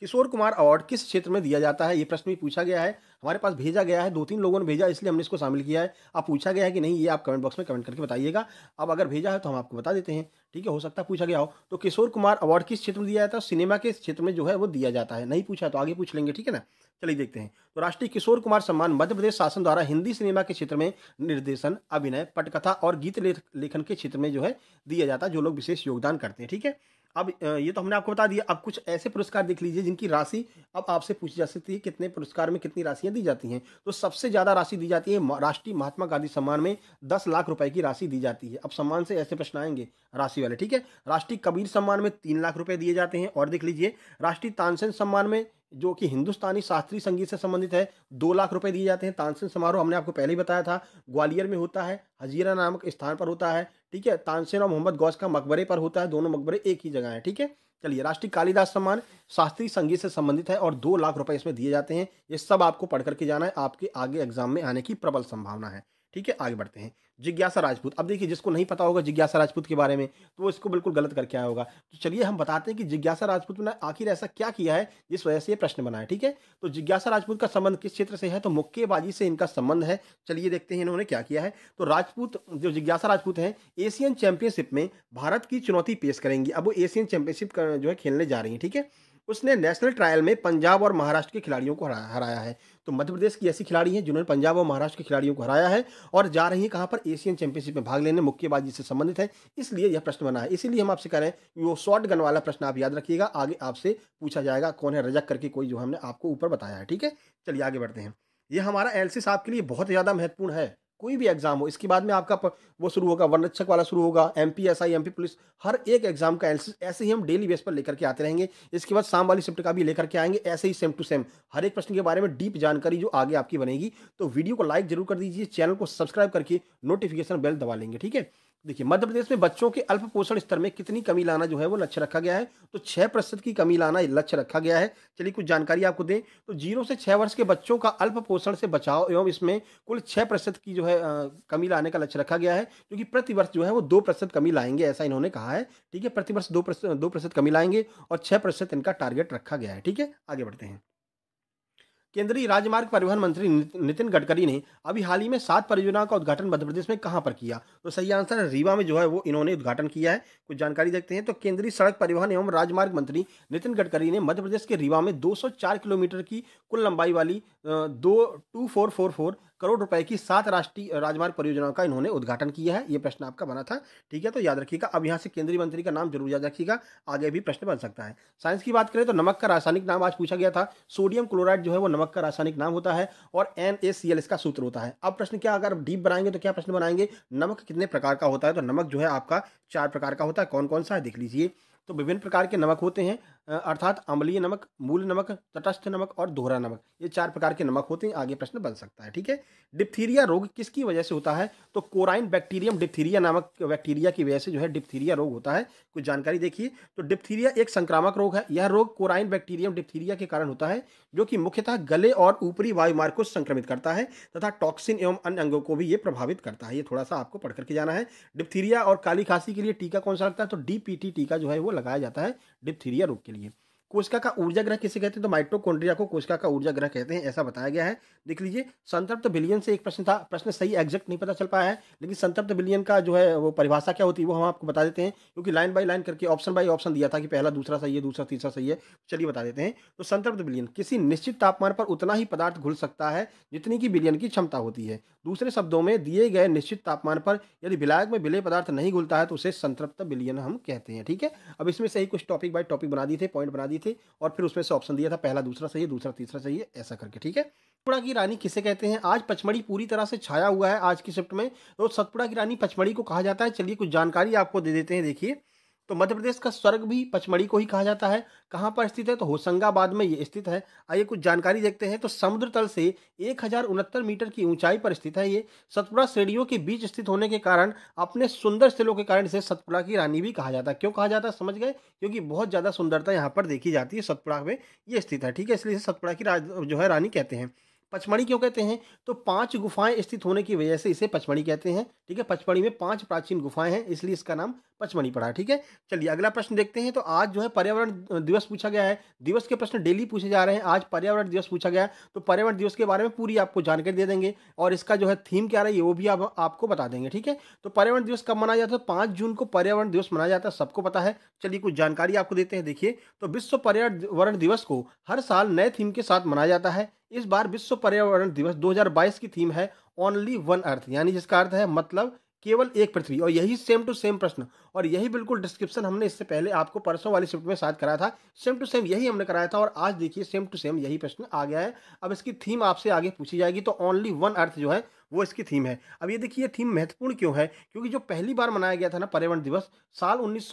किशोर कुमार अवार्ड किस क्षेत्र में दिया जाता है ये प्रश्न भी पूछा गया है हमारे पास भेजा गया है दो तीन लोगों ने भेजा इसलिए हमने इसको शामिल किया है आप पूछा गया है कि नहीं ये आप कमेंट बॉक्स में कमेंट करके बताइएगा अब अगर भेजा है तो हम आपको बता देते हैं ठीक है हो सकता है पूछा गया हो तो किशोर कुमार अवार्ड किस क्षेत्र में दिया जाता है सिनेमा के क्षेत्र में जो है वो दिया जाता है नहीं पूछा तो आगे पूछ लेंगे ठीक है ना चलिए देखते हैं तो राष्ट्रीय किशोर कुमार सम्मान मध्य प्रदेश शासन द्वारा हिंदी सिनेमा के क्षेत्र में निर्देशन अभिनय पटकथा और गीत लेखन के क्षेत्र में जो है दिया जाता है जो लोग विशेष योगदान करते हैं ठीक है अब ये तो हमने आपको बता दिया अब कुछ ऐसे पुरस्कार देख लीजिए जिनकी राशि अब आपसे पूछी जा सकती है कितने पुरस्कार में कितनी राशियां दी जाती हैं तो सबसे ज़्यादा राशि दी जाती है राष्ट्रीय महात्मा गांधी सम्मान में दस लाख रुपए की राशि दी जाती है अब सम्मान से ऐसे प्रश्न आएंगे राशि वाले ठीक है राष्ट्रीय कबीर सम्मान में तीन लाख रुपये दिए जाते हैं और देख लीजिए राष्ट्रीय तानसेन सम्मान में जो कि हिंदुस्तानी शास्त्रीय संगीत से संबंधित है दो लाख रुपए दिए जाते हैं तानसेन समारोह हमने आपको पहले ही बताया था ग्वालियर में होता है हजीरा नामक स्थान पर होता है ठीक है तानसेन और मोहम्मद गौस का मकबरे पर होता है दोनों मकबरे एक ही जगह है ठीक है चलिए राष्ट्रीय कालिदास सम्मान शास्त्रीय संगीत से संबंधित है और दो लाख रुपए इसमें दिए जाते हैं ये सब आपको पढ़ करके जाना है आपके आगे एग्जाम में आने की प्रबल संभावना है ठीक है आगे बढ़ते हैं जिज्ञासा राजपूत अब देखिए जिसको नहीं पता होगा जिज्ञासा राजपूत के बारे में तो वो इसको बिल्कुल गलत करके आया होगा तो चलिए हम बताते हैं कि जिज्ञासा राजपूत ने आखिर ऐसा क्या किया है जिस वजह से ये प्रश्न बना है ठीक है तो जिज्ञासा राजपूत का संबंध किस क्षेत्र से है तो मुक्केबाजी से इनका संबंध है चलिए देखते हैं इन्होंने क्या किया है तो राजपूत जो जिज्ञासा राजपूत हैं एशियन चैंपियनशिप में भारत की चुनौती पेश करेंगी अब वो एशियन चैंपियनशिप जो है खेलने जा रही है ठीक है उसने नेशनल ट्रायल में पंजाब और महाराष्ट्र के खिलाड़ियों को हराया है तो मध्य प्रदेश की ऐसी खिलाड़ी हैं जिन्होंने पंजाब और महाराष्ट्र के खिलाड़ियों को हराया है और जा रही है कहाँ पर एशियन चैंपियनशिप में भाग लेने मुक्केबाजी से संबंधित है इसलिए यह प्रश्न बना है इसीलिए हम आपसे कह रहे हैं वो शॉर्ट गन वाला प्रश्न आप याद रखिएगा आगे आपसे पूछा जाएगा कौन है रजक करके कोई जो हमने आपको ऊपर बताया है ठीक है चलिए आगे बढ़ते हैं ये हमारा एल साहब के लिए बहुत ज़्यादा महत्वपूर्ण है कोई भी एग्जाम हो इसके बाद में आपका वो शुरू होगा रक्षक वाला शुरू होगा M P S I M P police हर एक एग्जाम का एनसिस ऐसे ही हम डेली बेस पर लेकर के आते रहेंगे इसके बाद शाम वाली शिफ्ट का भी लेकर के आएंगे ऐसे ही सेम टू सेम हर एक प्रश्न के बारे में डीप जानकारी जो आगे आपकी बनेगी तो वीडियो को लाइक जरूर कर दीजिए चैनल को सब्सक्राइब करके नोटिफिकेशन बेल दबा लेंगे ठीक है देखिए मध्य प्रदेश में बच्चों के अल्प पोषण स्तर में कितनी कमी लाना जो है वो लक्ष्य रखा गया है तो छह प्रतिशत की कमी लाना लक्ष्य रखा गया है चलिए कुछ जानकारी आपको दें तो जीरो से छह वर्ष के बच्चों का अल्प पोषण से बचाव एवं इसमें कुल छह प्रतिशत की जो है आ, कमी लाने का लक्ष्य रखा गया है क्योंकि प्रतिवर्ष जो है वो दो प्रतिशत कमी लाएंगे ऐसा इन्होंने कहा है ठीक है प्रतिवर्ष दो प्रतिशत दो कमी लाएंगे और छह प्रतिशत इनका टारगेट रखा गया है ठीक है आगे बढ़ते हैं केंद्रीय राजमार्ग परिवहन मंत्री नितिन गडकरी ने अभी हाल ही में सात परियोजनाओं का उद्घाटन मध्य प्रदेश में कहाँ पर किया तो सही आंसर है रीवा में जो है वो इन्होंने उद्घाटन किया है कुछ जानकारी देखते हैं तो केंद्रीय सड़क परिवहन एवं राजमार्ग मंत्री नितिन गडकरी ने मध्य प्रदेश के रीवा में दो किलोमीटर की कुल लंबाई वाली दो two four four four crore रुपए की सात राष्ट्रीय राजमार्ग परियोजनाओं का इन्होंने उद्घाटन किया है ये प्रश्न आपका बना था ठीक है तो याद रखिएगा अब यहाँ से केंद्रीय मंत्री का नाम जरूर याद रखिएगा आगे भी प्रश्न बन सकता है साइंस की बात करें तो नमक का रासायनिक नाम आज पूछा गया था सोडियम क्लोराइड जो है वो नमक का रासायनिक नाम होता है और एन इसका सूत्र होता है अब प्रश्न क्या अगर डीप बनाएंगे तो क्या प्रश्न बनाएंगे नमक कितने प्रकार का होता है तो नमक जो है आपका चार प्रकार का होता है कौन कौन सा है देख लीजिए तो विभिन्न प्रकार के नमक होते हैं अर्थात अम्लीय नमक मूल नमक तटस्थ नमक और दोहरा नमक ये चार प्रकार के नमक होते हैं आगे प्रश्न बन सकता है ठीक है डिप्थीरिया रोग किसकी वजह से होता है तो कोराइन बैक्टीरियम डिप्थीरिया नामक बैक्टीरिया की वजह से जो है डिप्थीरिया रोग होता है कुछ जानकारी देखिए तो डिप्थीरिया एक संक्रामक रोग है यह रोग कोराइन बैक्टीरियम डिप्थीरिया के कारण होता है जो कि मुख्यतः गले और ऊपरी वायुमार्ग को संक्रमित करता है तथा टॉक्सिन एवं अन्य अंगों को भी ये प्रभावित करता है ये थोड़ा सा आपको पढ़ करके जाना है डिप्थीरिया और काली खांसी के लिए टीका कौन सा लगता है तो डी टीका जो है वो लगाया जाता है डिप्थीरिया रोग के लिए Италии – कोशिका का ऊर्जा ग्रह किसे कहते हैं तो माइट्रोकोन्ड्रिया को कोशिका का ऊर्जा ग्रह कहते हैं ऐसा बताया गया है देख लीजिए संतप्त बिलियन से एक प्रश्न था प्रश्न सही एग्जैक्ट नहीं पता चल पाया है लेकिन संतप्त बिलियन का जो है वो परिभाषा क्या होती है वो हम आपको बता देते हैं क्योंकि लाइन बाई लाइन करके ऑप्शन बाई ऑप्शन दिया था कि पहला दूसरा सही है दूसरा तीसरा सही है चलिए बता देते हैं तो संतप्त बिलियन किसी निश्चित तापमान पर उतना ही पदार्थ घुल सकता है जितनी की बिलियन की क्षमता होती है दूसरे शब्दों में दिए गए निश्चित तापमान पर यदि विलायक में विलय पदार्थ नहीं घुलता है तो उसे संतृप्त बिलियन हम कहते हैं ठीक है अब इसमें सही कुछ टॉपिक बाई टॉपिक बना दिए थे पॉइंट बना दिए दिए थे और फिर उसमें से ऑप्शन दिया था पहला दूसरा सही है दूसरा तीसरा सही है ऐसा करके ठीक है सतपुड़ा की रानी किसे कहते हैं आज पचमढ़ी पूरी तरह से छाया हुआ है आज की शिफ्ट में तो सतपुड़ा की रानी पचमढ़ी को कहा जाता है चलिए कुछ जानकारी आपको दे देते हैं देखिए तो मध्य प्रदेश का स्वर्ग भी पचमढ़ी को ही कहा जाता है कहाँ पर स्थित है तो होशंगाबाद में ये स्थित है आइए कुछ जानकारी देखते हैं तो समुद्र तल से एक मीटर की ऊंचाई पर स्थित है ये सतपुड़ा श्रेणियों के बीच स्थित होने के कारण अपने सुंदर स्थलों के कारण इसे सतपुरा की रानी भी कहा जाता है क्यों कहा जाता है समझ गए क्योंकि बहुत ज़्यादा सुंदरता यहाँ पर देखी जाती है सतपुड़ा में ये स्थित है ठीक है इसलिए सतपुड़ा की जो है रानी कहते हैं पचमढ़ी क्यों कहते हैं तो पांच गुफाएं स्थित होने की वजह से इसे पचमढ़ी कहते हैं ठीक है पचमढ़ी में पांच प्राचीन गुफाएं हैं इसलिए इसका नाम पचमणी पढ़ा ठीक है चलिए अगला प्रश्न देखते हैं तो आज जो है पर्यावरण दिवस पूछा गया है दिवस के प्रश्न डेली पूछे जा रहे हैं आज पर्यावरण दिवस पूछा गया तो पर्यावरण दिवस के बारे में पूरी आपको जानकारी दे देंगे और इसका जो है थीम क्या रही है वो भी आप, आपको बता देंगे ठीक है तो पर्यावरण दिवस कब मनाया जाता है पाँच जून को पर्यावरण दिवस मनाया जाता है सबको पता है चलिए कुछ जानकारी आपको देते हैं देखिए तो विश्व पर्यावरण दिवस को हर साल नए थीम के साथ मनाया जाता है इस बार विश्व पर्यावरण दिवस 2022 की थीम है ओनली वन अर्थ यानी जिसका अर्थ है मतलब केवल एक पृथ्वी और यही सेम टू सेम प्रश्न और यही बिल्कुल डिस्क्रिप्शन हमने इससे पहले आपको परसों वाली शिफ्ट में साथ कराया था सेम टू सेम यही हमने कराया था और आज देखिए सेम टू सेम यही प्रश्न आ गया है अब इसकी थीम आपसे आगे पूछी जाएगी तो ओनली वन अर्थ जो है वो इसकी थीम है अब ये देखिए थीम महत्वपूर्ण क्यों है क्योंकि जो पहली बार मनाया गया था ना पर्यावरण दिवस साल उन्नीस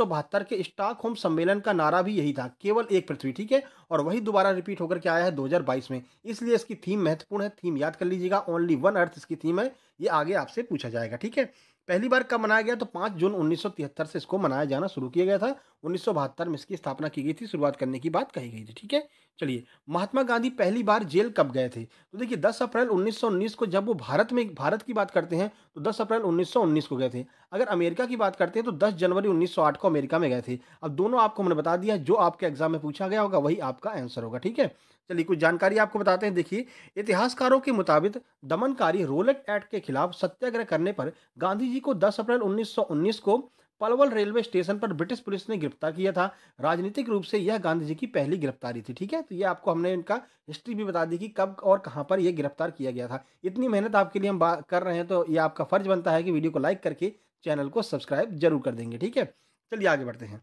के होम सम्मेलन का नारा भी यही था केवल एक पृथ्वी ठीक है और वही दोबारा रिपीट होकर के आया है 2022 में इसलिए इसकी थीम महत्वपूर्ण है थीम याद कर लीजिएगा ओनली वन अर्थ इसकी थीम है ये आगे आपसे पूछा जाएगा ठीक है पहली बार कब मनाया गया तो 5 जून 1973 से इसको मनाया जाना शुरू किया गया था उन्नीस में इसकी स्थापना की गई थी शुरुआत करने की बात कही गई थी ठीक है चलिए महात्मा गांधी पहली बार जेल कब गए थे तो देखिए 10 अप्रैल 1919 को जब वो भारत में भारत की बात करते हैं तो 10 अप्रैल 1919 को गए थे अगर अमेरिका की बात करते हैं तो दस जनवरी आठ को अमेरिका में गए थे अब दोनों आपको हमने बता दिया जो आपके एग्जाम में पूछा गया होगा वही आपका आंसर होगा ठीक है चलिए कुछ जानकारी आपको बताते हैं देखिए इतिहासकारों के मुताबिक दमनकारी रोलेट एक्ट के खिलाफ सत्याग्रह करने पर गांधी जी को 10 अप्रैल 1919 को पलवल रेलवे स्टेशन पर ब्रिटिश पुलिस ने गिरफ्तार किया था राजनीतिक रूप से यह गांधी जी की पहली गिरफ्तारी थी ठीक है तो ये आपको हमने इनका हिस्ट्री भी बता दी कि कब और कहाँ पर यह गिरफ्तार किया गया था इतनी मेहनत आपके लिए हम बात कर रहे हैं तो ये आपका फर्ज बनता है कि वीडियो को लाइक करके चैनल को सब्सक्राइब जरूर कर देंगे ठीक है चलिए आगे बढ़ते हैं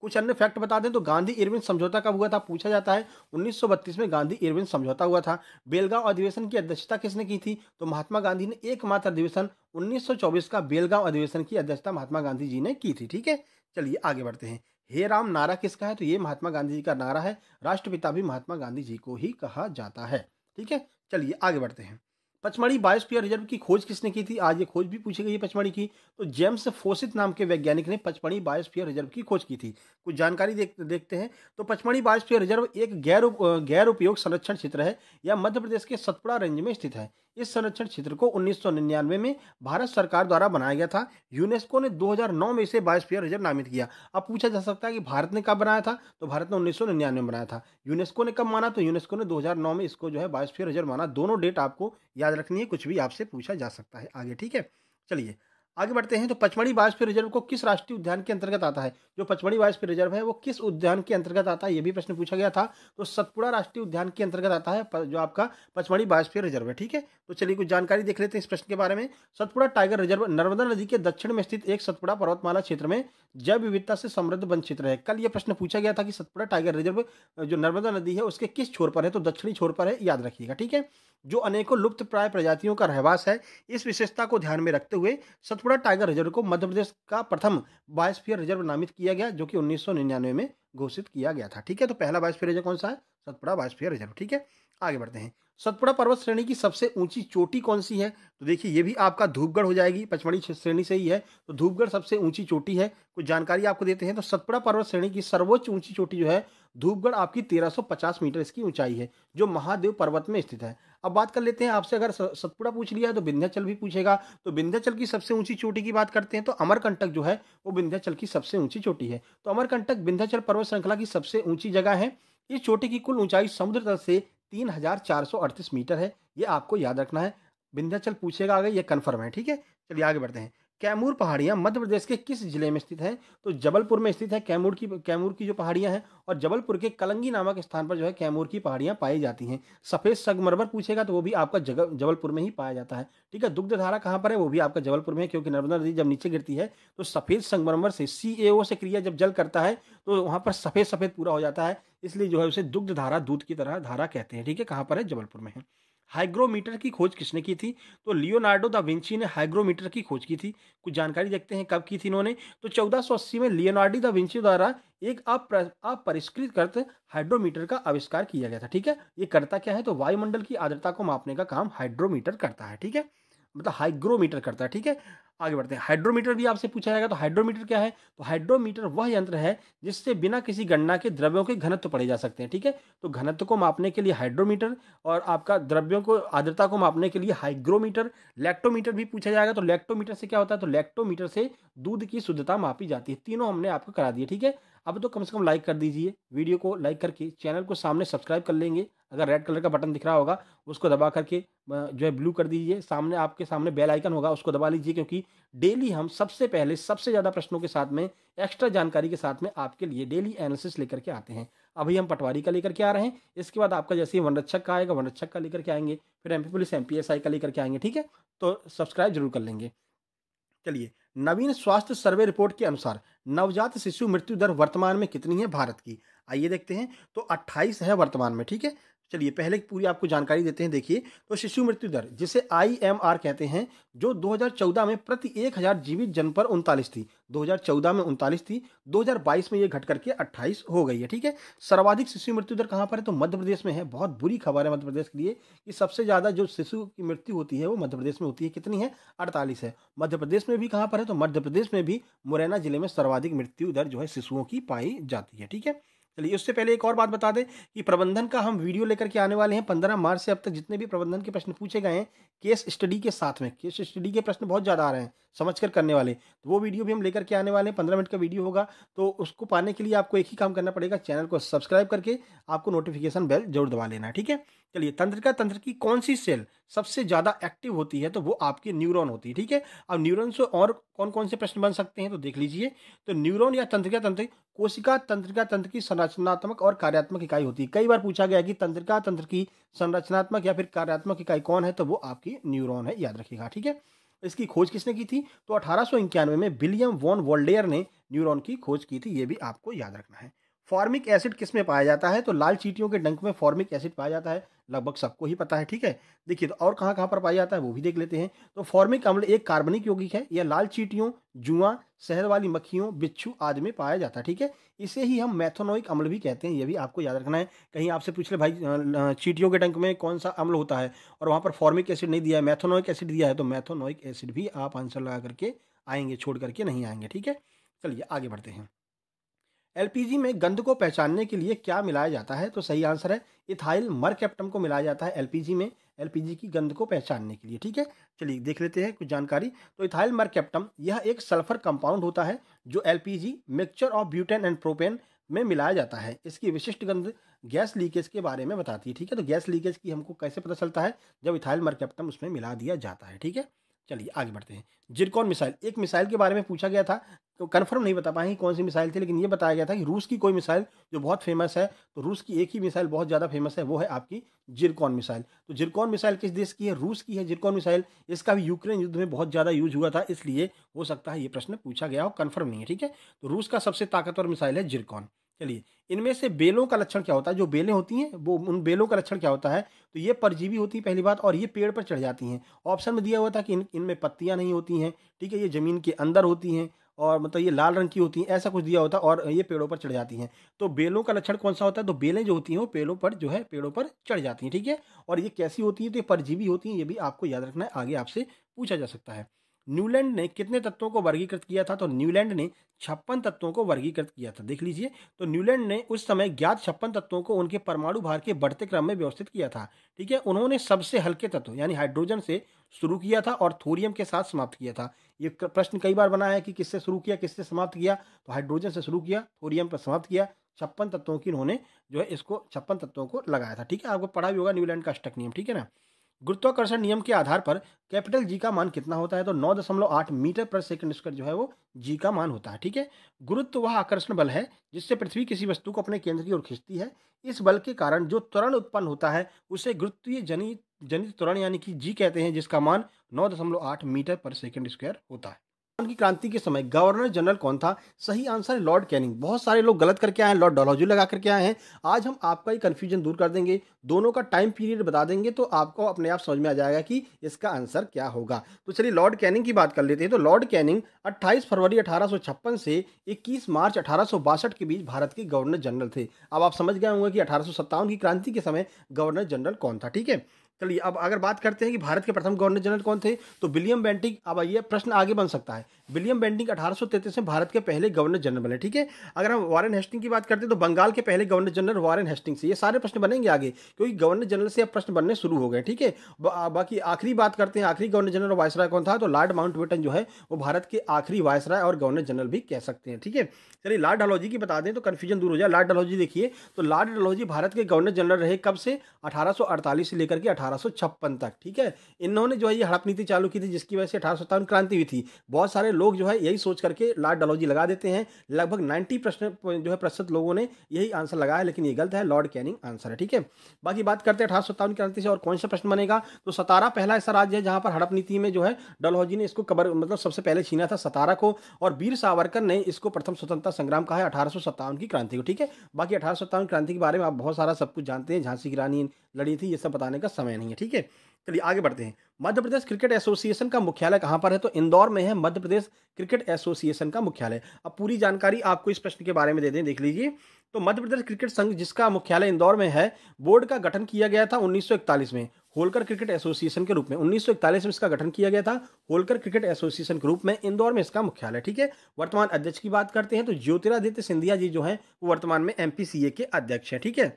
कुछ अन्य फैक्ट बता दें तो गांधी इरविन समझौता कब हुआ था पूछा जाता है 1932 में गांधी इरविन समझौता हुआ था बेलगांव अधिवेशन की अध्यक्षता किसने की थी तो महात्मा गांधी ने एकमात्र अधिवेशन 1924 का बेलगांव अधिवेशन की अध्यक्षता महात्मा गांधी जी ने की थी ठीक है चलिए आगे बढ़ते हैं हे राम नारा किसका है तो ये महात्मा गांधी जी का नारा है राष्ट्रपिता भी महात्मा गांधी जी को ही कहा जाता है ठीक है चलिए आगे बढ़ते हैं पचमढ़ी बायोस्फीयर रिजर्व की खोज किसने की थी आज ये खोज भी पूछी गई है पचमढ़ी की तो जेम्स फोसित नाम के वैज्ञानिक ने पचमढ़ी बायोस्फीयर रिजर्व की खोज की थी कुछ जानकारी देख देखते हैं तो पचमढ़ी बायोस्फीयर रिजर्व एक गैर गैर उपयोग संरक्षण क्षेत्र है यह मध्य प्रदेश के सतपुड़ा रेंज में स्थित है इस संरक्षण क्षेत्र को उन्नीस में भारत सरकार द्वारा बनाया गया था यूनेस्को ने 2009 में इसे बायोस्फीयर रिजर्व नामित किया अब पूछा जा सकता है कि भारत ने कब बनाया था तो भारत ने उन्नीस में बनाया था यूनेस्को ने कब माना तो यूनेस्को ने 2009 में इसको जो है बायोस्फीयर रिजर्व माना दोनों डेट आपको याद रखनी है कुछ भी आपसे पूछा जा सकता है आगे ठीक है चलिए आगे बढ़ते हैं तो पचमढ़ी बायोस्फीयर रिजर्व को किस राष्ट्रीय उद्यान के अंतर्गत आता है जो पचमढ़ी बायोस्फीयर रिजर्व है वो किस उद्यान के अंतर्गत आता है ये भी प्रश्न पूछा गया था तो सतपुड़ा राष्ट्रीय उद्यान के अंतर्गत आता है जो आपका पचमढ़ी बायोस्फीयर रिजर्व है ठीक है तो चलिए कुछ जानकारी देख लेते हैं इस प्रश्न के बारे में सतपुड़ा टाइगर रिजर्व नर्मदा नदी के दक्षिण में स्थित एक सतपुड़ा पर्वतमाला क्षेत्र में जैव विविधता से समृद्ध वन क्षेत्र है कल ये प्रश्न पूछा गया था कि सतपुड़ा टाइगर रिजर्व जो नर्मदा नदी है उसके किस छोर पर है तो दक्षिणी छोर पर है याद रखिएगा ठीक है जो अनेकों लुप्त प्राय प्रजातियों का रहवास है इस विशेषता को ध्यान में रखते हुए सतपुड़ा सतपुड़ा टाइगर रिजर्व को मध्य प्रदेश का प्रथम बायोस्फीयर रिजर्व नामित किया गया जो कि 1999 में घोषित किया गया था ठीक है तो पहला बायोस्फीयर रिजर्व कौन सा है सतपुड़ा बायोस्फीयर रिजर्व ठीक है आगे बढ़ते हैं सतपुड़ा पर्वत श्रेणी की सबसे ऊंची चोटी कौन सी है तो देखिए ये भी आपका धूपगढ़ हो जाएगी पचमढ़ी श्रेणी से ही है तो धूपगढ़ सबसे ऊंची चोटी है कुछ जानकारी आपको देते हैं तो सतपुड़ा पर्वत श्रेणी की सर्वोच्च ऊंची चोटी जो है धूपगढ़ आपकी 1350 मीटर इसकी ऊंचाई है जो महादेव पर्वत में स्थित है अब बात कर लेते हैं आपसे अगर सतपुड़ा पूछ लिया तो विंध्याचल भी पूछेगा तो विंध्याचल की सबसे ऊंची चोटी की बात करते हैं तो अमरकंटक जो है वो विंध्याचल की सबसे ऊंची चोटी है तो अमरकंटक विंध्याचल पर्वत श्रृंखला की सबसे ऊंची जगह है इस चोटी की कुल ऊंचाई समुद्र तल से तीन मीटर है ये आपको याद रखना है विंध्याचल पूछेगा आगे ये कन्फर्म है ठीक है चलिए आगे बढ़ते हैं कैमूर पहाड़ियाँ मध्य प्रदेश के किस जिले में स्थित है तो जबलपुर में स्थित है कैमूर की कैमूर की जो पहाड़ियाँ हैं और जबलपुर के कलंगी नामक स्थान पर जो है कैमूर की पहाड़ियाँ पाई जाती हैं सफ़ेद संगमरमर पूछेगा तो वो भी आपका जबलपुर में ही पाया जाता है ठीक है दुग्ध धारा कहाँ पर है वो भी आपका जबलपुर में है क्योंकि नर्मदा नदी जब नीचे गिरती है तो सफ़ेद संगमरमर से सी से क्रिया जब जल करता है तो वहाँ पर सफ़ेद सफ़ेद पूरा हो जाता है इसलिए जो है उसे दुग्ध धारा दूध की तरह धारा कहते हैं ठीक है कहाँ पर है जबलपुर में है हाइग्रोमीटर की खोज किसने की थी तो लियोनार्डो दा विंची ने हाइग्रोमीटर की खोज की थी कुछ जानकारी देखते हैं कब की थी इन्होंने तो 1480 में लियोनार्डो दा विंची द्वारा एक अपरिष्कृत कर्त हाइड्रोमीटर का आविष्कार किया गया था ठीक है ये करता क्या है तो वायुमंडल की आर्द्रता को मापने का काम हाइड्रोमीटर करता है ठीक है मतलब हाइग्रोमीटर करता है ठीक है आगे बढ़ते हैं हाइड्रोमीटर भी आपसे पूछा जाएगा तो हाइड्रोमीटर क्या है तो हाइड्रोमीटर वह यंत्र है जिससे बिना किसी गणना के द्रव्यों के घनत्व पढ़े जा सकते हैं ठीक है तो घनत्व को मापने के लिए हाइड्रोमीटर और आपका द्रव्यों को आर्द्रता को मापने के लिए हाइग्रोमीटर लैक्टोमीटर भी पूछा जाएगा तो लैक्टोमीटर से क्या होता है तो लैक्टोमीटर से दूध की शुद्धता मापी जाती है तीनों हमने आपको करा दिया ठीक है अब तो कम से कम लाइक कर दीजिए वीडियो को लाइक करके चैनल को सामने सब्सक्राइब कर लेंगे अगर रेड कलर का बटन दिख रहा होगा उसको दबा करके जो है ब्लू कर दीजिए सामने आपके सामने बेल आइकन होगा उसको दबा लीजिए क्योंकि डेली हम सबसे पहले सबसे ज़्यादा प्रश्नों के साथ में एक्स्ट्रा जानकारी के साथ में आपके लिए डेली एनालिसिस लेकर के आते हैं अभी हम पटवारी का लेकर के आ रहे हैं इसके बाद आपका जैसे ही वनरक्षक का आएगा वनरक्षक का लेकर के आएंगे फिर एम पुलिस एम का लेकर के आएंगे ठीक है तो सब्सक्राइब जरूर कर लेंगे चलिए नवीन स्वास्थ्य सर्वे रिपोर्ट के अनुसार नवजात शिशु मृत्यु दर वर्तमान में कितनी है भारत की आइए देखते हैं तो 28 है वर्तमान में ठीक है चलिए पहले पूरी आपको जानकारी देते हैं देखिए तो शिशु मृत्यु दर जिसे आई एम आर कहते हैं जो 2014 में प्रति 1000 जीवित जन पर उनतालीस थी 2014 में उनतालीस थी 2022 में ये घट करके 28 हो गई है ठीक है सर्वाधिक शिशु मृत्यु दर कहाँ पर है तो मध्य प्रदेश में है बहुत बुरी खबर है मध्य प्रदेश के लिए कि सबसे ज़्यादा जो शिशु की मृत्यु होती है वो मध्य प्रदेश में होती है कितनी है अड़तालीस है मध्य प्रदेश में भी कहाँ पर है तो मध्य प्रदेश में भी मुरैना जिले में सर्वाधिक मृत्यु दर जो है शिशुओं की पाई जाती है ठीक है चलिए उससे पहले एक और बात बता दें कि प्रबंधन का हम वीडियो लेकर के आने वाले हैं पंद्रह मार्च से अब तक जितने भी प्रबंधन के प्रश्न पूछे गए हैं केस स्टडी के साथ में केस स्टडी के प्रश्न बहुत ज़्यादा आ रहे हैं समझ कर करने वाले तो वो वीडियो भी हम लेकर के आने वाले हैं पंद्रह मिनट का वीडियो होगा तो उसको पाने के लिए आपको एक ही काम करना पड़ेगा चैनल को सब्सक्राइब करके आपको नोटिफिकेशन बेल जरूर दबा लेना ठीक है चलिए तंत्र का तंत्र की कौन सी सेल सबसे ज़्यादा एक्टिव होती है तो वो आपकी न्यूरॉन होती है ठीक है अब न्यूरॉन से और कौन कौन से प्रश्न बन सकते हैं तो देख लीजिए तो न्यूरॉन या तंत्रिका तंत्र कोशिका तंत्रिका तंत्र की संरचनात्मक और कार्यात्मक इकाई होती है कई बार पूछा गया कि तंत्रिका तंत्र की संरचनात्मक या फिर कार्यात्मक इकाई कौन है तो वो आपकी न्यूरोन है याद रखेगा ठीक है इसकी खोज किसने की थी तो अठारह में विलियम वॉन वोल्डेयर ने न्यूरोन की खोज की थी ये भी आपको याद रखना है फॉर्मिक एसिड किस में पाया जाता है तो लाल चीटियों के डंक में फॉर्मिक एसिड पाया जाता है लगभग सबको ही पता है ठीक है देखिए तो और कहाँ कहाँ पर पाया जाता है वो भी देख लेते हैं तो फॉर्मिक अम्ल एक कार्बनिक यौगिक है यह लाल चीटियों जुआ शहद वाली मक्खियों बिच्छू आदि में पाया जाता है ठीक है इसे ही हम मैथोनोइक अम्ल भी कहते हैं ये भी आपको याद रखना है कहीं आपसे पूछ ले भाई चीटियों के डंक में कौन सा अम्ल होता है और वहाँ पर फॉर्मिक एसिड नहीं दिया है मैथोनोइक एसिड दिया है तो मैथोनोइक एसिड भी आप आंसर लगा करके आएंगे छोड़ करके नहीं आएंगे ठीक है चलिए आगे बढ़ते हैं एलपीजी में गंध को पहचानने के लिए क्या मिलाया जाता है तो सही आंसर है इथाइल मरकेप्टम को मिलाया जाता है एलपीजी में एलपीजी की गंध को पहचानने के लिए ठीक है चलिए देख लेते हैं कुछ जानकारी तो इथाइल मरकेप्टम यह एक सल्फर कंपाउंड होता है जो LPG mixture of butane and propane में मिलाया जाता है इसकी विशिष्ट गंध गैस लीकेज के बारे में बताती है ठीक है तो गैस लीकेज की हमको कैसे पता चलता है जब इथाइल मरकेप्टम उसमें मिला दिया जाता है ठीक है चलिए आगे बढ़ते हैं जिरकॉन मिसाइल एक मिसाइल के बारे में पूछा गया था कन्फर्म नहीं बता पाएंगे कौन सी मिसाइल थी लेकिन ये बताया गया था कि रूस की कोई मिसाइल जो बहुत फेमस है तो रूस की एक ही मिसाइल बहुत ज़्यादा फेमस है वो है आपकी जिरकॉन मिसाइल तो जिरकॉन मिसाइल किस देश की है रूस की है जिरकॉन मिसाइल इसका भी यूक्रेन युद्ध में बहुत ज़्यादा यूज हुआ था इसलिए हो सकता है ये प्रश्न पूछा गया और कन्फर्म नहीं है ठीक है तो रूस का सबसे ताकतवर मिसाइल है जिरकॉन चलिए इनमें से बेलों का लक्षण क्या होता है जो बेलें होती हैं वो उन बेलों का लक्षण क्या होता है तो ये परजीवी होती है पहली बात और ये पेड़ पर चढ़ जाती हैं ऑप्शन में दिया हुआ था कि इन इनमें पत्तियाँ नहीं होती हैं ठीक है ये ज़मीन के अंदर होती हैं और मतलब ये लाल रंग की होती हैं ऐसा कुछ दिया होता है और ये पेड़ों पर चढ़ जाती हैं तो बेलों का लक्षण कौन सा होता है तो बेलें जो होती हैं वो पेड़ों पर जो है पेड़ों पर चढ़ जाती हैं ठीक है और ये कैसी होती हैं तो ये परजीवी होती हैं ये भी आपको याद रखना है आगे आपसे पूछा जा सकता है न्यूलैंड ने कितने तत्वों को वर्गीकृत किया था तो न्यूलैंड ने छप्पन तत्वों को वर्गीकृत किया था देख लीजिए तो न्यूलैंड ने उस समय ज्ञात छप्पन तत्वों को उनके परमाणु भार के बढ़ते क्रम में व्यवस्थित किया था ठीक है उन्होंने सबसे हल्के तत्व यानी हाइड्रोजन से शुरू किया था और थोरियम के साथ समाप्त किया था ये प्रश्न कई बार बना है कि किससे शुरू किया किससे समाप्त किया तो हाइड्रोजन से शुरू किया थोरियम पर समाप्त किया छप्पन तत्वों की उन्होंने जो है इसको छप्पन तत्वों को लगाया था ठीक है आपको पढ़ा भी होगा न्यूलैंड का अष्टक नियम ठीक है ना गुरुत्वाकर्षण नियम के आधार पर कैपिटल जी का मान कितना होता है तो नौ दशमलव आठ मीटर पर सेकंड स्क्वायर जो है वो जी का मान होता है ठीक है गुरुत्व वह आकर्षण बल है जिससे पृथ्वी किसी वस्तु को अपने केंद्र की ओर खींचती है इस बल के कारण जो त्वरण उत्पन्न होता है उसे गुरुत्वीय जनित जनित त्वरण यानी कि जी कहते हैं जिसका मान नौ दशमलव आठ मीटर पर सेकेंड स्क्वायर होता है की क्रांति के समय गवर्नर जनरल कौन था सही आंसर है लॉर्ड कैनिंग बहुत सारे लोग गलत करके आए हैं लॉर्ड डॉलोजी लगा करके आए हैं आज हम आपका ही कन्फ्यूजन दूर कर देंगे दोनों का टाइम पीरियड बता देंगे तो आपको अपने आप समझ में आ जाएगा कि इसका आंसर क्या होगा तो चलिए लॉर्ड कैनिंग की बात कर लेते हैं तो लॉर्ड कैनिंग अट्ठाईस फरवरी अठारह से इक्कीस मार्च अठारह के बीच भारत के गवर्नर जनरल थे अब आप समझ गए होंगे कि अठारह की क्रांति के समय गवर्नर जनरल कौन था ठीक है चलिए अब अगर बात करते हैं कि भारत के प्रथम गवर्नर जनरल कौन थे तो विलियम बेंटिक अब ये प्रश्न आगे बन सकता है विलियम बेंडिंग 1833 में भारत के पहले गवर्नर जनरल बने ठीक है अगर हम वारेन हेस्टिंग की बात करते हैं तो बंगाल के पहले गवर्नर जनरल वारेन हेस्टिंग से ये सारे प्रश्न बनेंगे आगे क्योंकि गवर्नर जनरल से अब प्रश्न बनने शुरू हो गए ठीक है बाकी आखिरी बात करते हैं आखिरी गवर्नर जनरल वायसराय कौन था तो लॉर्ड माउंट जो है वो भारत के आखिरी वायसराय और गवर्नर जनरल भी कह सकते हैं ठीक है चलिए लॉर्ड डलहौजी की बता दें तो कन्फ्यूजन दूर हो जाए लॉर्ड डलहौजी देखिए तो लॉर्ड डलहौजी भारत के गवर्नर जनरल रहे कब से अठारह से लेकर के अठारह तक ठीक है इन्होंने जो है ये हड़प नीति चालू की थी जिसकी वजह से अठारह क्रांति हुई थी बहुत सारे लोग जो है यही सोच करके लॉर्ड डलौजी लगा देते हैं लगभग नाइन्टी प्रश्न जो है प्रतिशत लोगों ने यही आंसर लगाया लेकिन ये गलत है लॉर्ड कैनिंग आंसर है ठीक है बाकी बात करते हैं अठारह क्रांति से और कौन सा प्रश्न बनेगा तो सतारा पहला ऐसा राज्य है जहाँ पर हड़प नीति में जो है डलहौजी ने इसको कबर मतलब सबसे पहले छीना था सतारा को और वीर सावरकर ने इसको प्रथम स्वतंत्रता संग्राम कहा है अठारह की क्रांति को ठीक है बाकी अठारह क्रांति के बारे में आप बहुत सारा सब कुछ जानते हैं झांसी की रानी लड़ी थी ये सब बताने का समय नहीं है ठीक है चलिए आगे बढ़ते हैं मध्य प्रदेश क्रिकेट एसोसिएशन का मुख्यालय कहाँ पर है तो इंदौर में है मध्य प्रदेश क्रिकेट एसोसिएशन का मुख्यालय अब पूरी जानकारी आपको इस प्रश्न के बारे में दे दें देख लीजिए तो मध्य प्रदेश क्रिकेट संघ जिसका मुख्यालय इंदौर में है बोर्ड का गठन किया गया था 1941 में होलकर क्रिकेट एसोसिएशन के रूप में 1941 में इसका गठन किया गया था होलकर क्रिकेट एसोसिएशन के रूप में इंदौर में इसका मुख्यालय ठीक है वर्तमान अध्यक्ष की बात करते हैं तो ज्योतिरादित्य सिंधिया जी जो है वो वर्तमान में एम के अध्यक्ष हैं ठीक है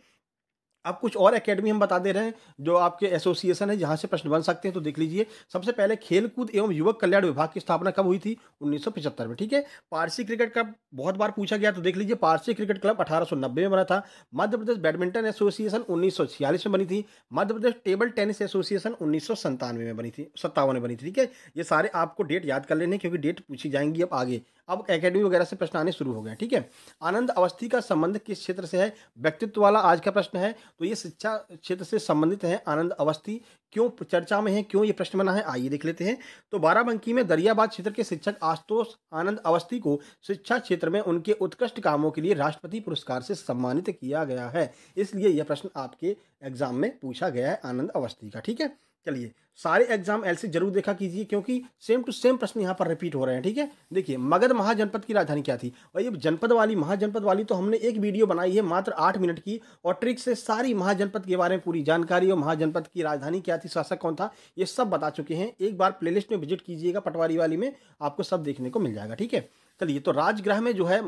अब कुछ और एकेडमी हम बता दे रहे हैं जो आपके एसोसिएशन है जहाँ से प्रश्न बन सकते हैं तो देख लीजिए सबसे पहले खेलकूद एवं युवक कल्याण विभाग की स्थापना कब हुई थी 1975 में ठीक है पारसी क्रिकेट क्लब बहुत बार पूछा गया तो देख लीजिए पारसी क्रिकेट क्लब 1890 में बना था मध्य प्रदेश बैडमिंटन एसोसिएशन उन्नीस में बनी थी Madhya Pradesh table tennis association उन्नीस में बनी थी सत्तावन में बनी थी ठीक है ये सारे आपको डेट याद कर लेने क्योंकि डेट पूछी जाएंगी अब आगे अब एकेडमी वगैरह से प्रश्न आने शुरू हो गए ठीक है आनंद अवस्थी का संबंध किस क्षेत्र से है व्यक्तित्व वाला आज का प्रश्न है तो ये शिक्षा क्षेत्र से संबंधित है आनंद अवस्थी क्यों चर्चा में है क्यों ये प्रश्न बना है आइए देख लेते हैं तो बाराबंकी में दरियाबाद क्षेत्र के शिक्षक आशुतोष आनंद अवस्थी को शिक्षा क्षेत्र में उनके उत्कृष्ट कामों के लिए राष्ट्रपति पुरस्कार से सम्मानित किया गया है इसलिए यह प्रश्न आपके एग्जाम में पूछा गया है आनंद अवस्थी का ठीक है चलिए सारे एग्जाम एल जरूर देखा कीजिए क्योंकि सेम टू सेम प्रश्न यहाँ पर रिपीट हो रहे हैं ठीक है देखिए मगध महाजनपद की राजधानी क्या थी और ये जनपद वाली महाजनपद वाली तो हमने एक वीडियो बनाई है मात्र आठ मिनट की और ट्रिक से सारी महाजनपद के बारे में पूरी जानकारी और महाजनपद की राजधानी क्या थी शासक कौन था ये सब बता चुके हैं एक बार प्ले में विजिट कीजिएगा पटवारी वाली में आपको सब देखने को मिल जाएगा ठीक है चलिए तो राजगृह में जो है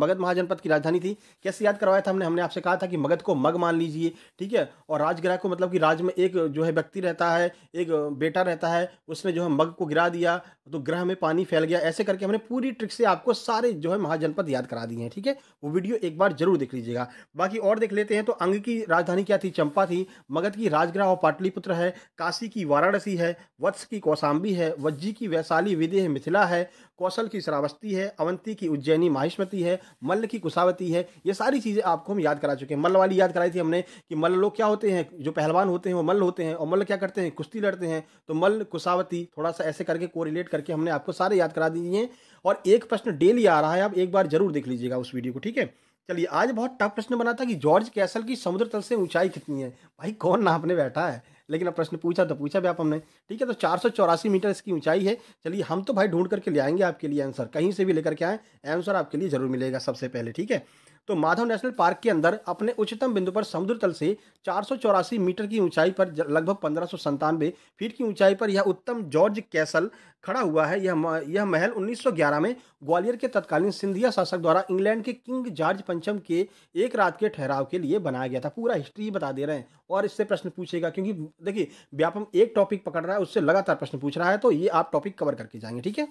मगध महाजनपद की राजधानी थी कैसे याद करवाया था हमने हमने आपसे कहा था कि मगध को मग मान लीजिए ठीक है और राजगृह को मतलब कि राज में एक जो है व्यक्ति रहता है एक बेटा रहता है उसने जो है मग को गिरा दिया तो ग्रह में पानी फैल गया ऐसे करके हमने पूरी ट्रिक से आपको सारे जो है महाजनपद याद करा दिए हैं ठीक है वो वीडियो एक बार जरूर देख लीजिएगा बाकी और देख लेते हैं तो अंग की राजधानी क्या थी चंपा थी मगध की राजगृह और पाटलिपुत्र है काशी की वाराणसी है वत्स की कौसाम्बी है वज्जी की वैशाली विदेह मिथिला है कौशल की श्रावस्ती है अवंती की उज्जैनी माहिष्मती है मल्ल की कुशावती है ये सारी चीज़ें आपको हम याद करा चुके हैं मल्ल वाली याद कराई थी हमने कि मल्ल लोग क्या होते हैं जो पहलवान होते हैं वो मल्ल होते हैं और मल्ल क्या करते हैं कुश्ती लड़ते हैं तो मल्ल कुशावती थोड़ा सा ऐसे करके को करके हमने आपको सारे याद करा दिए हैं और एक प्रश्न डेली आ रहा है आप एक बार जरूर देख लीजिएगा उस वीडियो को ठीक है चलिए आज बहुत टफ प्रश्न बना था कि जॉर्ज कैसल की समुद्र तल से ऊंचाई कितनी है भाई कौन नापने बैठा है लेकिन अब प्रश्न पूछा तो पूछा भी आप हमने ठीक है तो चार मीटर इसकी ऊंचाई है चलिए हम तो भाई ढूंढ करके ले आएंगे आपके लिए आंसर कहीं से भी लेकर के आए आंसर आपके लिए ज़रूर मिलेगा सबसे पहले ठीक है तो माधव नेशनल पार्क के अंदर अपने उच्चतम बिंदु पर समुद्र तल से चार मीटर की ऊंचाई पर लगभग पंद्रह फीट की ऊंचाई पर यह उत्तम जॉर्ज कैसल खड़ा हुआ है यह यह महल 1911 में ग्वालियर के तत्कालीन सिंधिया शासक द्वारा इंग्लैंड के किंग जॉर्ज पंचम के एक रात के ठहराव के लिए बनाया गया था पूरा हिस्ट्री बता दे रहे हैं और इससे प्रश्न पूछेगा क्योंकि देखिए व्यापम एक टॉपिक पकड़ रहा है उससे लगातार प्रश्न पूछ रहा है तो ये आप टॉपिक कवर करके जाएंगे ठीक है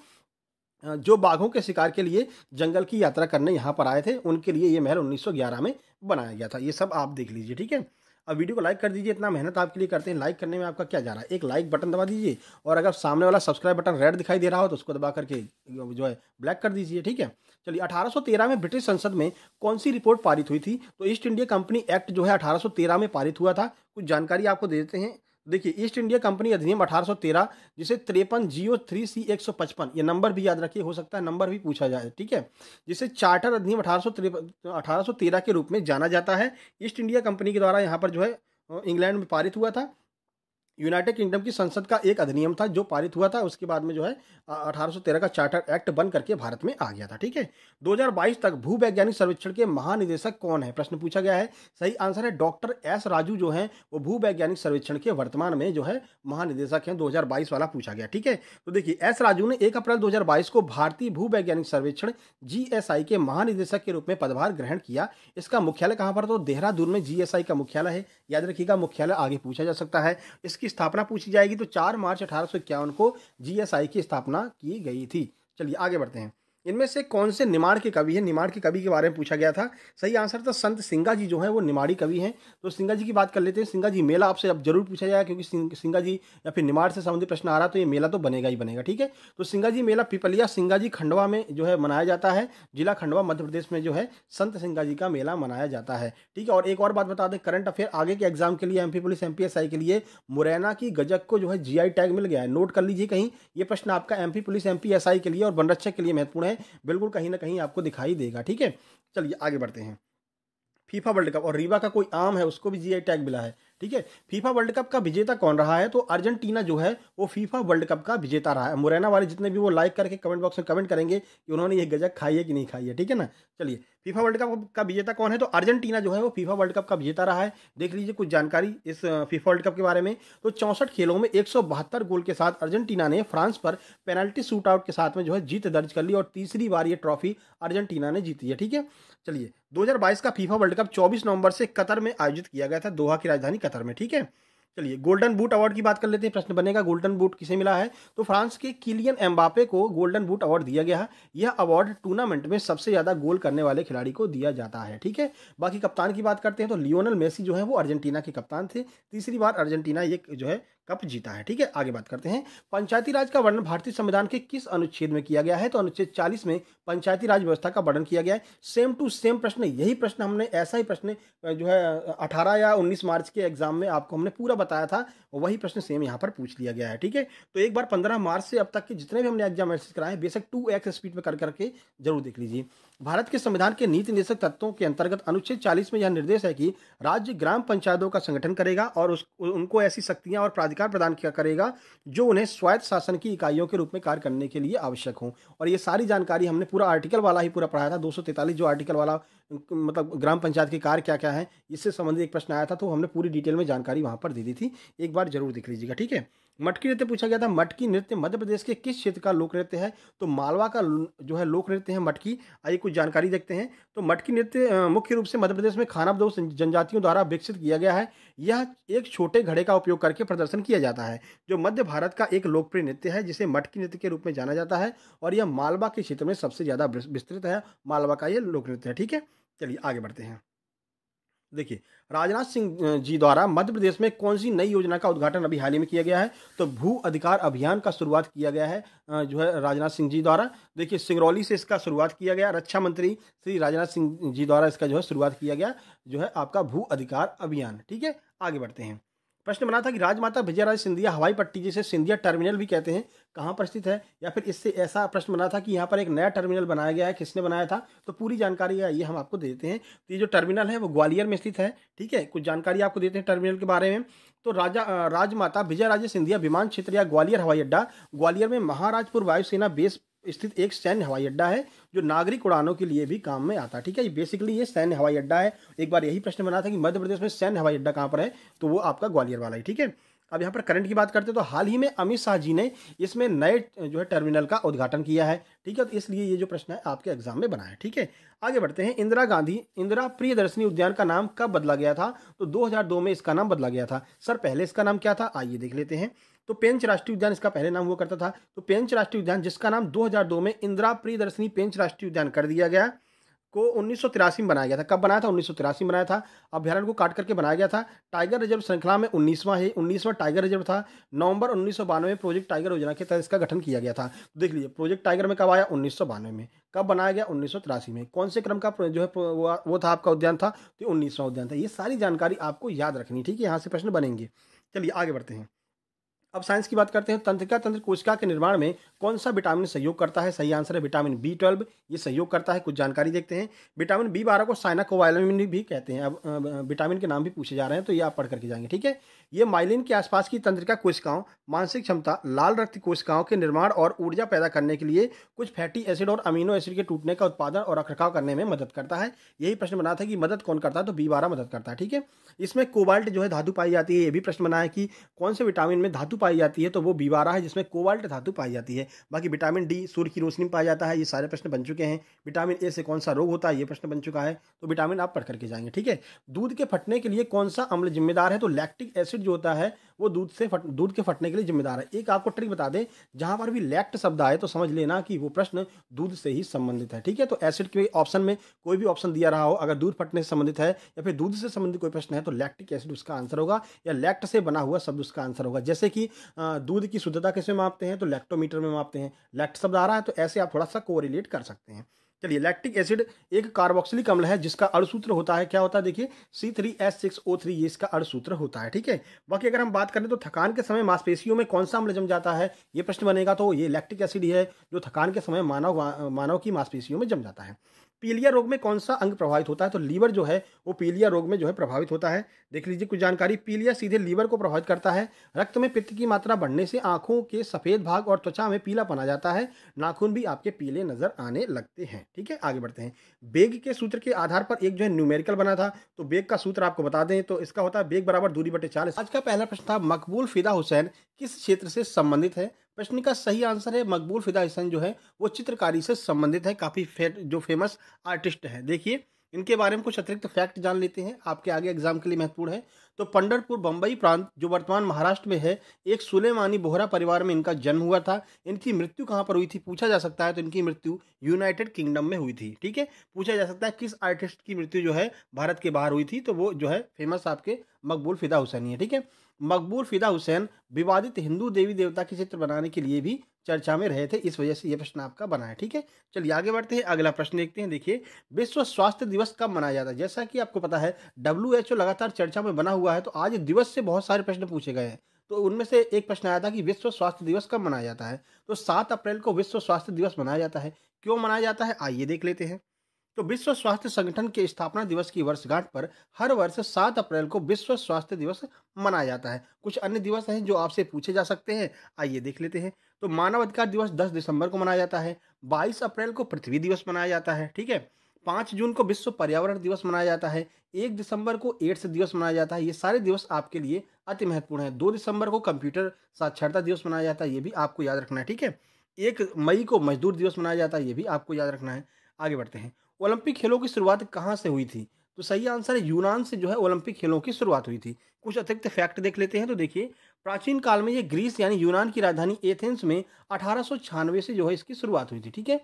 जो बाघों के शिकार के लिए जंगल की यात्रा करने यहाँ पर आए थे उनके लिए ये महल 1911 में बनाया गया था ये सब आप देख लीजिए ठीक है अब वीडियो को लाइक कर दीजिए इतना मेहनत आपके लिए करते हैं लाइक करने में आपका क्या जा रहा है एक लाइक बटन दबा दीजिए और अगर सामने वाला सब्सक्राइब बटन रेड दिखाई दे रहा हो तो उसको दबा करके जो है ब्लैक कर दीजिए ठीक है चलिए 1813 में ब्रिटिश संसद में कौन सी रिपोर्ट पारित हुई थी तो ईस्ट इंडिया कंपनी एक्ट जो है अठारह में पारित हुआ था कुछ जानकारी आपको दे देते हैं देखिए ईस्ट इंडिया कंपनी अधिनियम 1813 जिसे तिरपन जीओ थ्री सी एक सौ पचपन ये नंबर भी याद रखिए हो सकता है नंबर भी पूछा जाए ठीक है जिसे चार्टर अधिनियम अठारह अठारह के रूप में जाना जाता है ईस्ट इंडिया कंपनी के द्वारा यहाँ पर जो है इंग्लैंड में पारित हुआ था यूनाइटेड किंगडम की संसद का एक अधिनियम था जो पारित हुआ था उसके बाद में जो है 1813 का चार्टर एक्ट बन करके भारत में आ गया था ठीक है 2022 तक भू वैज्ञानिक सर्वेक्षण के महानिदेशक कौन है प्रश्न पूछा गया है सही आंसर है डॉक्टर एस राजू जो है वो भू वैज्ञानिक सर्वेक्षण के वर्तमान में जो है महानिदेशक है दो वाला पूछा गया ठीक है तो देखिए एस राजू ने एक अप्रैल दो को भारतीय भू वैज्ञानिक सर्वेक्षण जी के महानिदेशक के रूप में पदभार ग्रहण किया इसका मुख्यालय कहाँ पर तो देहरादून में जी का मुख्यालय है याद रखिएगा मुख्यालय आगे पूछा जा सकता है इस की स्थापना पूछी जाएगी तो चार मार्च अठारह को जीएसआई की स्थापना की गई थी चलिए आगे बढ़ते हैं इनमें से कौन से निमाड़ के कवि हैं निमाड़ के कवि के बारे में पूछा गया था सही आंसर था संत सिंगा जी जो है वो निमाड़ी कवि हैं तो सिंगा जी की बात कर लेते हैं सिंगा जी मेला आपसे अब जरूर पूछा जाएगा क्योंकि सिंगा जी या फिर निमाड़ से संबंधित प्रश्न आ रहा तो ये मेला तो बनेगा ही बनेगा ठीक है तो सिंगा जी मेला पिपलिया सिंगा जी खंडवा में जो है मनाया जाता है जिला खंडवा मध्य प्रदेश में जो है संत सिंगा जी का मेला मनाया जाता है ठीक है और एक और बात बता दें करंट अफेयर आगे के एग्जाम के लिए एम पुलिस एम के लिए मुरैना की गजक को जो है जी टैग मिल गया है नोट कर लीजिए कहीं ये प्रश्न आपका एम पुलिस एम के लिए और वनरक्षक के लिए महत्वपूर्ण है है बिल्कुल कहीं ना कहीं आपको दिखाई देगा ठीक है चलिए आगे बढ़ते हैं फीफा वर्ल्ड कप और रीवा का कोई आम है उसको भी जी टैग मिला है ठीक है फीफा वर्ल्ड कप का विजेता कौन रहा है तो अर्जेंटीना जो है वो फीफा वर्ल्ड कप का विजेता रहा है मुरैना वाले जितने भी वो लाइक करके कमेंट बॉक्स में कमेंट करेंगे कि उन्होंने ये गजक खाई है कि नहीं खाई है ठीक है ना चलिए फीफा वर्ल्ड कप का विजेता कौन है तो अर्जेंटीना जो है वो फीफा वर्ल्ड कप का विजेता रहा है देख लीजिए कुछ जानकारी इस फीफा वर्ल्ड कप के बारे में तो चौंसठ खेलों में एक गोल के साथ अर्जेंटीना ने फ्रांस पर पेनल्टी शूट आउट के साथ में जो है जीत दर्ज कर ली और तीसरी बार ये ट्रॉफी अर्जेंटीना ने जीती है ठीक है चलिए दो का फीफा वर्ल्ड कप चौबीस नवंबर से कतर में आयोजित किया गया था दोहा की राजधानी कतर में ठीक है चलिए गोल्डन बूट अवार्ड की बात कर लेते हैं प्रश्न बनेगा गोल्डन बूट किसे मिला है तो फ्रांस के किलियन एम्बापे को गोल्डन बूट अवार्ड दिया गया है यह अवार्ड टूर्नामेंट में सबसे ज़्यादा गोल करने वाले खिलाड़ी को दिया जाता है ठीक है बाकी कप्तान की बात करते हैं तो लियोनल मेसी जो है वो अर्जेंटीना के कप्तान थे तीसरी बार अर्जेंटीना ये जो है कप जीता है ठीक है आगे बात करते हैं पंचायती राज का वर्णन भारतीय संविधान के किस अनुच्छेद में किया गया है तो अनुच्छेद 40 में पंचायती राज व्यवस्था का वर्णन किया गया है सेम टू सेम प्रश्न यही प्रश्न हमने ऐसा ही प्रश्न जो है 18 या 19 मार्च के एग्जाम में आपको हमने पूरा बताया था वही प्रश्न सेम यहाँ पर पूछ लिया गया है ठीक है तो एक बार पंद्रह मार्च से अब तक के जितने भी हमने एग्जाम मैसेज कराए बेसक टू एक्स स्पीड में कर करके जरूर देख लीजिए भारत के संविधान के नीति निर्देशक तत्वों के अंतर्गत अनुच्छेद 40 में यह निर्देश है कि राज्य ग्राम पंचायतों का संगठन करेगा और उस उनको ऐसी शक्तियां और अधिकार प्रदान किया करेगा जो उन्हें स्वायत्त शासन की इकाइयों के रूप में कार्य करने के लिए आवश्यक हों और ये सारी जानकारी हमने पूरा आर्टिकल वाला ही पूरा पढ़ाया था दो जो आर्टिकल वाला मतलब ग्राम पंचायत के कार्य क्या क्या है इससे संबंधित एक प्रश्न आया था तो हमने पूरी डिटेल में जानकारी वहाँ पर दे दी थी एक बार जरूर देख लीजिएगा ठीक है मटकी नृत्य पूछा गया था मटकी नृत्य मध्य प्रदेश के किस क्षेत्र का लोक नृत्य है तो मालवा का जो है लोक नृत्य है मटकी आइए कुछ जानकारी देखते हैं तो मटकी नृत्य मुख्य रूप से मध्य प्रदेश में खाना बदोश जनजातियों द्वारा विकसित किया गया है यह एक छोटे घड़े का उपयोग करके प्रदर्शन किया जाता है जो मध्य भारत का एक लोकप्रिय नृत्य है जिसे मटकी नृत्य के रूप में जाना जाता है और यह मालवा के क्षेत्र में सबसे ज़्यादा विस्तृत है मालवा का यह लोक नृत्य है ठीक है चलिए आगे बढ़ते हैं देखिए राजनाथ सिंह जी द्वारा मध्य प्रदेश में कौन सी नई योजना का उद्घाटन अभी हाल ही में किया गया है तो भू अधिकार अभियान का शुरुआत किया गया है जो है राजनाथ सिंह जी द्वारा देखिए सिंगरौली से इसका शुरुआत किया गया रक्षा मंत्री श्री राजनाथ सिंह जी द्वारा इसका जो है शुरुआत किया गया जो है आपका भू अधिकार अभियान ठीक है आगे बढ़ते हैं प्रश्न बना था कि राजमाता विजयराज सिंधिया हवाई पट्टी जिसे सिंधिया टर्मिनल भी कहते हैं कहाँ पर स्थित है या फिर इससे ऐसा प्रश्न बना था कि यहाँ पर एक नया टर्मिनल बनाया गया है किसने बनाया था तो पूरी जानकारी है ये हम आपको दे देते हैं तो ये जो टर्मिनल है वो ग्वालियर में स्थित है ठीक है कुछ जानकारी आपको देते हैं टर्मिनल के बारे में तो राजा राजमाता विजय राजे सिंधिया विमान क्षेत्र या ग्वालियर हवाई अड्डा ग्वालियर में महाराजपुर वायुसेना बेस स्थित एक सैन्य हवाई अड्डा है जो नागरिक उड़ानों के लिए भी काम में आता है ठीक है ये बेसिकली ये सैन्य हवाई अड्डा है एक बार यही प्रश्न बना था कि मध्य प्रदेश में सैन्य हवाई अड्डा कहाँ पर है तो वो आपका ग्वालियर वाला है ठीक है अब यहाँ पर करंट की बात करते हैं तो हाल ही में अमित शाह जी ने इसमें नए जो है टर्मिनल का उद्घाटन किया है ठीक है तो इसलिए ये जो प्रश्न है आपके एग्जाम में बना है ठीक है आगे बढ़ते हैं इंदिरा गांधी इंदिरा प्रियदर्शनी उद्यान का नाम कब बदला गया था तो 2002 में इसका नाम बदला गया था सर पहले इसका नाम क्या था आइए देख लेते हैं तो पेंच राष्ट्रीय उद्यान इसका पहले नाम हुआ करता था तो पेंच राष्ट्रीय उद्यान जिसका नाम दो में इंदिरा प्रियदर्शनी पेंच राष्ट्रीय उद्यान कर दिया गया को उन्नीस में बनाया गया था कब बनाया था उन्नीस में बनाया था अभ्यारण्य को काट करके बनाया गया था टाइगर रिजर्व श्रृंखला में उन्नीसवां है उन्नीसवां टाइगर रिजर्व था नवंबर उन्नीस में प्रोजेक्ट टाइगर योजना के तहत इसका गठन किया गया था देख लीजिए प्रोजेक्ट टाइगर में कब आया उन्नीस में कब बनाया गया उन्नीस में कौन से क्रम का जो है वो था आपका उद्यान था तो उन्नीसवां उद्यान था ये सारी जानकारी आपको याद रखनी ठीक है यहाँ से प्रश्न बनेंगे चलिए आगे बढ़ते हैं अब साइंस की बात करते हैं तंत्रिका तंत्र कोशिका के निर्माण में कौन सा विटामिन सहयोग करता है सही आंसर है विटामिन बी ट्वेल्व ये सहयोग करता है कुछ जानकारी देखते हैं विटामिन बी बारह को साइनाकोवाइलमिन भी कहते हैं अब विटामिन के नाम भी पूछे जा रहे हैं तो ये आप पढ़ करके जाएंगे ठीक है ये माइलिन के आसपास की तंत्रिका कोशिकाओं मानसिक क्षमता लाल रक्त कोशिकाओं के निर्माण और ऊर्जा पैदा करने के लिए कुछ फैटी एसिड और अमीनो एसिड के टूटने का उत्पादन और रखरखाव करने में मदद करता है यही प्रश्न बना था कि मदद कौन करता है तो बी बारह मदद करता है ठीक है इसमें कोबाल्ट जो है धातु पाई जाती है ये भी प्रश्न बना है कि कौन से विटामिन में धातु पाई जाती है तो वो बी बारह है जिसमें कोबाल्ट धातु पाई जाती है बाकी विटामिन डी सूर्य की रोशनी में पाया जाता है ये सारे प्रश्न बन चुके हैं विटामिन ए से कौन सा रोग होता है ये प्रश्न बन चुका है तो विटामिन आप पढ़ करके जाएंगे ठीक है दूध के फटने के लिए कौन सा अम्ल जिम्मेदार है तो लैक्टिक एसिड जो होता है वो दूध से फट दूध के फटने के लिए जिम्मेदार है एक आपको ट्रिक बता दें जहाँ पर भी लैक्ट शब्द आए तो समझ लेना कि वो प्रश्न दूध से ही संबंधित है ठीक है तो एसिड के ऑप्शन में कोई भी ऑप्शन दिया रहा हो अगर दूध फटने से संबंधित है या फिर दूध से संबंधित कोई प्रश्न है तो लैक्टिक एसिड उसका आंसर होगा या लैक्ट से बना हुआ शब्द उसका आंसर होगा जैसे कि दूध की शुद्धता किसमें मापते हैं तो लैक्टोमीटर में मापते हैं लैक्ट शब्द आ रहा है तो ऐसे आप थोड़ा सा कोरिलेट कर सकते हैं चलिए लैक्टिक एसिड एक कार्बोक्सिलिक अम्ल है जिसका अड़सूत्र होता है क्या होता है देखिए C three S six O three ये इसका अड़सूत्र होता है ठीक है बाकी अगर हम बात करें तो थकान के समय मांसपेशियों में कौन सा अम्ल जम जाता है ये प्रश्न बनेगा तो ये लैक्टिक एसिड ही है जो थकान के समय मानव मानव की मांसपेशियों में जम जाता है पीलिया रोग में कौन सा अंग प्रभावित होता है तो लीवर जो है वो पीलिया रोग में जो है प्रभावित होता है देख लीजिए कुछ जानकारी पीलिया सीधे लीवर को प्रभावित करता है रक्त में पित्त की मात्रा बढ़ने से आंखों के सफ़ेद भाग और त्वचा में पीला पना जाता है नाखून भी आपके पीले नजर आने लगते हैं ठीक है आगे बढ़ते हैं बेग के सूत्र के आधार पर एक जो है न्यूमेरिकल बना था तो बेग का सूत्र आपको बता दें तो इसका होता है बेग बराबर दूरी बटे चालीस आज का पहला प्रश्न था मकबूल फिदा हुसैन किस क्षेत्र से संबंधित है प्रश्न का सही आंसर है मकबूल फिदा हसन जो है वो चित्रकारी से संबंधित है काफ़ी जो फेमस आर्टिस्ट हैं देखिए इनके बारे में कुछ अतिरिक्त फैक्ट जान लेते हैं आपके आगे एग्जाम के लिए महत्वपूर्ण है तो पंडरपुर बम्बई प्रांत जो वर्तमान महाराष्ट्र में है एक सुलेमानी बोहरा परिवार में इनका जन्म हुआ था इनकी मृत्यु कहाँ पर हुई थी पूछा जा सकता है तो इनकी मृत्यु यूनाइटेड किंगडम में हुई थी ठीक है पूछा जा सकता है किस आर्टिस्ट की मृत्यु जो है भारत के बाहर हुई थी तो वो जो है फेमस आपके मकबूल फिदा हुसैनी है ठीक है मकबूल फिदा हुसैन विवादित हिंदू देवी देवता के चित्र बनाने के लिए भी चर्चा में रहे थे इस वजह से यह प्रश्न आपका बना है ठीक है चलिए आगे बढ़ते हैं अगला प्रश्न देखते हैं देखिए विश्व स्वास्थ्य दिवस कब मनाया जाता है जैसा कि आपको पता है डब्ल्यू लगातार चर्चा में बना हुआ है तो आज दिवस से बहुत सारे प्रश्न पूछे गए हैं तो उनमें से एक प्रश्न आया था कि विश्व स्वास्थ्य दिवस कब मनाया जाता है तो सात अप्रैल को विश्व स्वास्थ्य दिवस मनाया जाता है क्यों मनाया जाता है आइए देख लेते हैं तो विश्व स्वास्थ्य संगठन के स्थापना दिवस की वर्षगांठ पर हर वर्ष सात अप्रैल को विश्व स्वास्थ्य दिवस मनाया जाता है कुछ अन्य दिवस हैं जो आपसे पूछे जा सकते हैं आइए देख लेते हैं तो मानव अधिकार दिवस 10 दिसंबर को मनाया जाता है 22 अप्रैल को पृथ्वी दिवस मनाया जाता है ठीक है पाँच जून को विश्व पर्यावरण दिवस मनाया जाता है एक दिसंबर को एड्स दिवस मनाया जाता है ये सारे दिवस आपके लिए अति महत्वपूर्ण है दो दिसंबर को कंप्यूटर साक्षरता दिवस मनाया जाता है ये भी आपको याद रखना है ठीक है एक मई को मजदूर दिवस मनाया जाता है ये भी आपको याद रखना है आगे बढ़ते हैं ओलंपिक खेलों की शुरुआत कहाँ से हुई थी तो सही आंसर है यूनान से जो है ओलंपिक खेलों की शुरुआत हुई थी कुछ अतिरिक्त फैक्ट देख लेते हैं तो देखिए प्राचीन काल में ये ग्रीस यानी यूनान की राजधानी एथेंस में अठारह से जो है इसकी शुरुआत हुई थी ठीक है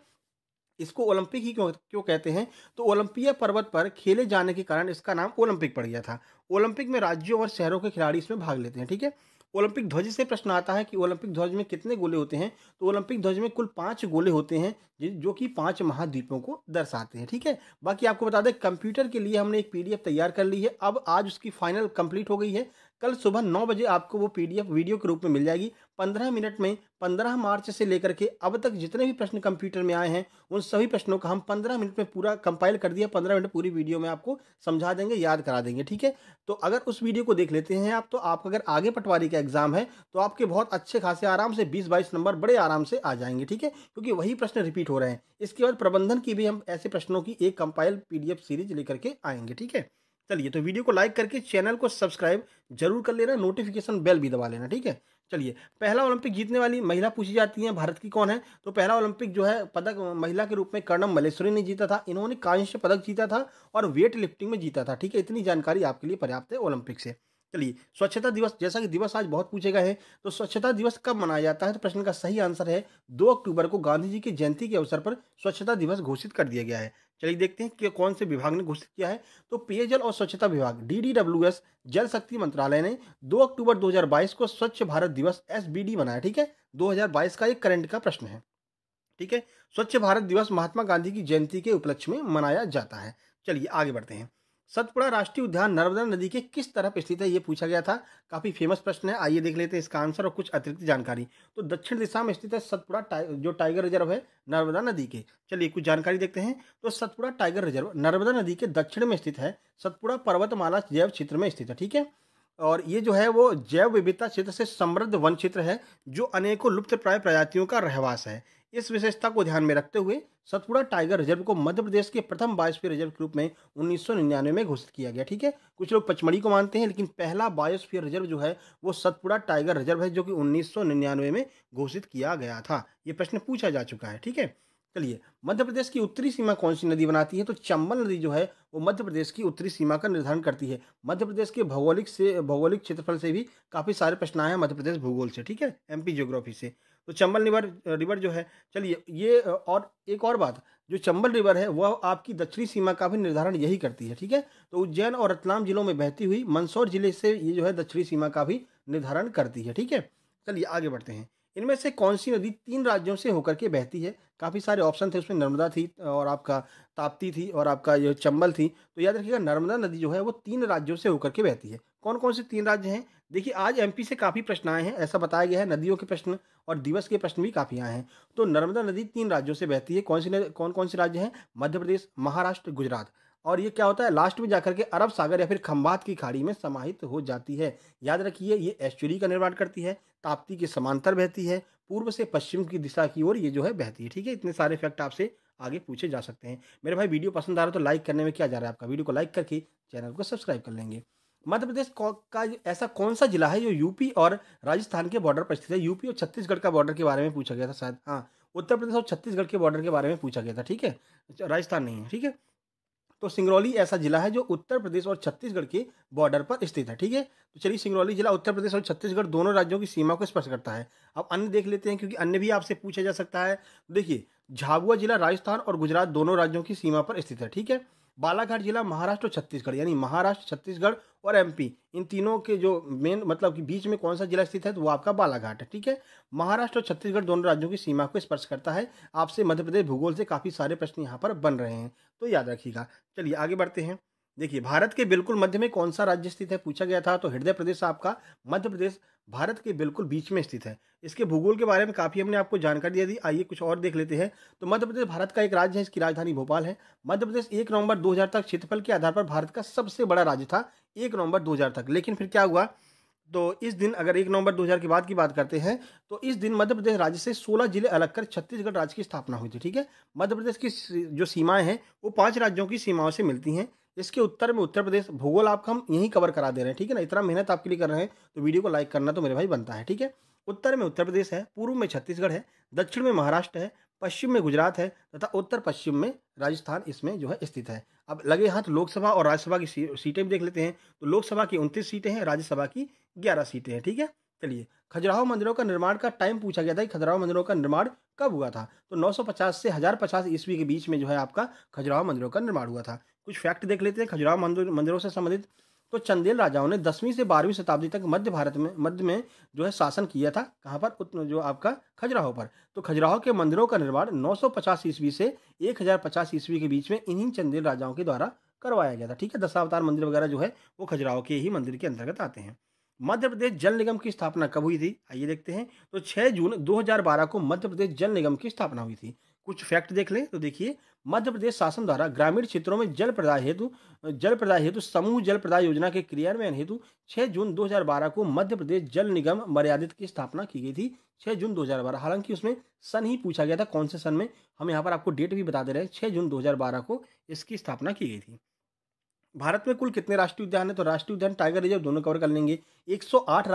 इसको ओलंपिक ही क्यों क्यों कहते हैं तो ओलंपिया पर्वत पर खेले जाने के कारण इसका नाम ओलंपिक पड़ गया था ओलंपिक में राज्यों और शहरों के खिलाड़ी इसमें भाग लेते हैं ठीक है थीके? ओलंपिक ध्वज से प्रश्न आता है कि ओलंपिक ध्वज में कितने गोले होते हैं तो ओलंपिक ध्वज में कुल पांच गोले होते हैं जो कि पांच महाद्वीपों को दर्शाते हैं ठीक है बाकी आपको बता दें कंप्यूटर के लिए हमने एक पीडीएफ तैयार कर ली है अब आज उसकी फाइनल कंप्लीट हो गई है कल सुबह नौ बजे आपको वो पीडीएफ वीडियो के रूप में मिल जाएगी पंद्रह मिनट में पंद्रह मार्च से लेकर के अब तक जितने भी प्रश्न कंप्यूटर में आए हैं उन सभी प्रश्नों का हम पंद्रह मिनट में पूरा कंपाइल कर दिया पंद्रह मिनट पूरी वीडियो में आपको समझा देंगे याद करा देंगे ठीक है तो अगर उस वीडियो को देख लेते हैं आप तो आपका अगर आगे पटवारी का एग्जाम है तो आपके बहुत अच्छे खासे आराम से बीस बाईस नंबर बड़े आराम से आ जाएंगे ठीक है क्योंकि वही प्रश्न रिपीट हो रहे हैं इसके बाद प्रबंधन की भी हम ऐसे प्रश्नों की एक कंपाइल पी सीरीज लेकर के आएंगे ठीक है चलिए तो वीडियो को लाइक करके चैनल को सब्सक्राइब जरूर कर लेना नोटिफिकेशन बेल भी दबा लेना ठीक है चलिए पहला ओलंपिक जीतने वाली महिला पूछी जाती है भारत की कौन है तो पहला ओलंपिक जो है पदक महिला के रूप में कर्णम मलेश्वरी ने जीता था इन्होंने कांस्य पदक जीता था और वेट लिफ्टिंग में जीता था ठीक है इतनी जानकारी आपके लिए पर्याप्त है ओलंपिक से चलिए स्वच्छता दिवस जैसा कि दिवस आज बहुत पूछे गए हैं तो स्वच्छता दिवस कब मनाया जाता है तो प्रश्न का सही आंसर है दो अक्टूबर को गांधी जी की जयंती के अवसर पर स्वच्छता दिवस घोषित कर दिया गया है चलिए देखते हैं कि कौन से विभाग ने घोषित किया है तो पेयजल और स्वच्छता विभाग डी जल शक्ति मंत्रालय ने दो अक्टूबर दो को स्वच्छ भारत दिवस एस मनाया ठीक है दो का एक करंट का प्रश्न है ठीक है स्वच्छ भारत दिवस महात्मा गांधी की जयंती के उपलक्ष्य में मनाया जाता है चलिए आगे बढ़ते हैं सतपुड़ा राष्ट्रीय उद्यान नर्मदा नदी के किस तरफ स्थित है ये पूछा गया था काफ़ी फेमस प्रश्न है आइए देख लेते हैं इसका आंसर और कुछ अतिरिक्त जानकारी तो दक्षिण दिशा में स्थित है सतपुड़ा टाइग, जो टाइगर रिजर्व है नर्मदा नदी के चलिए कुछ जानकारी देखते हैं तो सतपुड़ा टाइगर रिजर्व नर्मदा नदी के दक्षिण में स्थित है सतपुड़ा पर्वतमाला जैव क्षेत्र में स्थित है ठीक है और ये जो है वो जैव विविधता क्षेत्र से समृद्ध वन क्षेत्र है जो अनेकों लुप्त प्राय प्रजातियों का रहवास है इस विशेषता को ध्यान में रखते हुए सतपुड़ा टाइगर रिजर्व को मध्य प्रदेश के प्रथम बायोस्फीयर रिजर्व के रूप में उन्नीस में घोषित किया गया ठीक है कुछ लोग पचमढ़ी को मानते हैं लेकिन पहला बायोस्फीयर रिजर्व जो है वो सतपुड़ा टाइगर रिजर्व है जो कि उन्नीस में घोषित किया गया था ये प्रश्न पूछा जा चुका है ठीक है चलिए मध्य प्रदेश की उत्तरी सीमा कौन सी नदी बनाती है तो चंबल नदी जो है वो मध्य प्रदेश की उत्तरी सीमा का निर्धारण करती है मध्य प्रदेश के भौगोलिक से भौगोलिक क्षेत्रफल से भी काफ़ी सारे प्रश्न आए हैं मध्य प्रदेश भूगोल से ठीक है एमपी ज्योग्राफी से तो चंबल रिवर रिवर जो है चलिए ये और एक और बात जो चंबल रिवर है वह आपकी दक्षिणी सीमा का भी निर्धारण यही करती है ठीक है तो उज्जैन और रतलाम जिलों में बहती हुई मंदसौर जिले से ये जो है दक्षिणी सीमा का भी निर्धारण करती है ठीक है चलिए आगे बढ़ते हैं इनमें से कौन सी नदी तीन राज्यों से होकर के बहती है काफ़ी सारे ऑप्शन थे उसमें नर्मदा थी और आपका ताप्ती थी और आपका जो चंबल थी तो याद रखिएगा नर्मदा नदी जो है वो तीन राज्यों से होकर के बहती है कौन कौन से तीन राज्य हैं देखिए आज एमपी से काफ़ी प्रश्न आए हैं ऐसा बताया गया है नदियों के प्रश्न और दिवस के प्रश्न भी काफ़ी आए हैं तो नर्मदा नदी तीन राज्यों से बहती है कौन सी कौन कौन से राज्य हैं मध्य प्रदेश महाराष्ट्र गुजरात और ये क्या होता है लास्ट में जाकर के अरब सागर या फिर खम्बात की खाड़ी में समाहित हो जाती है याद रखिए ये एस्चुरी का निर्माण करती है ताप्ती के समांतर बहती है पूर्व से पश्चिम की दिशा की ओर ये जो है बहती है ठीक है इतने सारे फैक्ट आपसे आगे पूछे जा सकते हैं मेरे भाई वीडियो पसंद आ रहा है तो लाइक करने में क्या जा रहा है आपका वीडियो को लाइक करके चैनल को सब्सक्राइब कर लेंगे मध्य प्रदेश का ऐसा कौन सा जिला है जो यूपी और राजस्थान के बॉर्डर पर स्थित है यूपी और छत्तीसगढ़ का बॉर्डर के बारे में पूछा गया था शायद हाँ उत्तर प्रदेश और छत्तीसगढ़ के बॉर्डर के बारे में पूछा गया था ठीक है राजस्थान नहीं है ठीक है तो सिंगरौली ऐसा जिला है जो उत्तर प्रदेश और छत्तीसगढ़ के बॉर्डर पर स्थित है ठीक है तो चलिए सिंगरौली जिला उत्तर प्रदेश और छत्तीसगढ़ दोनों राज्यों की सीमा को स्पर्श करता है अब अन्य देख लेते हैं क्योंकि अन्य भी आपसे पूछा जा सकता है देखिए झाबुआ जिला राजस्थान और गुजरात दोनों राज्यों की सीमा पर स्थित है ठीक है बालाघाट जिला महाराष्ट्र और छत्तीसगढ़ यानी महाराष्ट्र छत्तीसगढ़ और एमपी इन तीनों के जो मेन मतलब कि बीच में कौन सा जिला स्थित है तो वो आपका बालाघाट है ठीक है महाराष्ट्र और छत्तीसगढ़ दोनों राज्यों की सीमा को स्पर्श करता है आपसे मध्य प्रदेश भूगोल से काफ़ी सारे प्रश्न यहाँ पर बन रहे हैं तो याद रखिएगा चलिए आगे बढ़ते हैं देखिए भारत के बिल्कुल मध्य में कौन सा राज्य स्थित है पूछा गया था तो हृदय प्रदेश आपका मध्य प्रदेश भारत के बिल्कुल बीच में स्थित है इसके भूगोल के बारे में काफ़ी हमने आपको जानकारी दे दी आइए कुछ और देख लेते हैं तो मध्य प्रदेश भारत का एक राज्य है इसकी राजधानी भोपाल है मध्य प्रदेश एक नवंबर 2000 तक क्षेत्रफल के आधार पर भारत का सबसे बड़ा राज्य था एक नवंबर 2000 तक लेकिन फिर क्या हुआ तो इस दिन अगर एक नवंबर 2000 के बाद की बात करते हैं तो इस दिन मध्य प्रदेश राज्य से 16 जिले अलग कर छत्तीसगढ़ राज्य की स्थापना हुई थी ठीक है मध्य प्रदेश की जो सीमाएं हैं वो पांच राज्यों की सीमाओं से मिलती हैं इसके उत्तर में उत्तर प्रदेश भूगोल आपका हम यहीं कवर करा दे रहे हैं ठीक है ना इतना मेहनत आपके लिए कर रहे हैं तो वीडियो को लाइक करना तो मेरे भाई बनता है ठीक है उत्तर में उत्तर प्रदेश है पूर्व में छत्तीसगढ़ है दक्षिण में महाराष्ट्र है पश्चिम में गुजरात है तथा उत्तर पश्चिम में राजस्थान इसमें जो है स्थित है अब लगे हाथ तो लोकसभा और राज्यसभा की सीटें भी देख लेते हैं तो लोकसभा की उनतीस सीटें हैं राज्यसभा की ग्यारह सीटें हैं ठीक है चलिए खजुराहो मंदिरों का निर्माण का टाइम पूछा गया था कि खजुराहो मंदिरों का निर्माण कब हुआ था तो 950 से हजार पचास ईस्वी के बीच में जो है आपका खजुराहो मंदिरों का निर्माण हुआ था कुछ फैक्ट देख लेते हैं खजुराहो मंदिरों से संबंधित तो चंदेल राजाओं ने दसवीं से बारहवीं शताब्दी तक मध्य भारत में मध्य में जो है शासन किया था कहाँ पर उत्तर जो आपका खजुराहो पर तो खजुराहो के मंदिरों का निर्माण 950 ईस्वी से 1050 ईस्वी के बीच में इन्हीं चंदेल राजाओं के द्वारा करवाया गया था ठीक है दशावतार मंदिर वगैरह जो है वो खजुराहो के ही मंदिर के अंतर्गत आते हैं मध्य प्रदेश जल निगम की स्थापना कब हुई थी आइए देखते हैं तो 6 जून 2012 को मध्य प्रदेश जल निगम की स्थापना हुई थी कुछ फैक्ट देख लें तो देखिए मध्य प्रदेश शासन द्वारा ग्रामीण क्षेत्रों में जल प्रदाय हेतु जल प्रदाय हेतु समूह जल प्रदाय योजना के क्रियान्वयन हेतु 6 जून 2012 को मध्य प्रदेश जल निगम मर्यादित की स्थापना की गई थी 6 जून 2012 हालांकि उसमें सन ही पूछा गया था कौन से सन में हम यहाँ पर आपको डेट भी बता दे रहे हैं छः जून दो को इसकी स्थापना की गई थी भारत में कुल कितने राष्ट्रीय उद्यान है तो राष्ट्रीय उद्यान टाइगर रिजर्व दोनों कवर कर लेंगे एक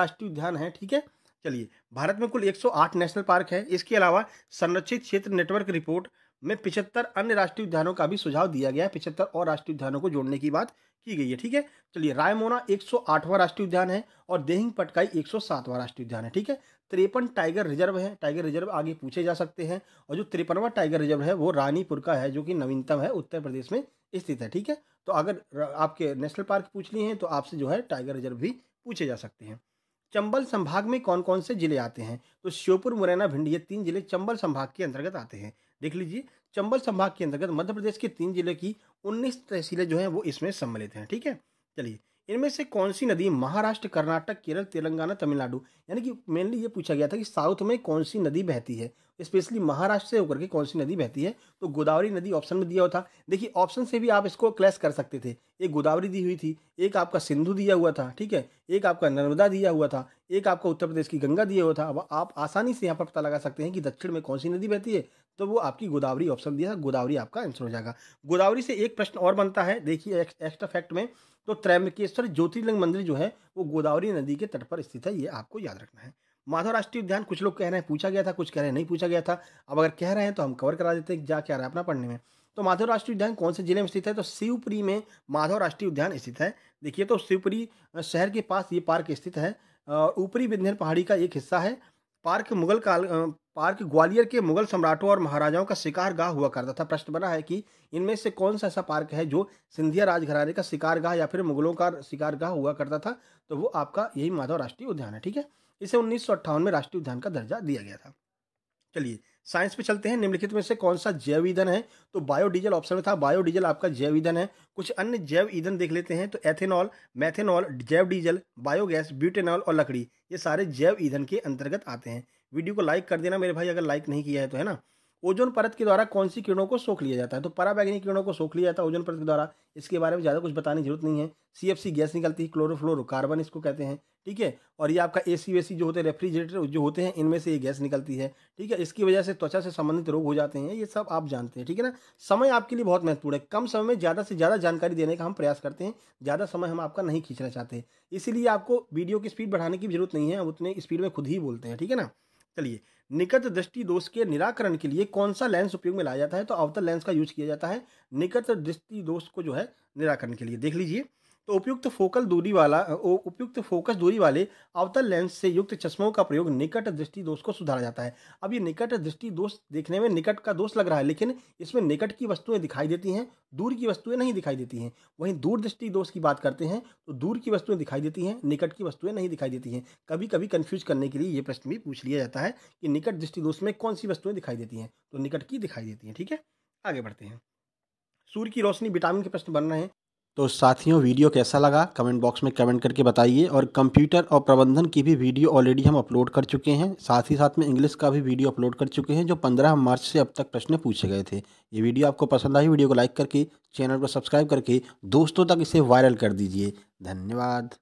राष्ट्रीय उद्यान है ठीक है चलिए भारत में कुल 108 नेशनल पार्क है इसके अलावा संरक्षित क्षेत्र नेटवर्क रिपोर्ट में पिछहत्तर अन्य राष्ट्रीय उद्यानों का भी सुझाव दिया गया है पिछहत्तर और राष्ट्रीय उद्यानों को जोड़ने की बात की गई है ठीक है चलिए रायमोना 108वां राष्ट्रीय उद्यान है और देहिंग पटकाई 107वां राष्ट्रीय उद्यान है ठीक है तिरपन टाइगर रिजर्व है टाइगर रिजर्व आगे पूछे जा सकते हैं और जो तिरपनवा टाइगर रिजर्व है वो रानीपुर का है जो कि नवीनतम है उत्तर प्रदेश में स्थित है ठीक है तो अगर आपके नेशनल पार्क पूछ लिए हैं तो आपसे जो है टाइगर रिजर्व भी पूछे जा सकते हैं चंबल संभाग में कौन कौन से जिले आते हैं तो श्योपुर मुरैना भिंड ये तीन जिले चंबल संभाग के अंतर्गत आते हैं देख लीजिए चंबल संभाग के अंतर्गत मध्य प्रदेश के तीन जिले की उन्नीस तहसीलें जो हैं वो इसमें सम्मिलित हैं ठीक है चलिए इनमें से कौन सी नदी महाराष्ट्र कर्नाटक केरल तेलंगाना तमिलनाडु यानी कि मेनली ये पूछा गया था कि साउथ में कौन सी नदी बहती है स्पेशली महाराष्ट्र से होकर के कौन सी नदी बहती है तो गोदावरी नदी ऑप्शन में दिया हुआ था देखिए ऑप्शन से भी आप इसको क्लैश कर सकते थे एक गोदावरी दी हुई थी एक आपका सिंधु दिया हुआ था ठीक है एक आपका नर्मदा दिया हुआ था एक आपका उत्तर प्रदेश की गंगा दिया हुआ था अब आप आसानी से यहाँ पर पता लगा सकते हैं कि दक्षिण में कौन सी नदी बहती है तो वो आपकी गोदावरी ऑप्शन दिया था गोदावरी आपका आंसर हो जाएगा गोदावरी से एक प्रश्न और बनता है देखिए एक्स्ट्रा फैक्ट में तो त्रैमकेश्वर ज्योतिर्लिंग मंदिर जो है वो गोदावरी नदी के तट पर स्थित है ये आपको याद रखना है माधव राष्ट्रीय उद्यान कुछ लोग कह रहे हैं पूछा गया था कुछ कह रहे हैं नहीं पूछा गया था अब अगर कह रहे हैं तो हम कवर करा देते हैं जा क्या रहा है अपना पढ़ने में तो माधव राष्ट्रीय उद्यान कौन से जिले में स्थित है तो शिवपुरी में माधव राष्ट्रीय उद्यान स्थित है देखिए तो शिवपुरी शहर के पास ये पार्क स्थित है ऊपरी विंध्यन पहाड़ी का एक हिस्सा है पार्क मुगल काल पार्क ग्वालियर के मुगल सम्राटों और महाराजाओं का शिकार गाह हुआ करता था प्रश्न बना है कि इनमें से कौन सा ऐसा पार्क है जो सिंधिया राजघराने का शिकार गाह या फिर मुगलों का शिकार गाह हुआ करता था तो वो आपका यही माधव राष्ट्रीय उद्यान है ठीक है इसे उन्नीस में राष्ट्रीय उद्यान का दर्जा दिया गया था चलिए साइंस पे चलते हैं निम्नलिखित में से कौन सा जैव ईंधन है तो बायोडीजल ऑप्शन में था बायोडीजल आपका जैव ईंधन है कुछ अन्य जैव ईंधन देख लेते हैं तो एथेनॉल मैथेनॉल जैव डीजल बायोगैस ब्यूटेनॉल और लकड़ी ये सारे जैव ईंधन के अंतर्गत आते हैं वीडियो को लाइक कर देना मेरे भाई अगर लाइक नहीं किया है तो है ना ओजोन परत के द्वारा कौन सी किरणों को सोख लिया जाता है तो पराबैगनी किरणों को सोख लिया जाता है ओजोन परत के द्वारा इसके बारे में ज़्यादा कुछ बताने की जरूरत नहीं है सीएफसी गैस निकलती है कार्बन इसको कहते हैं ठीक है और ये आपका ए सी जो होते हैं रेफ्रिजरेटर जो होते हैं इनमें से ये गैस निकलती है ठीक है इसकी वजह से त्वचा से संबंधित रोग हो जाते हैं ये सब आप जानते हैं ठीक है ना समय आपके लिए बहुत महत्वपूर्ण है कम समय में ज़्यादा से ज़्यादा जानकारी देने का हम प्रयास करते हैं ज़्यादा समय हम आपका नहीं खींचना चाहते इसीलिए आपको वीडियो की स्पीड बढ़ाने की जरूरत नहीं है उतने स्पीड में खुद ही बोलते हैं ठीक है ना चलिए निकट दृष्टि दोष के निराकरण के लिए कौन सा लेंस उपयोग में लाया जाता है तो अवतल लेंस का यूज किया जाता है निकट दृष्टि दोष को जो है निराकरण के लिए देख लीजिए तो उपयुक्त फोकल दूरी वाला उपयुक्त फोकस दूरी वाले अवतल लेंस से युक्त चश्मों का प्रयोग निकट दृष्टि दोष को सुधारा जाता है अब ये निकट दृष्टि दोष देखने में निकट का दोष लग रहा है लेकिन इसमें निकट की वस्तुएं दिखाई देती हैं दूर की वस्तुएं नहीं दिखाई देती हैं वहीं दूर दृष्टि दोष की बात करते हैं तो दूर की वस्तुएं दिखाई देती हैं निकट की वस्तुएं नहीं दिखाई देती हैं कभी कभी कन्फ्यूज करने के लिए ये प्रश्न भी पूछ लिया जाता है कि निकट दृष्टि दोष में कौन सी वस्तुएं दिखाई देती हैं तो निकट की दिखाई देती हैं ठीक है आगे बढ़ते हैं सूर्य की रोशनी विटामिन के प्रश्न बन रहे हैं तो साथियों वीडियो कैसा लगा कमेंट बॉक्स में कमेंट करके बताइए और कंप्यूटर और प्रबंधन की भी वीडियो ऑलरेडी हम अपलोड कर चुके हैं साथ ही साथ में इंग्लिश का भी वीडियो अपलोड कर चुके हैं जो 15 मार्च से अब तक प्रश्न पूछे गए थे ये वीडियो आपको पसंद आई वीडियो को लाइक करके चैनल को सब्सक्राइब करके दोस्तों तक इसे वायरल कर दीजिए धन्यवाद